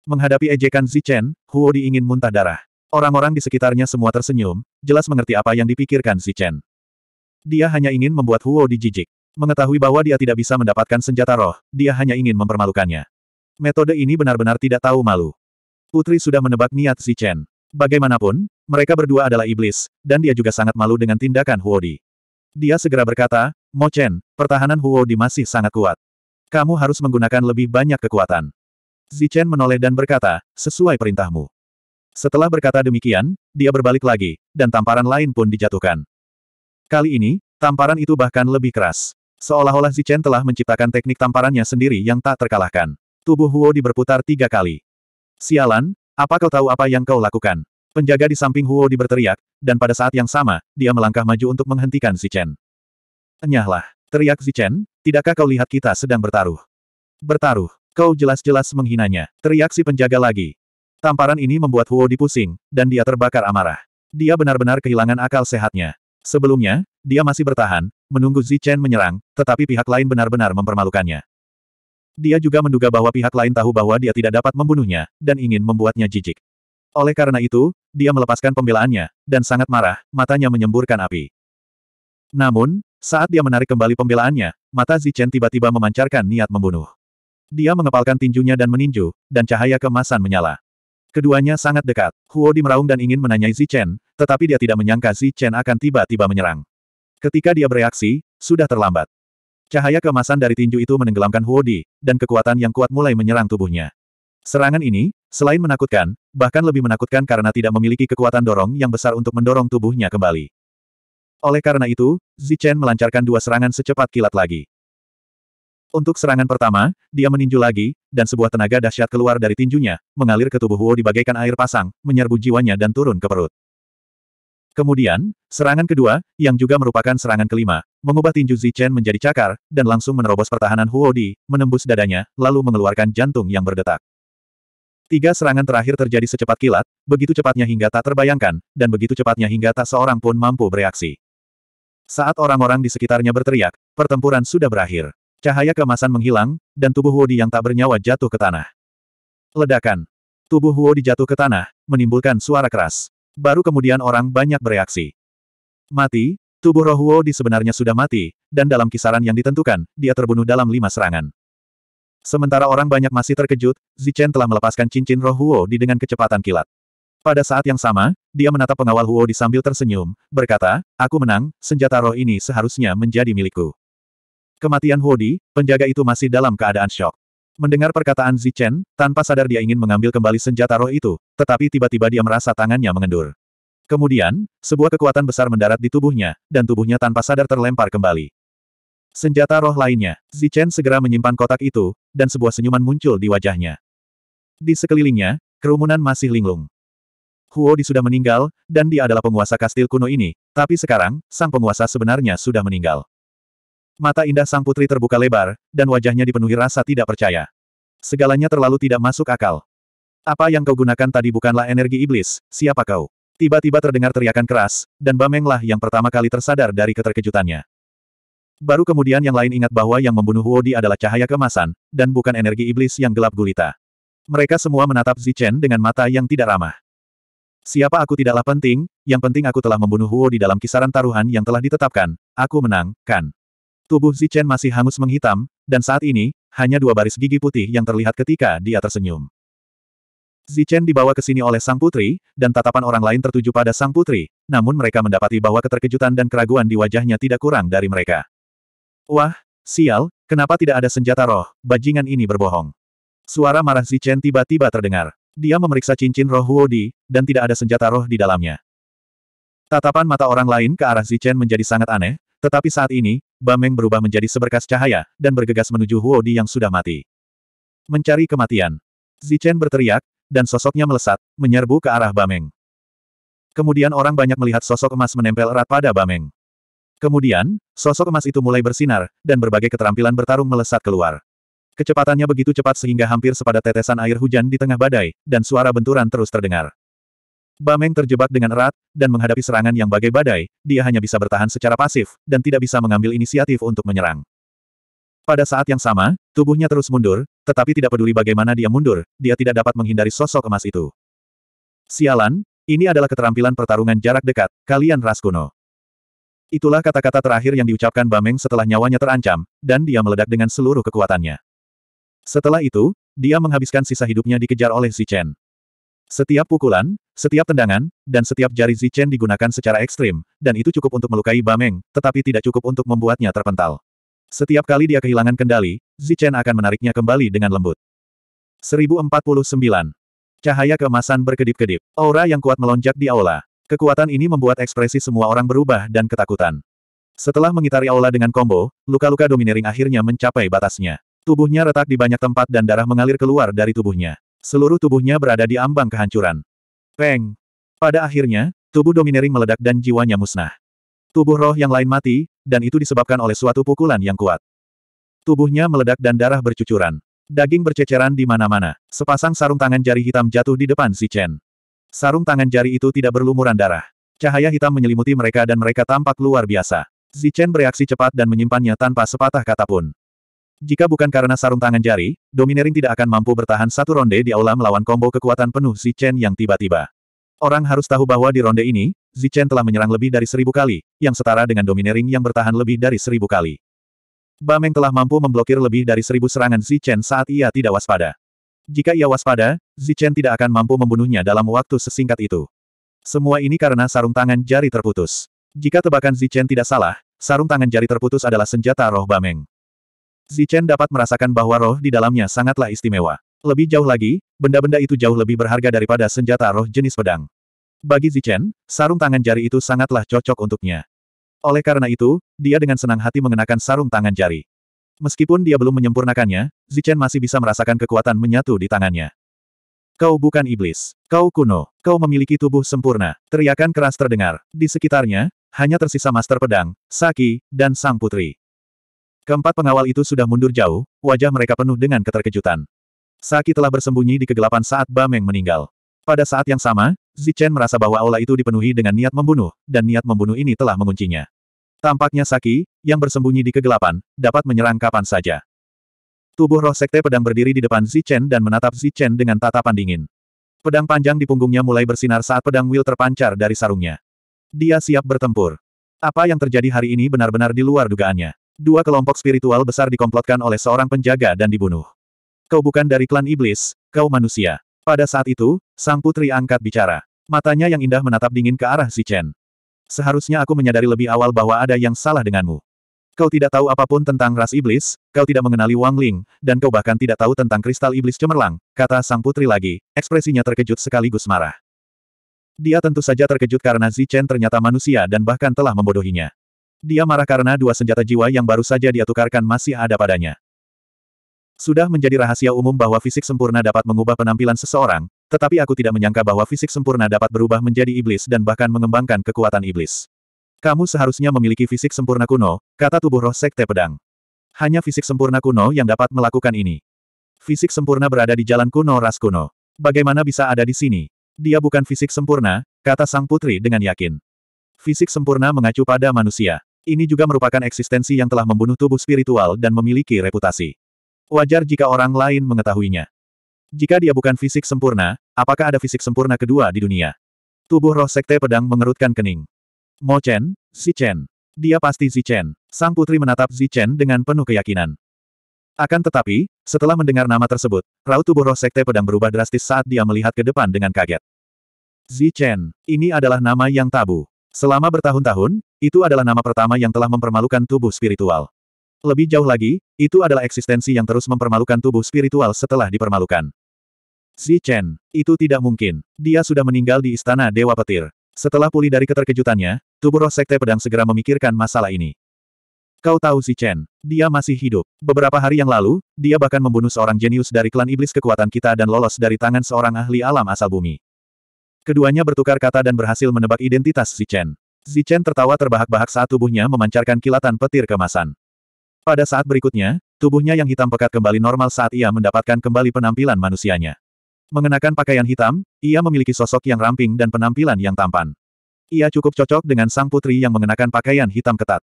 Menghadapi ejekan Zichen, Huodi ingin muntah darah. Orang-orang di sekitarnya semua tersenyum, jelas mengerti apa yang dipikirkan si Chen. Dia hanya ingin membuat Huo dijijik. Mengetahui bahwa dia tidak bisa mendapatkan senjata roh, dia hanya ingin mempermalukannya. Metode ini benar-benar tidak tahu malu. Putri sudah menebak niat si Chen. Bagaimanapun, mereka berdua adalah iblis, dan dia juga sangat malu dengan tindakan Huo Di. Dia segera berkata, Mo Chen, pertahanan Huo Di masih sangat kuat. Kamu harus menggunakan lebih banyak kekuatan. Zichen menoleh dan berkata, sesuai perintahmu. Setelah berkata demikian, dia berbalik lagi, dan tamparan lain pun dijatuhkan. Kali ini, tamparan itu bahkan lebih keras. Seolah-olah Zichen telah menciptakan teknik tamparannya sendiri yang tak terkalahkan. Tubuh Huo diberputar tiga kali. Sialan, apa kau tahu apa yang kau lakukan? Penjaga di samping Huo di berteriak, dan pada saat yang sama, dia melangkah maju untuk menghentikan Zichen. Enyahlah, teriak Zichen, tidakkah kau lihat kita sedang bertaruh? Bertaruh, kau jelas-jelas menghinanya, teriak si penjaga lagi, Tamparan ini membuat Huo dipusing, dan dia terbakar amarah. Dia benar-benar kehilangan akal sehatnya. Sebelumnya, dia masih bertahan, menunggu Zichen menyerang, tetapi pihak lain benar-benar mempermalukannya. Dia juga menduga bahwa pihak lain tahu bahwa dia tidak dapat membunuhnya, dan ingin membuatnya jijik. Oleh karena itu, dia melepaskan pembelaannya, dan sangat marah, matanya menyemburkan api. Namun, saat dia menarik kembali pembelaannya, mata Zichen tiba-tiba memancarkan niat membunuh. Dia mengepalkan tinjunya dan meninju, dan cahaya kemasan menyala. Keduanya sangat dekat. Huo Di meraung dan ingin menanyai Zichen, tetapi dia tidak menyangka Zichen akan tiba-tiba menyerang. Ketika dia bereaksi, sudah terlambat. Cahaya kemasan dari tinju itu menenggelamkan Huo Di, dan kekuatan yang kuat mulai menyerang tubuhnya. Serangan ini, selain menakutkan, bahkan lebih menakutkan karena tidak memiliki kekuatan dorong yang besar untuk mendorong tubuhnya kembali. Oleh karena itu, Zichen melancarkan dua serangan secepat kilat lagi. Untuk serangan pertama, dia meninju lagi, dan sebuah tenaga dahsyat keluar dari tinjunya, mengalir ke tubuh Huo dibagaikan air pasang, menyerbu jiwanya dan turun ke perut. Kemudian, serangan kedua, yang juga merupakan serangan kelima, mengubah tinju Zichen menjadi cakar, dan langsung menerobos pertahanan Huo Di, menembus dadanya, lalu mengeluarkan jantung yang berdetak. Tiga serangan terakhir terjadi secepat kilat, begitu cepatnya hingga tak terbayangkan, dan begitu cepatnya hingga tak seorang pun mampu bereaksi. Saat orang-orang di sekitarnya berteriak, pertempuran sudah berakhir. Cahaya kemasan menghilang, dan tubuh Wodi yang tak bernyawa jatuh ke tanah. Ledakan. Tubuh Wodi jatuh ke tanah, menimbulkan suara keras. Baru kemudian orang banyak bereaksi. Mati, tubuh roh Wodi sebenarnya sudah mati, dan dalam kisaran yang ditentukan, dia terbunuh dalam lima serangan. Sementara orang banyak masih terkejut, Zichen telah melepaskan cincin roh Huo di dengan kecepatan kilat. Pada saat yang sama, dia menatap pengawal Huo di sambil tersenyum, berkata, Aku menang, senjata roh ini seharusnya menjadi milikku. Kematian Hodi, penjaga itu masih dalam keadaan shock. Mendengar perkataan Zichen, tanpa sadar dia ingin mengambil kembali senjata roh itu, tetapi tiba-tiba dia merasa tangannya mengendur. Kemudian, sebuah kekuatan besar mendarat di tubuhnya, dan tubuhnya tanpa sadar terlempar kembali. Senjata roh lainnya, Zichen segera menyimpan kotak itu, dan sebuah senyuman muncul di wajahnya. Di sekelilingnya, kerumunan masih linglung. Huo Di sudah meninggal, dan dia adalah penguasa kastil kuno ini, tapi sekarang, sang penguasa sebenarnya sudah meninggal. Mata indah sang putri terbuka lebar, dan wajahnya dipenuhi rasa tidak percaya. Segalanya terlalu tidak masuk akal. Apa yang kau gunakan tadi bukanlah energi iblis, siapa kau? Tiba-tiba terdengar teriakan keras, dan Bamenglah yang pertama kali tersadar dari keterkejutannya. Baru kemudian yang lain ingat bahwa yang membunuh Wodi adalah cahaya kemasan, dan bukan energi iblis yang gelap gulita. Mereka semua menatap Zichen dengan mata yang tidak ramah. Siapa aku tidaklah penting, yang penting aku telah membunuh Huo di dalam kisaran taruhan yang telah ditetapkan, aku menang, kan. Tubuh Zichen masih hangus menghitam, dan saat ini, hanya dua baris gigi putih yang terlihat ketika dia tersenyum. Zichen dibawa ke sini oleh sang putri, dan tatapan orang lain tertuju pada sang putri, namun mereka mendapati bahwa keterkejutan dan keraguan di wajahnya tidak kurang dari mereka. Wah, sial, kenapa tidak ada senjata roh, bajingan ini berbohong. Suara marah Zichen tiba-tiba terdengar. Dia memeriksa cincin roh Huodi, dan tidak ada senjata roh di dalamnya. Tatapan mata orang lain ke arah Zichen menjadi sangat aneh, tetapi saat ini, Bameng berubah menjadi seberkas cahaya, dan bergegas menuju Huo Di yang sudah mati. Mencari kematian. Zichen berteriak, dan sosoknya melesat, menyerbu ke arah Bameng. Kemudian orang banyak melihat sosok emas menempel erat pada Bameng. Kemudian, sosok emas itu mulai bersinar, dan berbagai keterampilan bertarung melesat keluar. Kecepatannya begitu cepat sehingga hampir sepadat tetesan air hujan di tengah badai, dan suara benturan terus terdengar. Bameng terjebak dengan erat, dan menghadapi serangan yang bagai badai, dia hanya bisa bertahan secara pasif, dan tidak bisa mengambil inisiatif untuk menyerang. Pada saat yang sama, tubuhnya terus mundur, tetapi tidak peduli bagaimana dia mundur, dia tidak dapat menghindari sosok emas itu. Sialan, ini adalah keterampilan pertarungan jarak dekat, kalian ras kuno. Itulah kata-kata terakhir yang diucapkan Bameng setelah nyawanya terancam, dan dia meledak dengan seluruh kekuatannya. Setelah itu, dia menghabiskan sisa hidupnya dikejar oleh Si Chen. Setiap pukulan, setiap tendangan, dan setiap jari Zichen digunakan secara ekstrim, dan itu cukup untuk melukai Bameng, tetapi tidak cukup untuk membuatnya terpental. Setiap kali dia kehilangan kendali, Zichen akan menariknya kembali dengan lembut. 1049. Cahaya keemasan berkedip-kedip. Aura yang kuat melonjak di aula. Kekuatan ini membuat ekspresi semua orang berubah dan ketakutan. Setelah mengitari aula dengan combo, luka-luka dominering akhirnya mencapai batasnya. Tubuhnya retak di banyak tempat dan darah mengalir keluar dari tubuhnya. Seluruh tubuhnya berada di ambang kehancuran. Peng! Pada akhirnya, tubuh Dominering meledak dan jiwanya musnah. Tubuh roh yang lain mati, dan itu disebabkan oleh suatu pukulan yang kuat. Tubuhnya meledak dan darah bercucuran. Daging berceceran di mana-mana. Sepasang sarung tangan jari hitam jatuh di depan si Chen. Sarung tangan jari itu tidak berlumuran darah. Cahaya hitam menyelimuti mereka dan mereka tampak luar biasa. Zichen bereaksi cepat dan menyimpannya tanpa sepatah kata pun. Jika bukan karena sarung tangan jari, Dominering tidak akan mampu bertahan satu ronde di aula melawan kombo kekuatan penuh Zichen yang tiba-tiba. Orang harus tahu bahwa di ronde ini, Zichen telah menyerang lebih dari seribu kali, yang setara dengan Dominering yang bertahan lebih dari seribu kali. Bameng telah mampu memblokir lebih dari seribu serangan Zichen saat ia tidak waspada. Jika ia waspada, Zichen tidak akan mampu membunuhnya dalam waktu sesingkat itu. Semua ini karena sarung tangan jari terputus. Jika tebakan Zichen tidak salah, sarung tangan jari terputus adalah senjata roh Bameng. Zichen dapat merasakan bahwa roh di dalamnya sangatlah istimewa. Lebih jauh lagi, benda-benda itu jauh lebih berharga daripada senjata roh jenis pedang. Bagi Zichen, sarung tangan jari itu sangatlah cocok untuknya. Oleh karena itu, dia dengan senang hati mengenakan sarung tangan jari. Meskipun dia belum menyempurnakannya, Zichen masih bisa merasakan kekuatan menyatu di tangannya. Kau bukan iblis. Kau kuno. Kau memiliki tubuh sempurna. Teriakan keras terdengar. Di sekitarnya, hanya tersisa Master Pedang, Saki, dan Sang Putri. Keempat pengawal itu sudah mundur jauh, wajah mereka penuh dengan keterkejutan. Saki telah bersembunyi di kegelapan saat Bameng meninggal. Pada saat yang sama, Zichen merasa bahwa aula itu dipenuhi dengan niat membunuh, dan niat membunuh ini telah menguncinya. Tampaknya Saki, yang bersembunyi di kegelapan, dapat menyerang kapan saja. Tubuh roh sekte pedang berdiri di depan Zichen dan menatap Zichen dengan tatapan dingin. Pedang panjang di punggungnya mulai bersinar saat pedang Will terpancar dari sarungnya. Dia siap bertempur. Apa yang terjadi hari ini benar-benar di luar dugaannya. Dua kelompok spiritual besar dikomplotkan oleh seorang penjaga dan dibunuh. Kau bukan dari klan iblis, kau manusia. Pada saat itu, sang putri angkat bicara. Matanya yang indah menatap dingin ke arah Zichen. Seharusnya aku menyadari lebih awal bahwa ada yang salah denganmu. Kau tidak tahu apapun tentang ras iblis, kau tidak mengenali Wang Ling, dan kau bahkan tidak tahu tentang kristal iblis cemerlang, kata sang putri lagi, ekspresinya terkejut sekaligus marah. Dia tentu saja terkejut karena Zichen ternyata manusia dan bahkan telah membodohinya. Dia marah karena dua senjata jiwa yang baru saja dia tukarkan masih ada padanya. Sudah menjadi rahasia umum bahwa fisik sempurna dapat mengubah penampilan seseorang, tetapi aku tidak menyangka bahwa fisik sempurna dapat berubah menjadi iblis dan bahkan mengembangkan kekuatan iblis. Kamu seharusnya memiliki fisik sempurna kuno, kata tubuh roh sekte pedang. Hanya fisik sempurna kuno yang dapat melakukan ini. Fisik sempurna berada di jalan kuno ras kuno. Bagaimana bisa ada di sini? Dia bukan fisik sempurna, kata sang putri dengan yakin. Fisik sempurna mengacu pada manusia. Ini juga merupakan eksistensi yang telah membunuh tubuh spiritual dan memiliki reputasi. Wajar jika orang lain mengetahuinya. Jika dia bukan fisik sempurna, apakah ada fisik sempurna kedua di dunia? Tubuh roh sekte pedang mengerutkan kening. Mo Chen, Si Chen. Dia pasti Si Chen. Sang putri menatap Si Chen dengan penuh keyakinan. Akan tetapi, setelah mendengar nama tersebut, raut tubuh roh sekte pedang berubah drastis saat dia melihat ke depan dengan kaget. Si Chen, ini adalah nama yang tabu. Selama bertahun-tahun, itu adalah nama pertama yang telah mempermalukan tubuh spiritual. Lebih jauh lagi, itu adalah eksistensi yang terus mempermalukan tubuh spiritual setelah dipermalukan. Si Chen, itu tidak mungkin. Dia sudah meninggal di Istana Dewa Petir. Setelah pulih dari keterkejutannya, tubuh roh sekte pedang segera memikirkan masalah ini. Kau tahu si Chen, dia masih hidup. Beberapa hari yang lalu, dia bahkan membunuh seorang jenius dari klan iblis kekuatan kita dan lolos dari tangan seorang ahli alam asal bumi. Keduanya bertukar kata dan berhasil menebak identitas Zichen. Zichen tertawa terbahak-bahak saat tubuhnya memancarkan kilatan petir kemasan. Pada saat berikutnya, tubuhnya yang hitam pekat kembali normal saat ia mendapatkan kembali penampilan manusianya. Mengenakan pakaian hitam, ia memiliki sosok yang ramping dan penampilan yang tampan. Ia cukup cocok dengan sang putri yang mengenakan pakaian hitam ketat.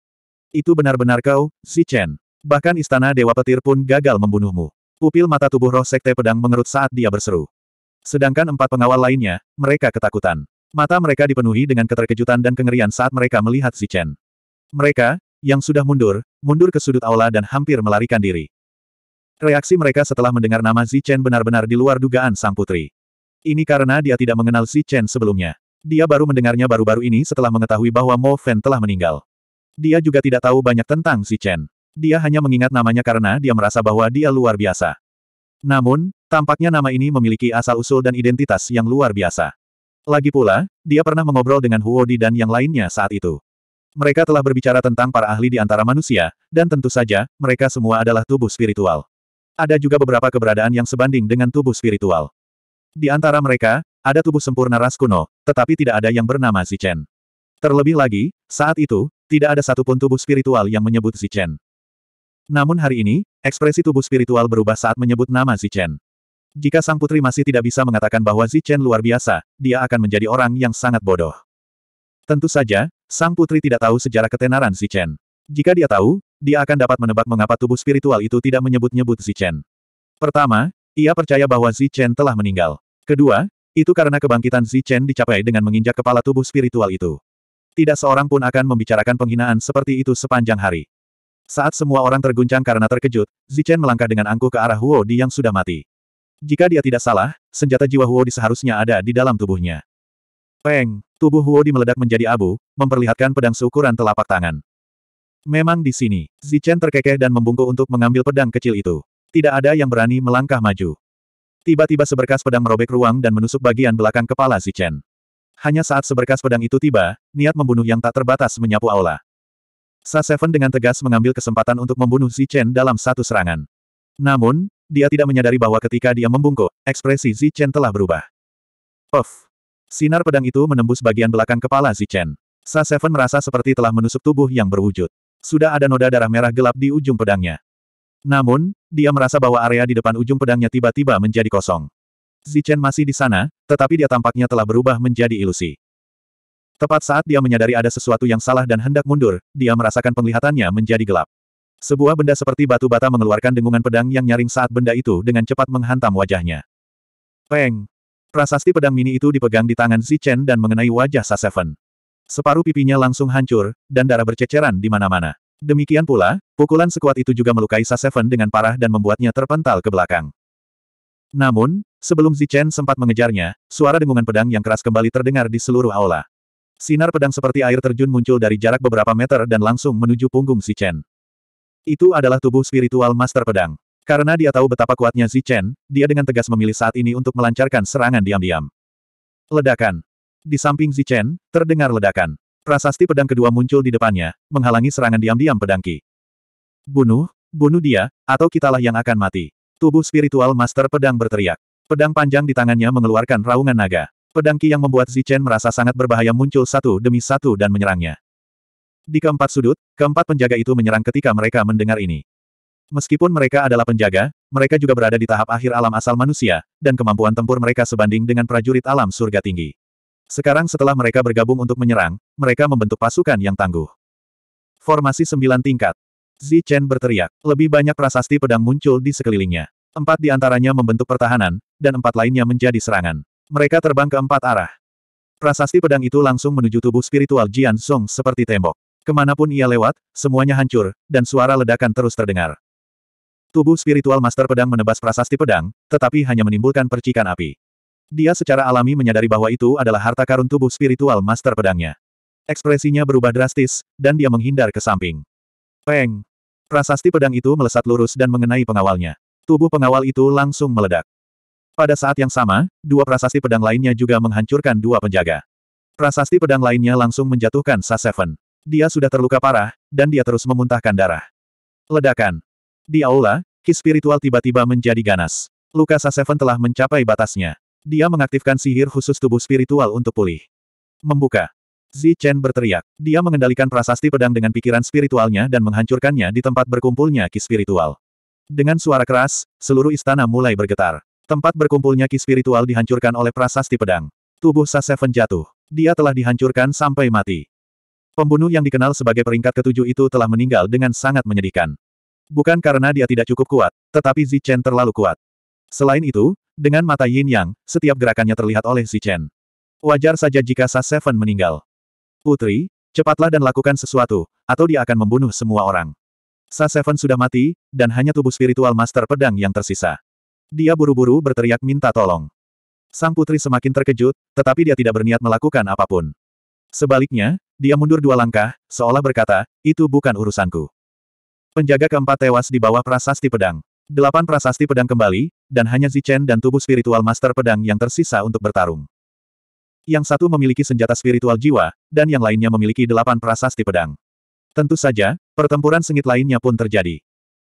Itu benar-benar kau, Zichen. Bahkan istana Dewa Petir pun gagal membunuhmu. Pupil mata tubuh roh sekte pedang mengerut saat dia berseru. Sedangkan empat pengawal lainnya, mereka ketakutan. Mata mereka dipenuhi dengan keterkejutan dan kengerian saat mereka melihat Chen. Mereka, yang sudah mundur, mundur ke sudut aula dan hampir melarikan diri. Reaksi mereka setelah mendengar nama Chen benar-benar di luar dugaan sang putri. Ini karena dia tidak mengenal Chen sebelumnya. Dia baru mendengarnya baru-baru ini setelah mengetahui bahwa Mo Fan telah meninggal. Dia juga tidak tahu banyak tentang Chen. Dia hanya mengingat namanya karena dia merasa bahwa dia luar biasa. Namun, tampaknya nama ini memiliki asal-usul dan identitas yang luar biasa. Lagi pula, dia pernah mengobrol dengan Huodi dan yang lainnya saat itu. Mereka telah berbicara tentang para ahli di antara manusia, dan tentu saja, mereka semua adalah tubuh spiritual. Ada juga beberapa keberadaan yang sebanding dengan tubuh spiritual. Di antara mereka, ada tubuh sempurna ras kuno, tetapi tidak ada yang bernama Zichen. Terlebih lagi, saat itu, tidak ada satupun tubuh spiritual yang menyebut Zichen. Namun hari ini, Ekspresi tubuh spiritual berubah saat menyebut nama Zichen. Jika sang putri masih tidak bisa mengatakan bahwa Zichen luar biasa, dia akan menjadi orang yang sangat bodoh. Tentu saja, sang putri tidak tahu sejarah ketenaran Zichen. Jika dia tahu, dia akan dapat menebak mengapa tubuh spiritual itu tidak menyebut-nyebut Zichen. Pertama, ia percaya bahwa Zichen telah meninggal. Kedua, itu karena kebangkitan Zichen dicapai dengan menginjak kepala tubuh spiritual itu. Tidak seorang pun akan membicarakan penghinaan seperti itu sepanjang hari. Saat semua orang terguncang karena terkejut, Zichen melangkah dengan angkuh ke arah Huo Di yang sudah mati. Jika dia tidak salah, senjata jiwa Huo Di seharusnya ada di dalam tubuhnya. Peng, tubuh Huo Di meledak menjadi abu, memperlihatkan pedang seukuran telapak tangan. Memang di sini, Zichen terkekeh dan membungkuk untuk mengambil pedang kecil itu. Tidak ada yang berani melangkah maju. Tiba-tiba seberkas pedang merobek ruang dan menusuk bagian belakang kepala Zichen. Hanya saat seberkas pedang itu tiba, niat membunuh yang tak terbatas menyapu aula. Sa Seven dengan tegas mengambil kesempatan untuk membunuh Zi Chen dalam satu serangan. Namun, dia tidak menyadari bahwa ketika dia membungkuk, ekspresi Zi Chen telah berubah. Puff! Sinar pedang itu menembus bagian belakang kepala Zi Chen. Sa Seven merasa seperti telah menusuk tubuh yang berwujud. Sudah ada noda darah merah gelap di ujung pedangnya. Namun, dia merasa bahwa area di depan ujung pedangnya tiba-tiba menjadi kosong. Zichen masih di sana, tetapi dia tampaknya telah berubah menjadi ilusi. Tepat saat dia menyadari ada sesuatu yang salah dan hendak mundur, dia merasakan penglihatannya menjadi gelap. Sebuah benda seperti batu bata mengeluarkan dengungan pedang yang nyaring saat benda itu dengan cepat menghantam wajahnya. Peng! Prasasti pedang mini itu dipegang di tangan Zichen dan mengenai wajah Saseven. Separuh pipinya langsung hancur, dan darah berceceran di mana-mana. Demikian pula, pukulan sekuat itu juga melukai Saseven dengan parah dan membuatnya terpental ke belakang. Namun, sebelum Zichen sempat mengejarnya, suara dengungan pedang yang keras kembali terdengar di seluruh aula. Sinar pedang seperti air terjun muncul dari jarak beberapa meter dan langsung menuju punggung Si Chen. Itu adalah tubuh spiritual master pedang. Karena dia tahu betapa kuatnya Si Chen, dia dengan tegas memilih saat ini untuk melancarkan serangan diam-diam. Ledakan. Di samping Si Chen, terdengar ledakan. Prasasti pedang kedua muncul di depannya, menghalangi serangan diam-diam pedangki. Bunuh, bunuh dia, atau kitalah yang akan mati. Tubuh spiritual master pedang berteriak. Pedang panjang di tangannya mengeluarkan raungan naga. Pedang Ki yang membuat Zichen merasa sangat berbahaya muncul satu demi satu dan menyerangnya. Di keempat sudut, keempat penjaga itu menyerang ketika mereka mendengar ini. Meskipun mereka adalah penjaga, mereka juga berada di tahap akhir alam asal manusia, dan kemampuan tempur mereka sebanding dengan prajurit alam surga tinggi. Sekarang setelah mereka bergabung untuk menyerang, mereka membentuk pasukan yang tangguh. Formasi sembilan tingkat. Zi Chen berteriak. Lebih banyak prasasti pedang muncul di sekelilingnya. Empat di antaranya membentuk pertahanan, dan empat lainnya menjadi serangan. Mereka terbang ke empat arah. Prasasti pedang itu langsung menuju tubuh spiritual Jian Song seperti tembok. Kemanapun ia lewat, semuanya hancur, dan suara ledakan terus terdengar. Tubuh spiritual Master Pedang menebas prasasti pedang, tetapi hanya menimbulkan percikan api. Dia secara alami menyadari bahwa itu adalah harta karun tubuh spiritual Master Pedangnya. Ekspresinya berubah drastis, dan dia menghindar ke samping. Peng! Prasasti pedang itu melesat lurus dan mengenai pengawalnya. Tubuh pengawal itu langsung meledak. Pada saat yang sama, dua prasasti pedang lainnya juga menghancurkan dua penjaga. Prasasti pedang lainnya langsung menjatuhkan Sa Seven. Dia sudah terluka parah, dan dia terus memuntahkan darah. Ledakan. Di aula, ki spiritual tiba-tiba menjadi ganas. Luka Seven telah mencapai batasnya. Dia mengaktifkan sihir khusus tubuh spiritual untuk pulih. Membuka. Zi Chen berteriak. Dia mengendalikan prasasti pedang dengan pikiran spiritualnya dan menghancurkannya di tempat berkumpulnya ki spiritual. Dengan suara keras, seluruh istana mulai bergetar. Tempat berkumpulnya ki spiritual dihancurkan oleh prasasti pedang. Tubuh Sa Seven jatuh. Dia telah dihancurkan sampai mati. Pembunuh yang dikenal sebagai peringkat ketujuh itu telah meninggal dengan sangat menyedihkan. Bukan karena dia tidak cukup kuat, tetapi Zichen terlalu kuat. Selain itu, dengan mata Yin Yang, setiap gerakannya terlihat oleh Zichen. Wajar saja jika Sa Seven meninggal. Putri, cepatlah dan lakukan sesuatu, atau dia akan membunuh semua orang. Sa Seven sudah mati, dan hanya tubuh spiritual master pedang yang tersisa. Dia buru-buru berteriak minta tolong. Sang putri semakin terkejut, tetapi dia tidak berniat melakukan apapun. Sebaliknya, dia mundur dua langkah, seolah berkata, itu bukan urusanku. Penjaga keempat tewas di bawah prasasti pedang. Delapan prasasti pedang kembali, dan hanya Zichen dan tubuh spiritual master pedang yang tersisa untuk bertarung. Yang satu memiliki senjata spiritual jiwa, dan yang lainnya memiliki delapan prasasti pedang. Tentu saja, pertempuran sengit lainnya pun terjadi.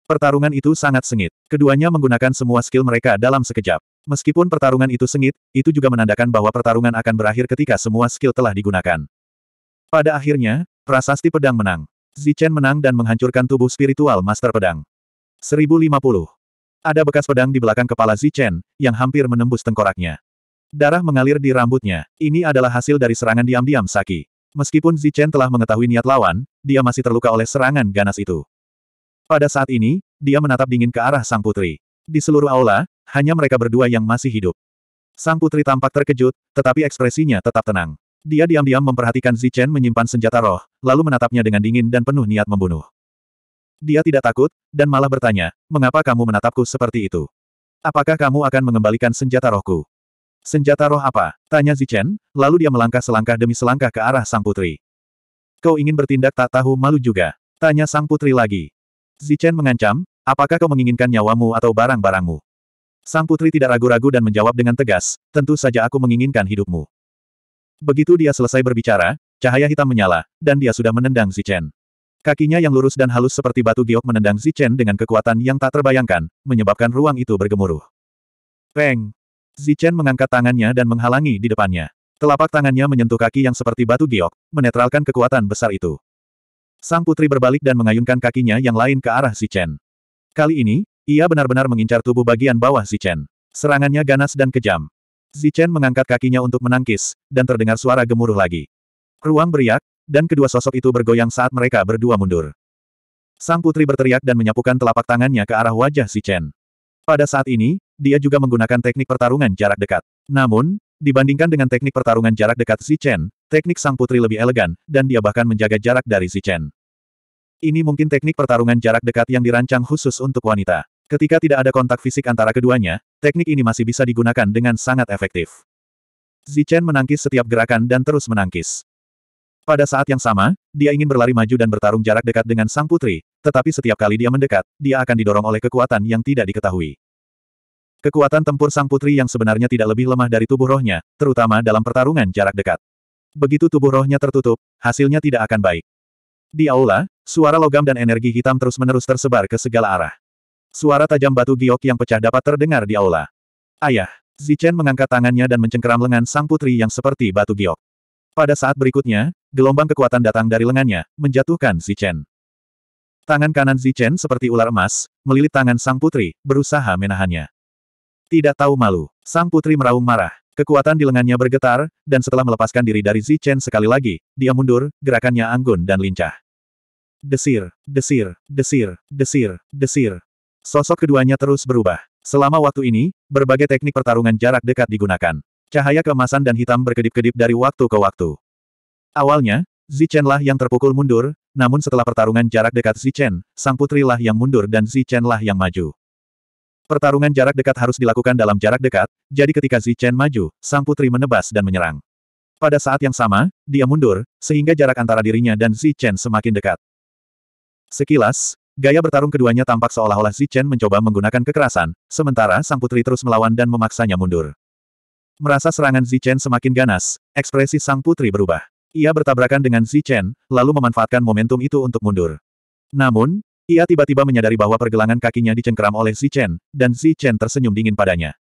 Pertarungan itu sangat sengit. Keduanya menggunakan semua skill mereka dalam sekejap. Meskipun pertarungan itu sengit, itu juga menandakan bahwa pertarungan akan berakhir ketika semua skill telah digunakan. Pada akhirnya, prasasti pedang menang. Zichen menang dan menghancurkan tubuh spiritual Master Pedang. 1050. Ada bekas pedang di belakang kepala Zichen, yang hampir menembus tengkoraknya. Darah mengalir di rambutnya. Ini adalah hasil dari serangan diam-diam Saki. Meskipun Zichen telah mengetahui niat lawan, dia masih terluka oleh serangan ganas itu. Pada saat ini, dia menatap dingin ke arah sang putri. Di seluruh aula, hanya mereka berdua yang masih hidup. Sang putri tampak terkejut, tetapi ekspresinya tetap tenang. Dia diam-diam memperhatikan Zichen menyimpan senjata roh, lalu menatapnya dengan dingin dan penuh niat membunuh. Dia tidak takut, dan malah bertanya, mengapa kamu menatapku seperti itu? Apakah kamu akan mengembalikan senjata rohku? Senjata roh apa? Tanya Zichen, lalu dia melangkah selangkah demi selangkah ke arah sang putri. Kau ingin bertindak tak tahu malu juga? Tanya sang putri lagi. Zichen mengancam, Apakah kau menginginkan nyawamu atau barang-barangmu? Sang putri tidak ragu-ragu dan menjawab dengan tegas, tentu saja aku menginginkan hidupmu. Begitu dia selesai berbicara, cahaya hitam menyala, dan dia sudah menendang Zichen. Kakinya yang lurus dan halus seperti batu giok menendang Zichen dengan kekuatan yang tak terbayangkan, menyebabkan ruang itu bergemuruh. Peng! Zichen mengangkat tangannya dan menghalangi di depannya. Telapak tangannya menyentuh kaki yang seperti batu giok, menetralkan kekuatan besar itu. Sang putri berbalik dan mengayunkan kakinya yang lain ke arah Zichen. Kali ini, ia benar-benar mengincar tubuh bagian bawah Zichen. Serangannya ganas dan kejam. Zichen mengangkat kakinya untuk menangkis, dan terdengar suara gemuruh lagi. Ruang beriak, dan kedua sosok itu bergoyang saat mereka berdua mundur. Sang putri berteriak dan menyapukan telapak tangannya ke arah wajah Zichen. Pada saat ini, dia juga menggunakan teknik pertarungan jarak dekat. Namun, dibandingkan dengan teknik pertarungan jarak dekat Zichen, teknik sang putri lebih elegan, dan dia bahkan menjaga jarak dari Zichen. Ini mungkin teknik pertarungan jarak dekat yang dirancang khusus untuk wanita. Ketika tidak ada kontak fisik antara keduanya, teknik ini masih bisa digunakan dengan sangat efektif. Zichen menangkis setiap gerakan dan terus menangkis. Pada saat yang sama, dia ingin berlari maju dan bertarung jarak dekat dengan sang putri, tetapi setiap kali dia mendekat, dia akan didorong oleh kekuatan yang tidak diketahui. Kekuatan tempur sang putri yang sebenarnya tidak lebih lemah dari tubuh rohnya, terutama dalam pertarungan jarak dekat. Begitu tubuh rohnya tertutup, hasilnya tidak akan baik. Di aula, suara logam dan energi hitam terus-menerus tersebar ke segala arah. Suara tajam batu giok yang pecah dapat terdengar di aula. Ayah, Zichen mengangkat tangannya dan mencengkeram lengan sang putri yang seperti batu giok. Pada saat berikutnya, gelombang kekuatan datang dari lengannya, menjatuhkan Zichen. Tangan kanan Zichen seperti ular emas, melilit tangan sang putri, berusaha menahannya. Tidak tahu malu, sang putri meraung marah. Kekuatan di lengannya bergetar, dan setelah melepaskan diri dari Zichen sekali lagi, dia mundur, gerakannya anggun dan lincah. Desir, desir, desir, desir, desir. Sosok keduanya terus berubah. Selama waktu ini, berbagai teknik pertarungan jarak dekat digunakan. Cahaya keemasan dan hitam berkedip-kedip dari waktu ke waktu. Awalnya, Zichen lah yang terpukul mundur, namun setelah pertarungan jarak dekat Zichen, sang putri lah yang mundur dan Zichen lah yang maju. Pertarungan jarak dekat harus dilakukan dalam jarak dekat, jadi ketika Zichen maju, sang putri menebas dan menyerang. Pada saat yang sama, dia mundur, sehingga jarak antara dirinya dan Zichen semakin dekat. Sekilas, gaya bertarung keduanya tampak seolah-olah Zichen mencoba menggunakan kekerasan, sementara sang putri terus melawan dan memaksanya mundur. Merasa serangan Zichen semakin ganas, ekspresi sang putri berubah. Ia bertabrakan dengan Zichen, lalu memanfaatkan momentum itu untuk mundur. Namun, ia tiba-tiba menyadari bahwa pergelangan kakinya dicengkeram oleh Zichen, dan Zichen tersenyum dingin padanya.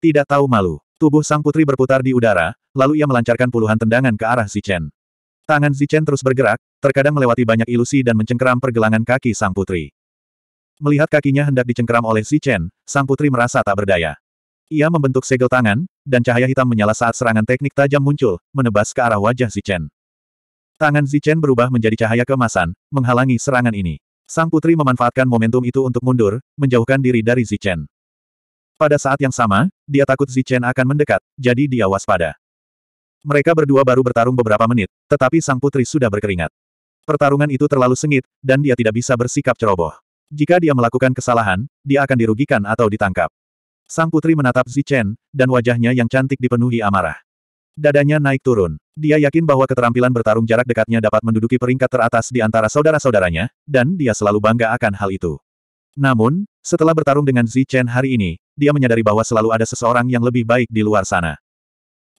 Tidak tahu malu, tubuh sang putri berputar di udara, lalu ia melancarkan puluhan tendangan ke arah Zichen. Tangan Zichen terus bergerak, terkadang melewati banyak ilusi dan mencengkeram pergelangan kaki sang putri. Melihat kakinya hendak dicengkeram oleh Zichen, sang putri merasa tak berdaya. Ia membentuk segel tangan, dan cahaya hitam menyala saat serangan teknik tajam muncul, menebas ke arah wajah Zichen. Tangan Zichen berubah menjadi cahaya kemasan, menghalangi serangan ini. Sang putri memanfaatkan momentum itu untuk mundur, menjauhkan diri dari Zichen. Pada saat yang sama, dia takut Zichen akan mendekat, jadi dia waspada. Mereka berdua baru bertarung beberapa menit, tetapi sang putri sudah berkeringat. Pertarungan itu terlalu sengit, dan dia tidak bisa bersikap ceroboh. Jika dia melakukan kesalahan, dia akan dirugikan atau ditangkap. Sang putri menatap Zichen, dan wajahnya yang cantik dipenuhi amarah. Dadanya naik turun. Dia yakin bahwa keterampilan bertarung jarak dekatnya dapat menduduki peringkat teratas di antara saudara-saudaranya, dan dia selalu bangga akan hal itu. Namun, setelah bertarung dengan Zichen hari ini, dia menyadari bahwa selalu ada seseorang yang lebih baik di luar sana.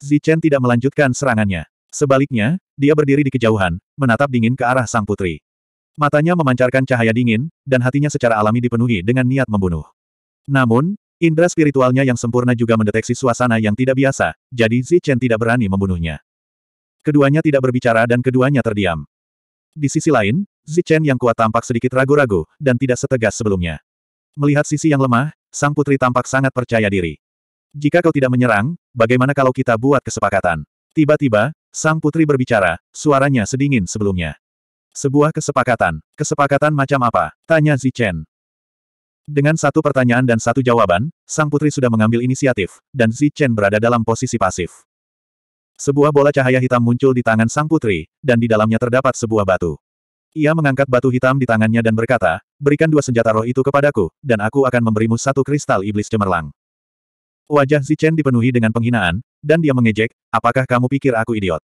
Zichen tidak melanjutkan serangannya. Sebaliknya, dia berdiri di kejauhan, menatap dingin ke arah sang putri. Matanya memancarkan cahaya dingin, dan hatinya secara alami dipenuhi dengan niat membunuh. Namun, indera spiritualnya yang sempurna juga mendeteksi suasana yang tidak biasa, jadi Zichen tidak berani membunuhnya. Keduanya tidak berbicara dan keduanya terdiam. Di sisi lain, Zichen yang kuat tampak sedikit ragu-ragu, dan tidak setegas sebelumnya. Melihat sisi yang lemah, sang putri tampak sangat percaya diri. Jika kau tidak menyerang, bagaimana kalau kita buat kesepakatan? Tiba-tiba, sang putri berbicara, suaranya sedingin sebelumnya. Sebuah kesepakatan. Kesepakatan macam apa? Tanya Zichen. Dengan satu pertanyaan dan satu jawaban, sang putri sudah mengambil inisiatif, dan Zichen berada dalam posisi pasif. Sebuah bola cahaya hitam muncul di tangan sang putri, dan di dalamnya terdapat sebuah batu. Ia mengangkat batu hitam di tangannya dan berkata, berikan dua senjata roh itu kepadaku, dan aku akan memberimu satu kristal iblis cemerlang. Wajah Zichen dipenuhi dengan penghinaan, dan dia mengejek, apakah kamu pikir aku idiot?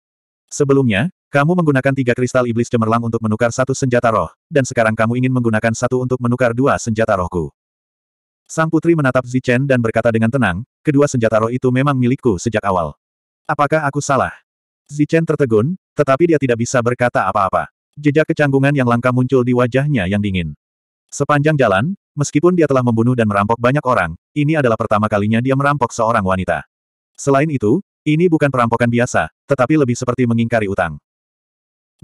Sebelumnya, kamu menggunakan tiga kristal iblis cemerlang untuk menukar satu senjata roh, dan sekarang kamu ingin menggunakan satu untuk menukar dua senjata rohku. Sang putri menatap Zichen dan berkata dengan tenang, kedua senjata roh itu memang milikku sejak awal. Apakah aku salah? Zichen tertegun, tetapi dia tidak bisa berkata apa-apa. Jejak kecanggungan yang langka muncul di wajahnya yang dingin. Sepanjang jalan, Meskipun dia telah membunuh dan merampok banyak orang, ini adalah pertama kalinya dia merampok seorang wanita. Selain itu, ini bukan perampokan biasa, tetapi lebih seperti mengingkari utang.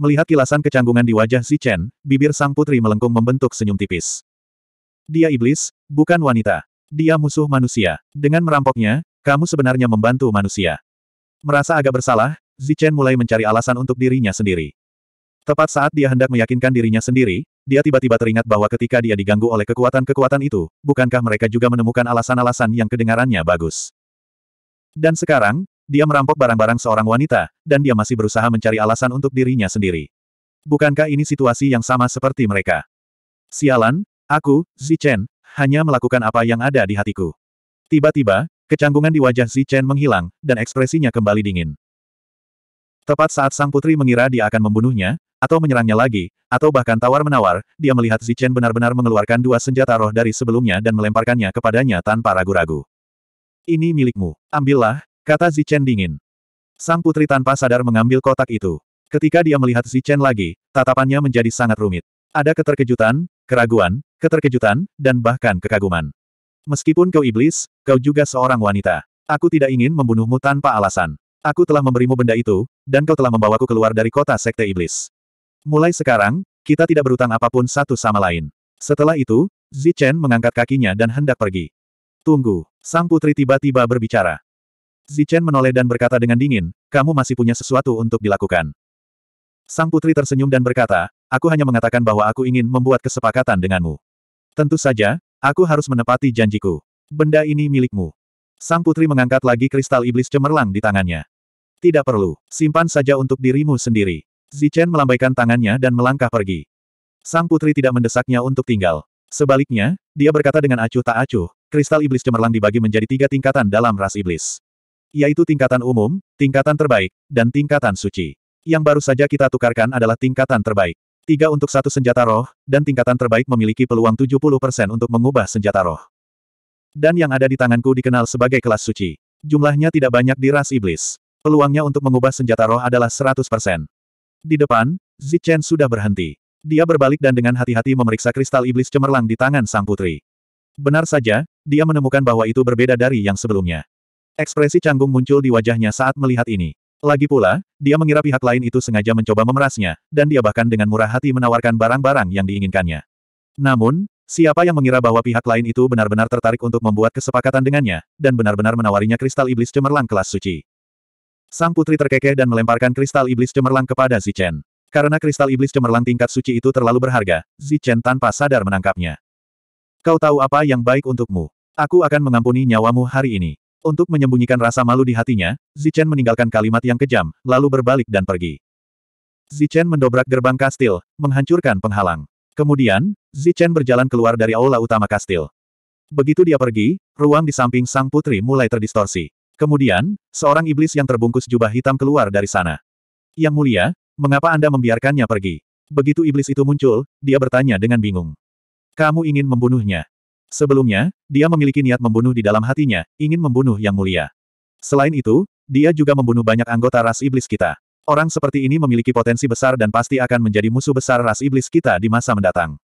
Melihat kilasan kecanggungan di wajah Si Chen, bibir sang putri melengkung membentuk senyum tipis. Dia iblis, bukan wanita. Dia musuh manusia. Dengan merampoknya, kamu sebenarnya membantu manusia. Merasa agak bersalah, Zichen mulai mencari alasan untuk dirinya sendiri. Tepat saat dia hendak meyakinkan dirinya sendiri, dia tiba-tiba teringat bahwa ketika dia diganggu oleh kekuatan-kekuatan itu, bukankah mereka juga menemukan alasan-alasan yang kedengarannya bagus. Dan sekarang, dia merampok barang-barang seorang wanita, dan dia masih berusaha mencari alasan untuk dirinya sendiri. Bukankah ini situasi yang sama seperti mereka? Sialan, aku, Zichen, hanya melakukan apa yang ada di hatiku. Tiba-tiba, kecanggungan di wajah Zichen menghilang, dan ekspresinya kembali dingin. Tepat saat sang putri mengira dia akan membunuhnya, atau menyerangnya lagi, atau bahkan tawar-menawar, dia melihat Zichen benar-benar mengeluarkan dua senjata roh dari sebelumnya dan melemparkannya kepadanya tanpa ragu-ragu. Ini milikmu. Ambillah, kata Zichen dingin. Sang putri tanpa sadar mengambil kotak itu. Ketika dia melihat Zichen lagi, tatapannya menjadi sangat rumit. Ada keterkejutan, keraguan, keterkejutan, dan bahkan kekaguman. Meskipun kau iblis, kau juga seorang wanita. Aku tidak ingin membunuhmu tanpa alasan. Aku telah memberimu benda itu, dan kau telah membawaku keluar dari kota Sekte Iblis. Mulai sekarang, kita tidak berutang apapun satu sama lain. Setelah itu, Zichen mengangkat kakinya dan hendak pergi. Tunggu, sang putri tiba-tiba berbicara. Zichen menoleh dan berkata dengan dingin, kamu masih punya sesuatu untuk dilakukan. Sang putri tersenyum dan berkata, aku hanya mengatakan bahwa aku ingin membuat kesepakatan denganmu. Tentu saja, aku harus menepati janjiku. Benda ini milikmu. Sang putri mengangkat lagi kristal iblis cemerlang di tangannya. Tidak perlu, simpan saja untuk dirimu sendiri. Zichen melambaikan tangannya dan melangkah pergi. Sang putri tidak mendesaknya untuk tinggal. Sebaliknya, dia berkata dengan acuh tak acuh, kristal iblis cemerlang dibagi menjadi tiga tingkatan dalam ras iblis. Yaitu tingkatan umum, tingkatan terbaik, dan tingkatan suci. Yang baru saja kita tukarkan adalah tingkatan terbaik. Tiga untuk satu senjata roh, dan tingkatan terbaik memiliki peluang 70% untuk mengubah senjata roh. Dan yang ada di tanganku dikenal sebagai kelas suci. Jumlahnya tidak banyak di ras iblis. Peluangnya untuk mengubah senjata roh adalah 100%. Di depan, Zichen sudah berhenti. Dia berbalik dan dengan hati-hati memeriksa kristal iblis cemerlang di tangan sang putri. Benar saja, dia menemukan bahwa itu berbeda dari yang sebelumnya. Ekspresi canggung muncul di wajahnya saat melihat ini. Lagi pula, dia mengira pihak lain itu sengaja mencoba memerasnya, dan dia bahkan dengan murah hati menawarkan barang-barang yang diinginkannya. Namun, siapa yang mengira bahwa pihak lain itu benar-benar tertarik untuk membuat kesepakatan dengannya, dan benar-benar menawarinya kristal iblis cemerlang kelas suci. Sang putri terkekeh dan melemparkan kristal iblis cemerlang kepada Zichen. Karena kristal iblis cemerlang tingkat suci itu terlalu berharga, Zichen tanpa sadar menangkapnya. Kau tahu apa yang baik untukmu. Aku akan mengampuni nyawamu hari ini. Untuk menyembunyikan rasa malu di hatinya, Zichen meninggalkan kalimat yang kejam, lalu berbalik dan pergi. Zichen mendobrak gerbang kastil, menghancurkan penghalang. Kemudian, Zichen berjalan keluar dari aula utama kastil. Begitu dia pergi, ruang di samping sang putri mulai terdistorsi. Kemudian, seorang iblis yang terbungkus jubah hitam keluar dari sana. Yang mulia, mengapa Anda membiarkannya pergi? Begitu iblis itu muncul, dia bertanya dengan bingung. Kamu ingin membunuhnya. Sebelumnya, dia memiliki niat membunuh di dalam hatinya, ingin membunuh yang mulia. Selain itu, dia juga membunuh banyak anggota ras iblis kita. Orang seperti ini memiliki potensi besar dan pasti akan menjadi musuh besar ras iblis kita di masa mendatang.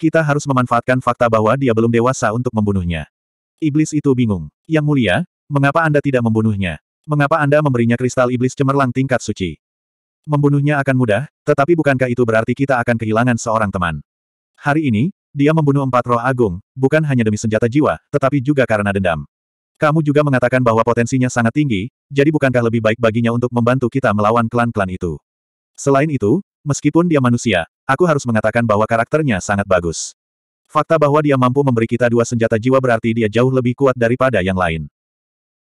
Kita harus memanfaatkan fakta bahwa dia belum dewasa untuk membunuhnya. Iblis itu bingung. Yang mulia, Mengapa Anda tidak membunuhnya? Mengapa Anda memberinya kristal iblis cemerlang tingkat suci? Membunuhnya akan mudah, tetapi bukankah itu berarti kita akan kehilangan seorang teman? Hari ini, dia membunuh empat roh agung, bukan hanya demi senjata jiwa, tetapi juga karena dendam. Kamu juga mengatakan bahwa potensinya sangat tinggi, jadi bukankah lebih baik baginya untuk membantu kita melawan klan-klan itu? Selain itu, meskipun dia manusia, aku harus mengatakan bahwa karakternya sangat bagus. Fakta bahwa dia mampu memberi kita dua senjata jiwa berarti dia jauh lebih kuat daripada yang lain.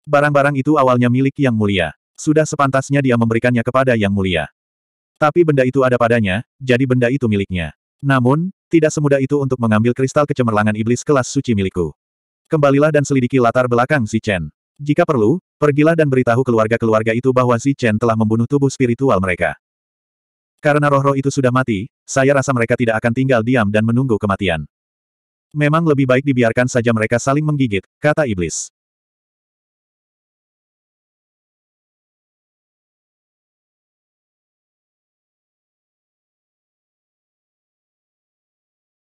Barang-barang itu awalnya milik Yang Mulia. Sudah sepantasnya dia memberikannya kepada Yang Mulia. Tapi benda itu ada padanya, jadi benda itu miliknya. Namun, tidak semudah itu untuk mengambil kristal kecemerlangan iblis kelas suci milikku. Kembalilah dan selidiki latar belakang si Chen. Jika perlu, pergilah dan beritahu keluarga-keluarga itu bahwa si Chen telah membunuh tubuh spiritual mereka. Karena roh-roh itu sudah mati, saya rasa mereka tidak akan tinggal diam dan menunggu kematian. Memang lebih baik dibiarkan saja mereka saling menggigit, kata iblis.